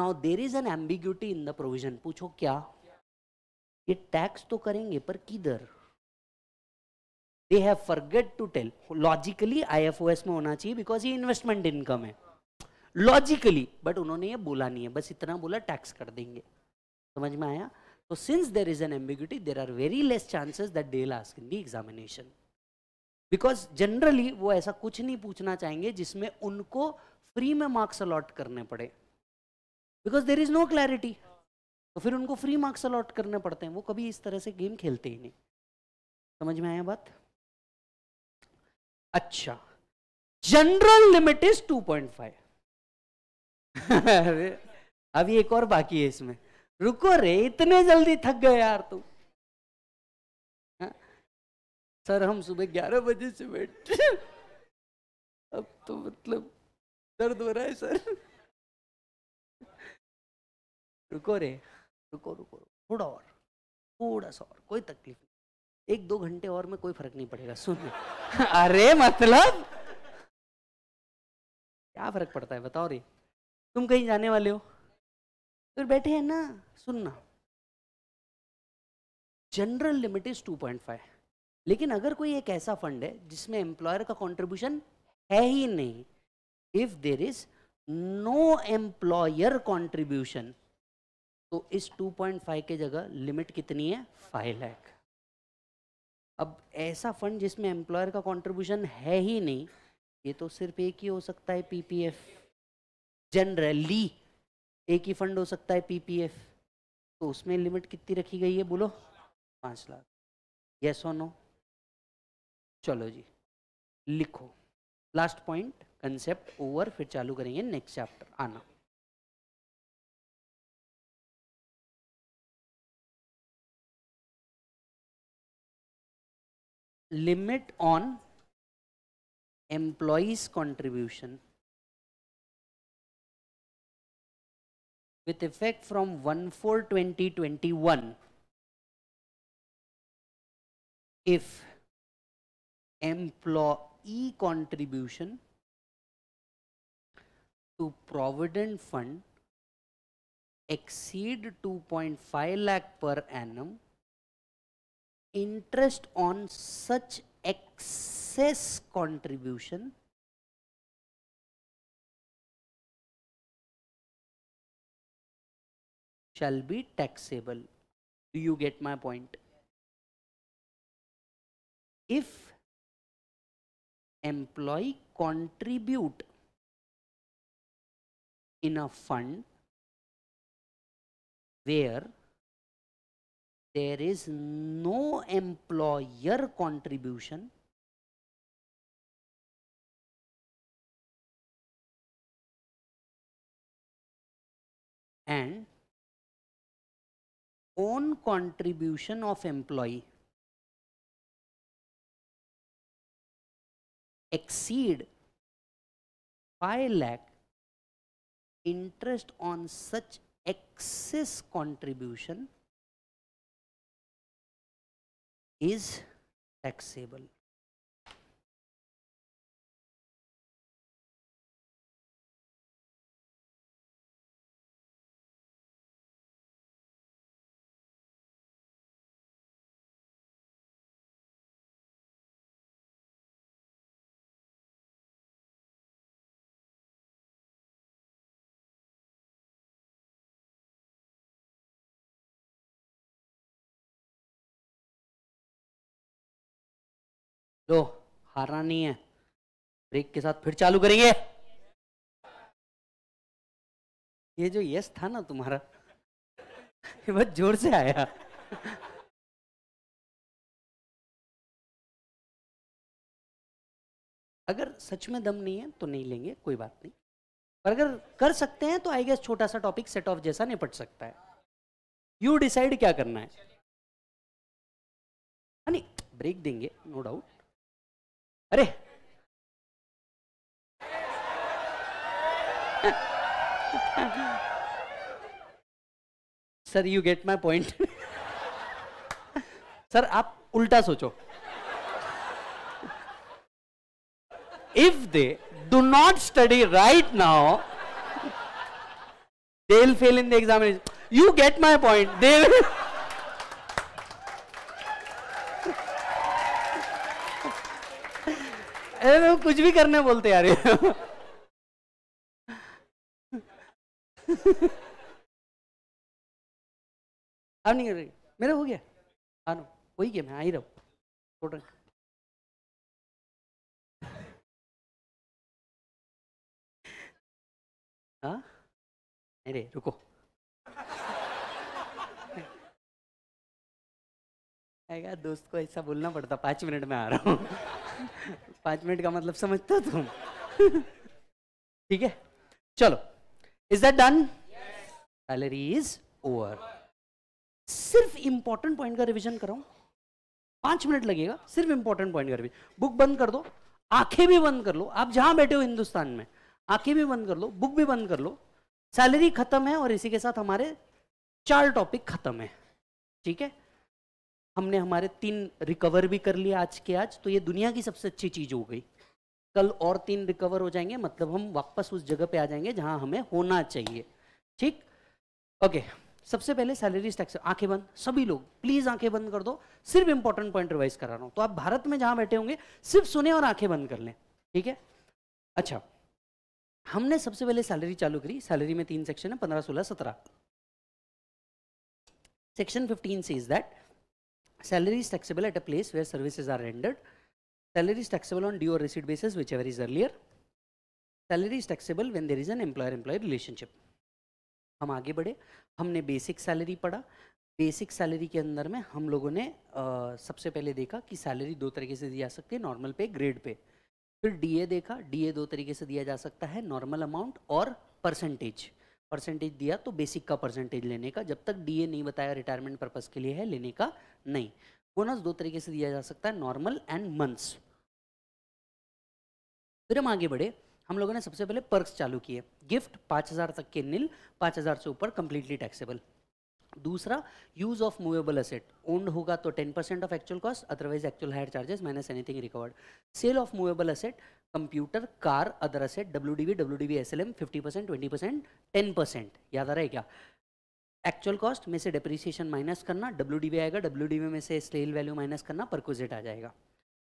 now there is an ambiguity in the provision पूछो क्या ये टैक्स तो करेंगे पर किधर they have forget to tell logically IFOS में होना चाहिए बिकॉज ये इन्वेस्टमेंट इनकम है लॉजिकली बट उन्होंने ये बोला नहीं है बस इतना बोला टैक्स कर देंगे समझ में आया तो since there is an ambiguity there are very less chances that they'll ask in the examination because generally वो ऐसा कुछ नहीं पूछना चाहेंगे जिसमें उनको फ्री में मार्क्स अलॉट करने पड़े because there is no clarity तो फिर उनको फ्री मार्क्स अलॉट करने पड़ते हैं वो कभी इस तरह से गेम खेलते ही नहीं समझ में आया बात अच्छा जनरल लिमिट इज 2.5 अभी एक और बाकी है इसमें रुको रे इतने जल्दी थक गए यार तुम हाँ? सर हम सुबह 11 बजे से बैठे अब तो मतलब दर्द हो रहा है सर रुको रे रुको रुको थोड़ा और थोड़ा सा और कोई तकलीफ नहीं एक दो घंटे और में कोई फर्क नहीं पड़ेगा सुन अरे मतलब क्या फर्क पड़ता है बताओ रे तुम कहीं जाने वाले हो फिर बैठे हैं ना सुनना जनरल लिमिट इज 2.5 लेकिन अगर कोई एक ऐसा फंड है जिसमें एम्प्लॉयर का कंट्रीब्यूशन है ही नहीं if there is no employer contribution तो इस 2.5 के जगह लिमिट कितनी है 5 लाख अब ऐसा फंड जिसमें एम्प्लॉयर का कंट्रीब्यूशन है ही नहीं ये तो सिर्फ एक ही हो सकता है पीपीएफ जनरली एक ही फंड हो सकता है पीपीएफ तो उसमें लिमिट कितनी रखी गई है बोलो पाँच लाख यस और नो चलो जी लिखो लास्ट पॉइंट कंसेप्ट ओवर फिर चालू करेंगे नेक्स्ट चैप्टर आना limit on employees contribution with effect from 1 4 2021 if employee contribution to provident fund exceed 2.5 lakh per annum interest on such excess contribution shall be taxable. Do you get my point? If employee contribute in a fund where there is no employer contribution and own contribution of employee exceed 5 lakh interest on such excess contribution is taxable हारना नहीं है break के साथ फिर चालू करेंगे ये जो यस था ना तुम्हारा ये बहुत जोर से आया अगर सच में दम नहीं है तो नहीं लेंगे कोई बात नहीं पर अगर कर सकते हैं तो आई गेस छोटा सा टॉपिक सेट ऑफ जैसा निपट सकता है यू डिसाइड क्या करना है नहीं ब्रेक देंगे नो डाउट अरे sir you get my point sir आप उल्टा सोचो if they do not study right now they will fail in the examination you get my point they will कुछ भी करने बोलते यार अब नहीं कर रही मेरा हो गया हाँ वही क्या मैं आ ही रहा हूँ हाँ अरे रुको दोस्त को ऐसा बोलना पड़ता पांच मिनट में आ रहा हूँ पांच मिनट का मतलब समझता तुम ठीक है चलो is that done salary is over सिर्फ इंपॉर्टेंट पॉइंट का रिविजन कराऊ पांच मिनट लगेगा सिर्फ इंपॉर्टेंट पॉइंट का रिविजन बुक बंद कर दो आंखें भी बंद कर लो आप जहां बैठे हो हिंदुस्तान में आंखें भी बंद कर लो बुक भी बंद कर लो सैलरी खत्म है और इसी के साथ हमारे चार टॉपिक खत्म है ठीक है हमने हमारे तीन रिकवर भी कर लिए आज के आज तो ये दुनिया की सबसे अच्छी चीज़ हो गई कल और तीन रिकवर हो जाएंगे मतलब हम वापस उस जगह पे आ जाएंगे जहां हमें होना चाहिए ठीक ओके सबसे पहले सैलरी स्ट्रक्चर आंखें बंद सभी लोग प्लीज आंखें बंद कर दो सिर्फ इंपॉर्टेंट पॉइंट रिवाइज करा रहा हूँ तो आप भारत में जहां बैठे होंगे सिर्फ सुने और आंखें बंद कर लें ठीक है अच्छा हमने सबसे पहले सैलरी चालू करी सैलरी में तीन सेक्शन है पंद्रह सोलह सत्रह सेक्शन फिफ्टीन से is that Salary is taxable at a place where services are rendered. Salary is taxable on due or receipt basis, whichever is earlier. Salary is taxable when there is an employer-employee relationship. हम आगे बढ़े हमने basic salary पढ़ा basic salary के अंदर में हम लोगों ने आ, सबसे पहले देखा कि सैलरी दो तरीके से दी जा सकती है नॉर्मल पे ग्रेड पे फिर डीए देखा डीए दो तरीके से दिया जा सकता है नॉर्मल अमाउंट और परसेंटेज परसेंटेज दिया तो बेसिक का परसेंटेज लेने का जब तक डीए नहीं बताया रिटायरमेंट पर्पज़ के लिए है लेने का नहीं बोनस दो तरीके से दिया जा सकता है नॉर्मल एंड मंथ्स फिर हम आगे बढ़े हम लोगों ने सबसे पहले पर्क्स चालू किए गिफ्ट 5000 तक के नील 5000 से ऊपर कंप्लीटली टैक्सेबल दूसरा use of movable asset owned होगा तो 10% of actual cost otherwise actual hire charges minus anything recovered sale of movable asset computer car other से W D B W D B S L M fifty percent twenty percent ten percent याद आ रहा है क्या actual cost में से depreciation minus करना W D B आएगा डब्ल्यू डी बी में से स्लेल वैल्यू माइनस करना परकोजिट आ जाएगा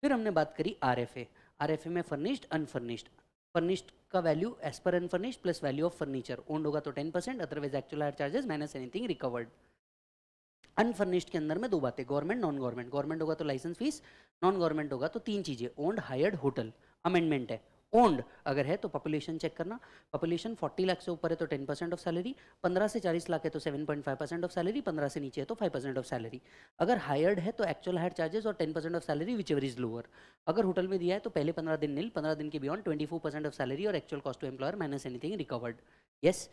फिर हमने बात करी R F A R F A में फर्निश्ड अनफर्निश्ड फर्निश्ड का value as per unfurnished plus value of furniture owned होगा तो ten percent otherwise actual hire charges minus anything recovered unfurnished के अंदर में दो बातें गवर्नमेंट नॉन गवर्नमेंट गवर्नमेंट होगा तो लाइसेंस फीस नॉन गवर्नमेंट होगा तो तीन चीज़ें ओन्ड हायर्ड होटल अमेंडमेंट है ओन्ड अगर है तो पॉपुलेशन चेक करना पॉपुलेशन 40 लाख से ऊपर है तो 10 परसेंट ऑफ सैलरी 15 से 40 लाख है तो 7.5 परसेंट ऑफ सैलरी 15 से नीचे है तो 5 परसेंट ऑफ सैलरी अगर हायर्ड है तो एक्चुअल हायर चार्जेस और 10 percent of salary whichever is lower अगर होटल में दिया है तो पहले 15 दिन नील 15 दिन के बियॉन्ड 24 परसेंट ऑफ सैलरी और actual cost to employer minus anything recovered yes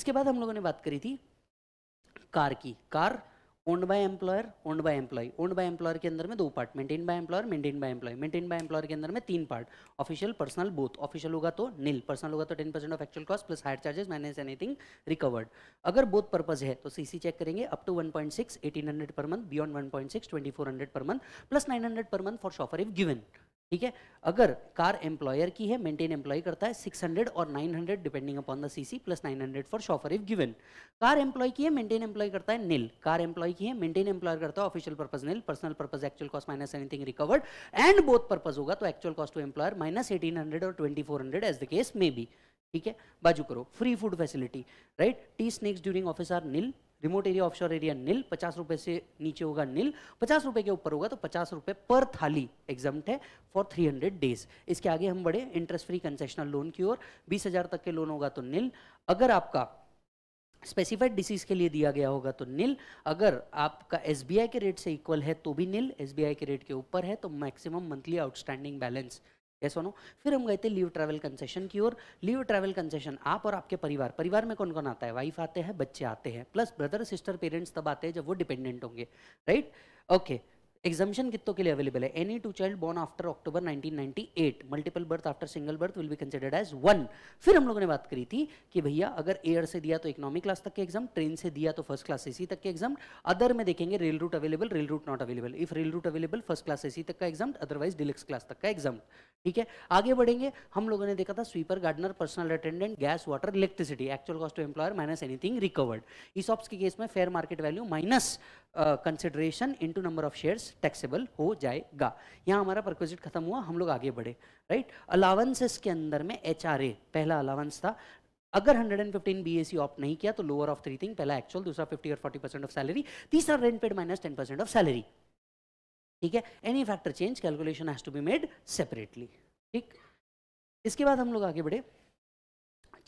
इसके बाद हम लोगों ने बात करी थी कार की car owned by employer owned by employee owned by employer के अंदर में दो part maintain by employer maintain by employee maintain by employer के अंदर में तीन part official personal both official होगा तो नील पर्सनल होगा तो ten percent of actual cost plus hire charges minus anything recovered अगर बोथ पर्पज है तो सीसी चेक करेंगे up to one point six eighteen hundred per month beyond one point six twenty four hundred per month plus nine hundred per month for chauffeur if given ठीक है अगर car employer की है maintain employ करता है 600 और 900 depending upon the CC plus 900 for chauffeur if given car employee की है मेंटेन एम्प्लॉय करता है नील कार एम्प्लॉय की है मेंटेन एम्प्लॉयर करता है official purpose nil personal purpose actual cost minus anything recovered and both purpose होगा तो actual cost to employer minus eighteen और twenty as the case may be ठीक है बाजू करो free food facility right tea snacks during office hours nil remote area offshore area nil पचास रुपए से नीचे होगा नील पचास रुपए के ऊपर होगा तो पचास रुपए पर थाली एग्जाम है फॉर थ्री हंड्रेड डेज इसके आगे हम बढ़े इंटरेस्ट फ्री कंसेशनल लोन की ओर बीस हजार तक के लोन होगा तो नील अगर आपका स्पेसिफाइड डिसीज के लिए दिया गया होगा तो नील अगर आपका एस के रेट से इक्वल है तो भी नील एस के रेट के ऊपर है तो maximum monthly outstanding balance yes no फिर हम गए थे लीव ट्रैवल कंसेशन की ओर लीव ट्रैवल कंसेशन आप और आपके परिवार परिवार में कौन कौन आता है वाइफ आते हैं बच्चे आते हैं प्लस ब्रदर सिस्टर पेरेंट्स तब आते हैं जब वो डिपेंडेंट होंगे राइट ओके एग्जामिशन कितों के लिए अवेलेबल है any two child born after October 1998 multiple birth after single birth will be considered as one फिर हम लोगों ने बात करी थी कि भैया अगर एयर से दिया तो इकोनॉमिक क्लास तक के एग्जाम ट्रेन से दिया तो फर्स्ट क्लास एसी तक के एग्जाम अदर में देखेंगे rail route available rail route not available if rail route available first class AC तक का एग्जाम अदरवाइज डिलेक्स क्लास तक का एग्जाम ठीक है आगे बढ़ेंगे हम लोगों ने देखा था sweeper gardener personal attendant gas water electricity actual cost to employer minus anything recovered ops के केस में fair market value minus consideration into number of shares taxable हो जाएगा यहाँ हमारा परक्विजिट खत्म हुआ हम लोग आगे बढ़े राइट अलावेंसेस के अंदर में एच पहला अलावेंस था अगर 115 बीएसी ऑप्ट नहीं किया तो लोअर ऑफ थ्री थिंग पहला एक्चुअल दूसरा 50 और 40 परसेंट ऑफ सैलरी तीसरा rent paid minus 10 percent of salary ठीक है any factor change calculation has to be made separately ठीक इसके बाद हम लोग आगे बढ़े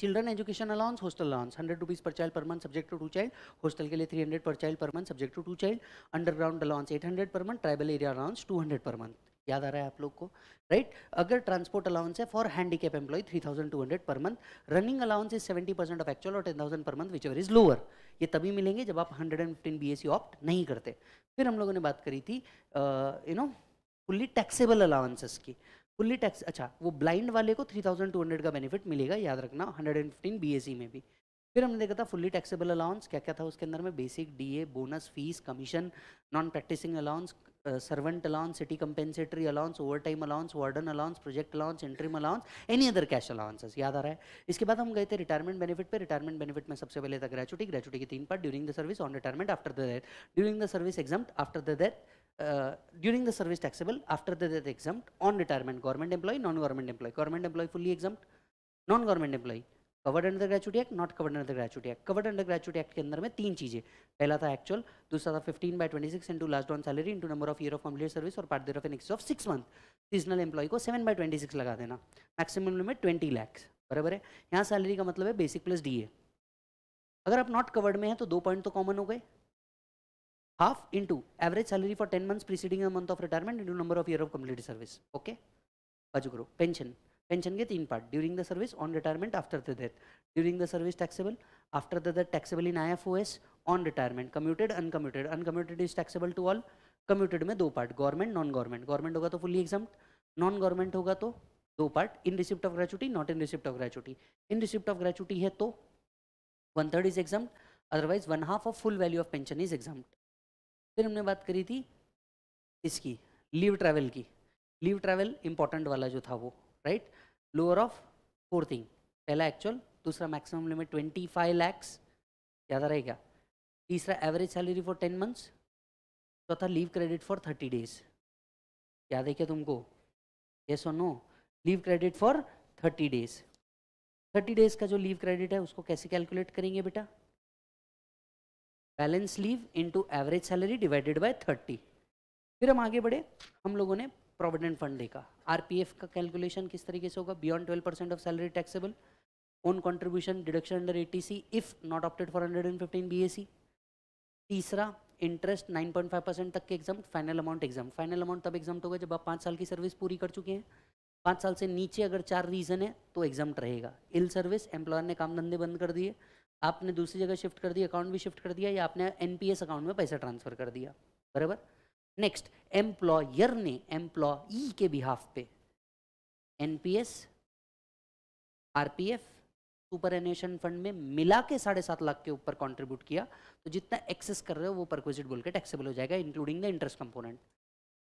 children education allowance hostel allowance hundred rupees per child per month subject to two child hostel के लिए three hundred per child per month subject to two child underground allowance eight hundred per month tribal area allowance two hundred per month याद आ रहा है आप लोग को right right? अगर ट्रांसपोर्ट अलाउंस है for handicap employee hundred per month running allowance is seventy percent of actual और thousand per month whichever is lower ये तभी मिलेंगे जब आप hundred and C opt e नहीं करते फिर हम लोगों ने बात करी थी you know fully taxable allowances की फुल्ली टैक्स अच्छा वो ब्लाइंड वाले को 3200 का बेनिफिट मिलेगा याद रखना 115 बीएसई में भी फिर हमने देखा था फुल्ली टैक्सेबल अलाउंस क्या क्या था उसके अंदर में basic DA bonus fees commission non practising allowance servant allowance city compensatory allowance overtime allowance warden allowance project allowance interim allowance any other cash allowances याद आ रहा है इसके बाद हम गए थे रिटायरमेंट बेनिफिट पे रिटायरमेंट बेनिफिट में सबसे पहले था ग्रेचुटी ग्रेचुटी के तीन part during the service on retirement after the death during the service exam after the death uh, during the service taxable after the death exempt on retirement government employee non-government employee government employee fully exempt non-government employee covered under gratuity act not covered under gratuity act covered under gratuity act के अंदर में तीन चीज़ें पहला था actual दूसरा था fifteen by twenty six into last on salary into number of year of complete service और part thereof excess of six month seasonal employee को सेवन बाय ट्वेंटी सिक्स लगा देना मैक्सिमम लिमिट ट्वेंटी लैक्स बराबर है यहाँ salary का मतलब है बेसिक प्लस डी अगर आप नॉट कवर्ड में हैं तो दो पॉइंट तो कॉमन हो गए half into average salary for 10 months preceding a month of retirement into number of year of completed service okay baju karo pension pension ke teen part during the service on retirement after the death during the service taxable after the death taxable in ifos on retirement commuted uncommuted uncommuted is taxable to all commuted mein do part government non government government hoga to fully exempt non government hoga to do part in receipt of gratuity not in receipt of gratuity in receipt of gratuity hai to 1/3 is exempt otherwise 1/2 of full value of pension is exempt फिर हमने बात करी थी इसकी leave travel की leave travel important वाला जो था वो right lower of four thing पहला एक्चुअल दूसरा maximum limit twenty five lakhs ज़्यादा रहेगा तीसरा average salary for ten months चौथा leave credit for thirty days याद है क्या तुमको येस और no leave credit for thirty days thirty days का जो लीव क्रेडिट है उसको कैसे कैलकुलेट करेंगे बेटा balance leave into average salary divided by thirty फिर हम आगे बढ़े हम लोगों ने प्रोविडेंट फंड देखा आरपीएफ का कैलकुलेशन किस तरीके से होगा beyond twelve percent of salary taxable own contribution deduction under A T C if not opted for hundred and fifteen B A C तीसरा इंटरेस्ट फाइव परसेंट तक के exempt final amount exempt final amount तब exempt होगा जब आप पाँच साल की सर्विस पूरी कर चुके हैं पाँच साल से नीचे अगर चार रीज़न है तो एग्जाम रहेगा इल सर्विस एम्प्लॉयर ने काम धंधे बंद कर दिए आपने दूसरी जगह शिफ्ट कर दिया अकाउंट भी शिफ्ट कर दिया या आपने एनपीएस अकाउंट में पैसा ट्रांसफर कर दिया बराबर नेक्स्ट एम्प्लॉयर ने एम्प्लॉई के बिहाफ पे NPS RPF superannuation fund में मिला के साढ़े सात लाख के ऊपर कंट्रीब्यूट किया तो जितना एक्सेस कर रहे हो वो परक्विजिट बोल के टैक्सेबल हो जाएगा including the interest component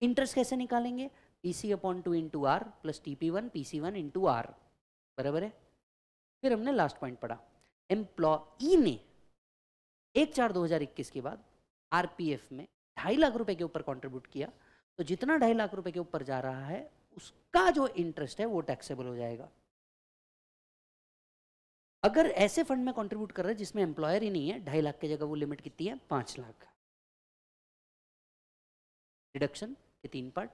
interest कैसे निकालेंगे P C upon two into R plus T P one P C one into R बराबर है फिर हमने लास्ट पॉइंट पढ़ा एम्प्लॉई ने एक चार 2021 के बाद आरपीएफ में ढाई लाख रुपए के ऊपर कंट्रीब्यूट किया तो जितना ढाई लाख रुपए के ऊपर जा रहा है उसका जो इंटरेस्ट है वो टैक्सेबल हो जाएगा अगर ऐसे फंड में कंट्रीब्यूट कर रहे हैं जिसमें एम्प्लॉयर ही नहीं है ढाई लाख की जगह वो लिमिट कितनी है पांच लाख डिडक्शन के तीन part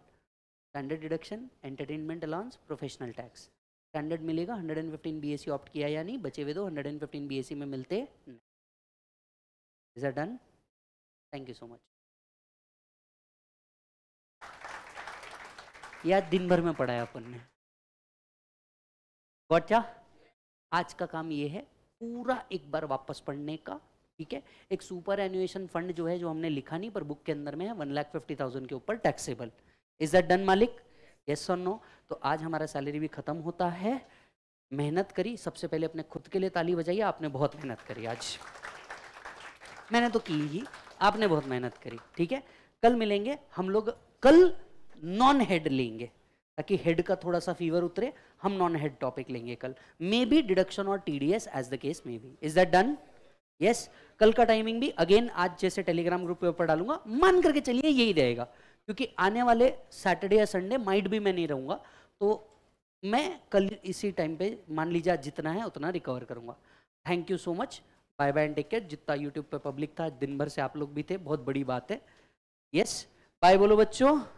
standard deduction entertainment allowance professional tax standard मिलेगा 115 बीएससी ऑप्ट किया या नहीं बचे हुए दो 115 बीएससी में मिलते is are done thank you so much या दिन भर में पढ़ाया अपन ने गौचा आज का काम ये है पूरा एक बार वापस पढ़ने का ठीक है एक सुपर एनुएशन फंड जो है जो हमने लिखा नहीं पर बुक के अंदर में है वन लाख फिफ्टी थाउजेंड के ऊपर टैक्सेबल इज दट डन मालिक यस और नो तो आज हमारा सैलरी भी ख़त्म होता है मेहनत करी सबसे पहले अपने खुद के लिए ताली बजाइए आपने बहुत मेहनत करी आज मैंने तो की ही आपने बहुत मेहनत करी ठीक है कल मिलेंगे हम लोग कल नॉन हेड लेंगे ताकि हेड का थोड़ा सा फीवर उतरे हम नॉन हेड टॉपिक लेंगे कल मे बी डिडक्शन और T D S as the case may be is that done yes कल का टाइमिंग भी अगेन आज जैसे टेलीग्राम ग्रुप पे ऊपर डालूंगा मान करके चलिए यही रहेगा क्योंकि आने वाले सैटरडे या संडे माइट भी मैं नहीं रहूँगा तो मैं कल इसी टाइम पे मान लीजिए जितना है उतना रिकवर करूँगा thank you so much bye bye take care जितना यूट्यूब पे पब्लिक था दिन भर से आप लोग भी थे बहुत बड़ी बात है यस yes, बाय बोलो बच्चों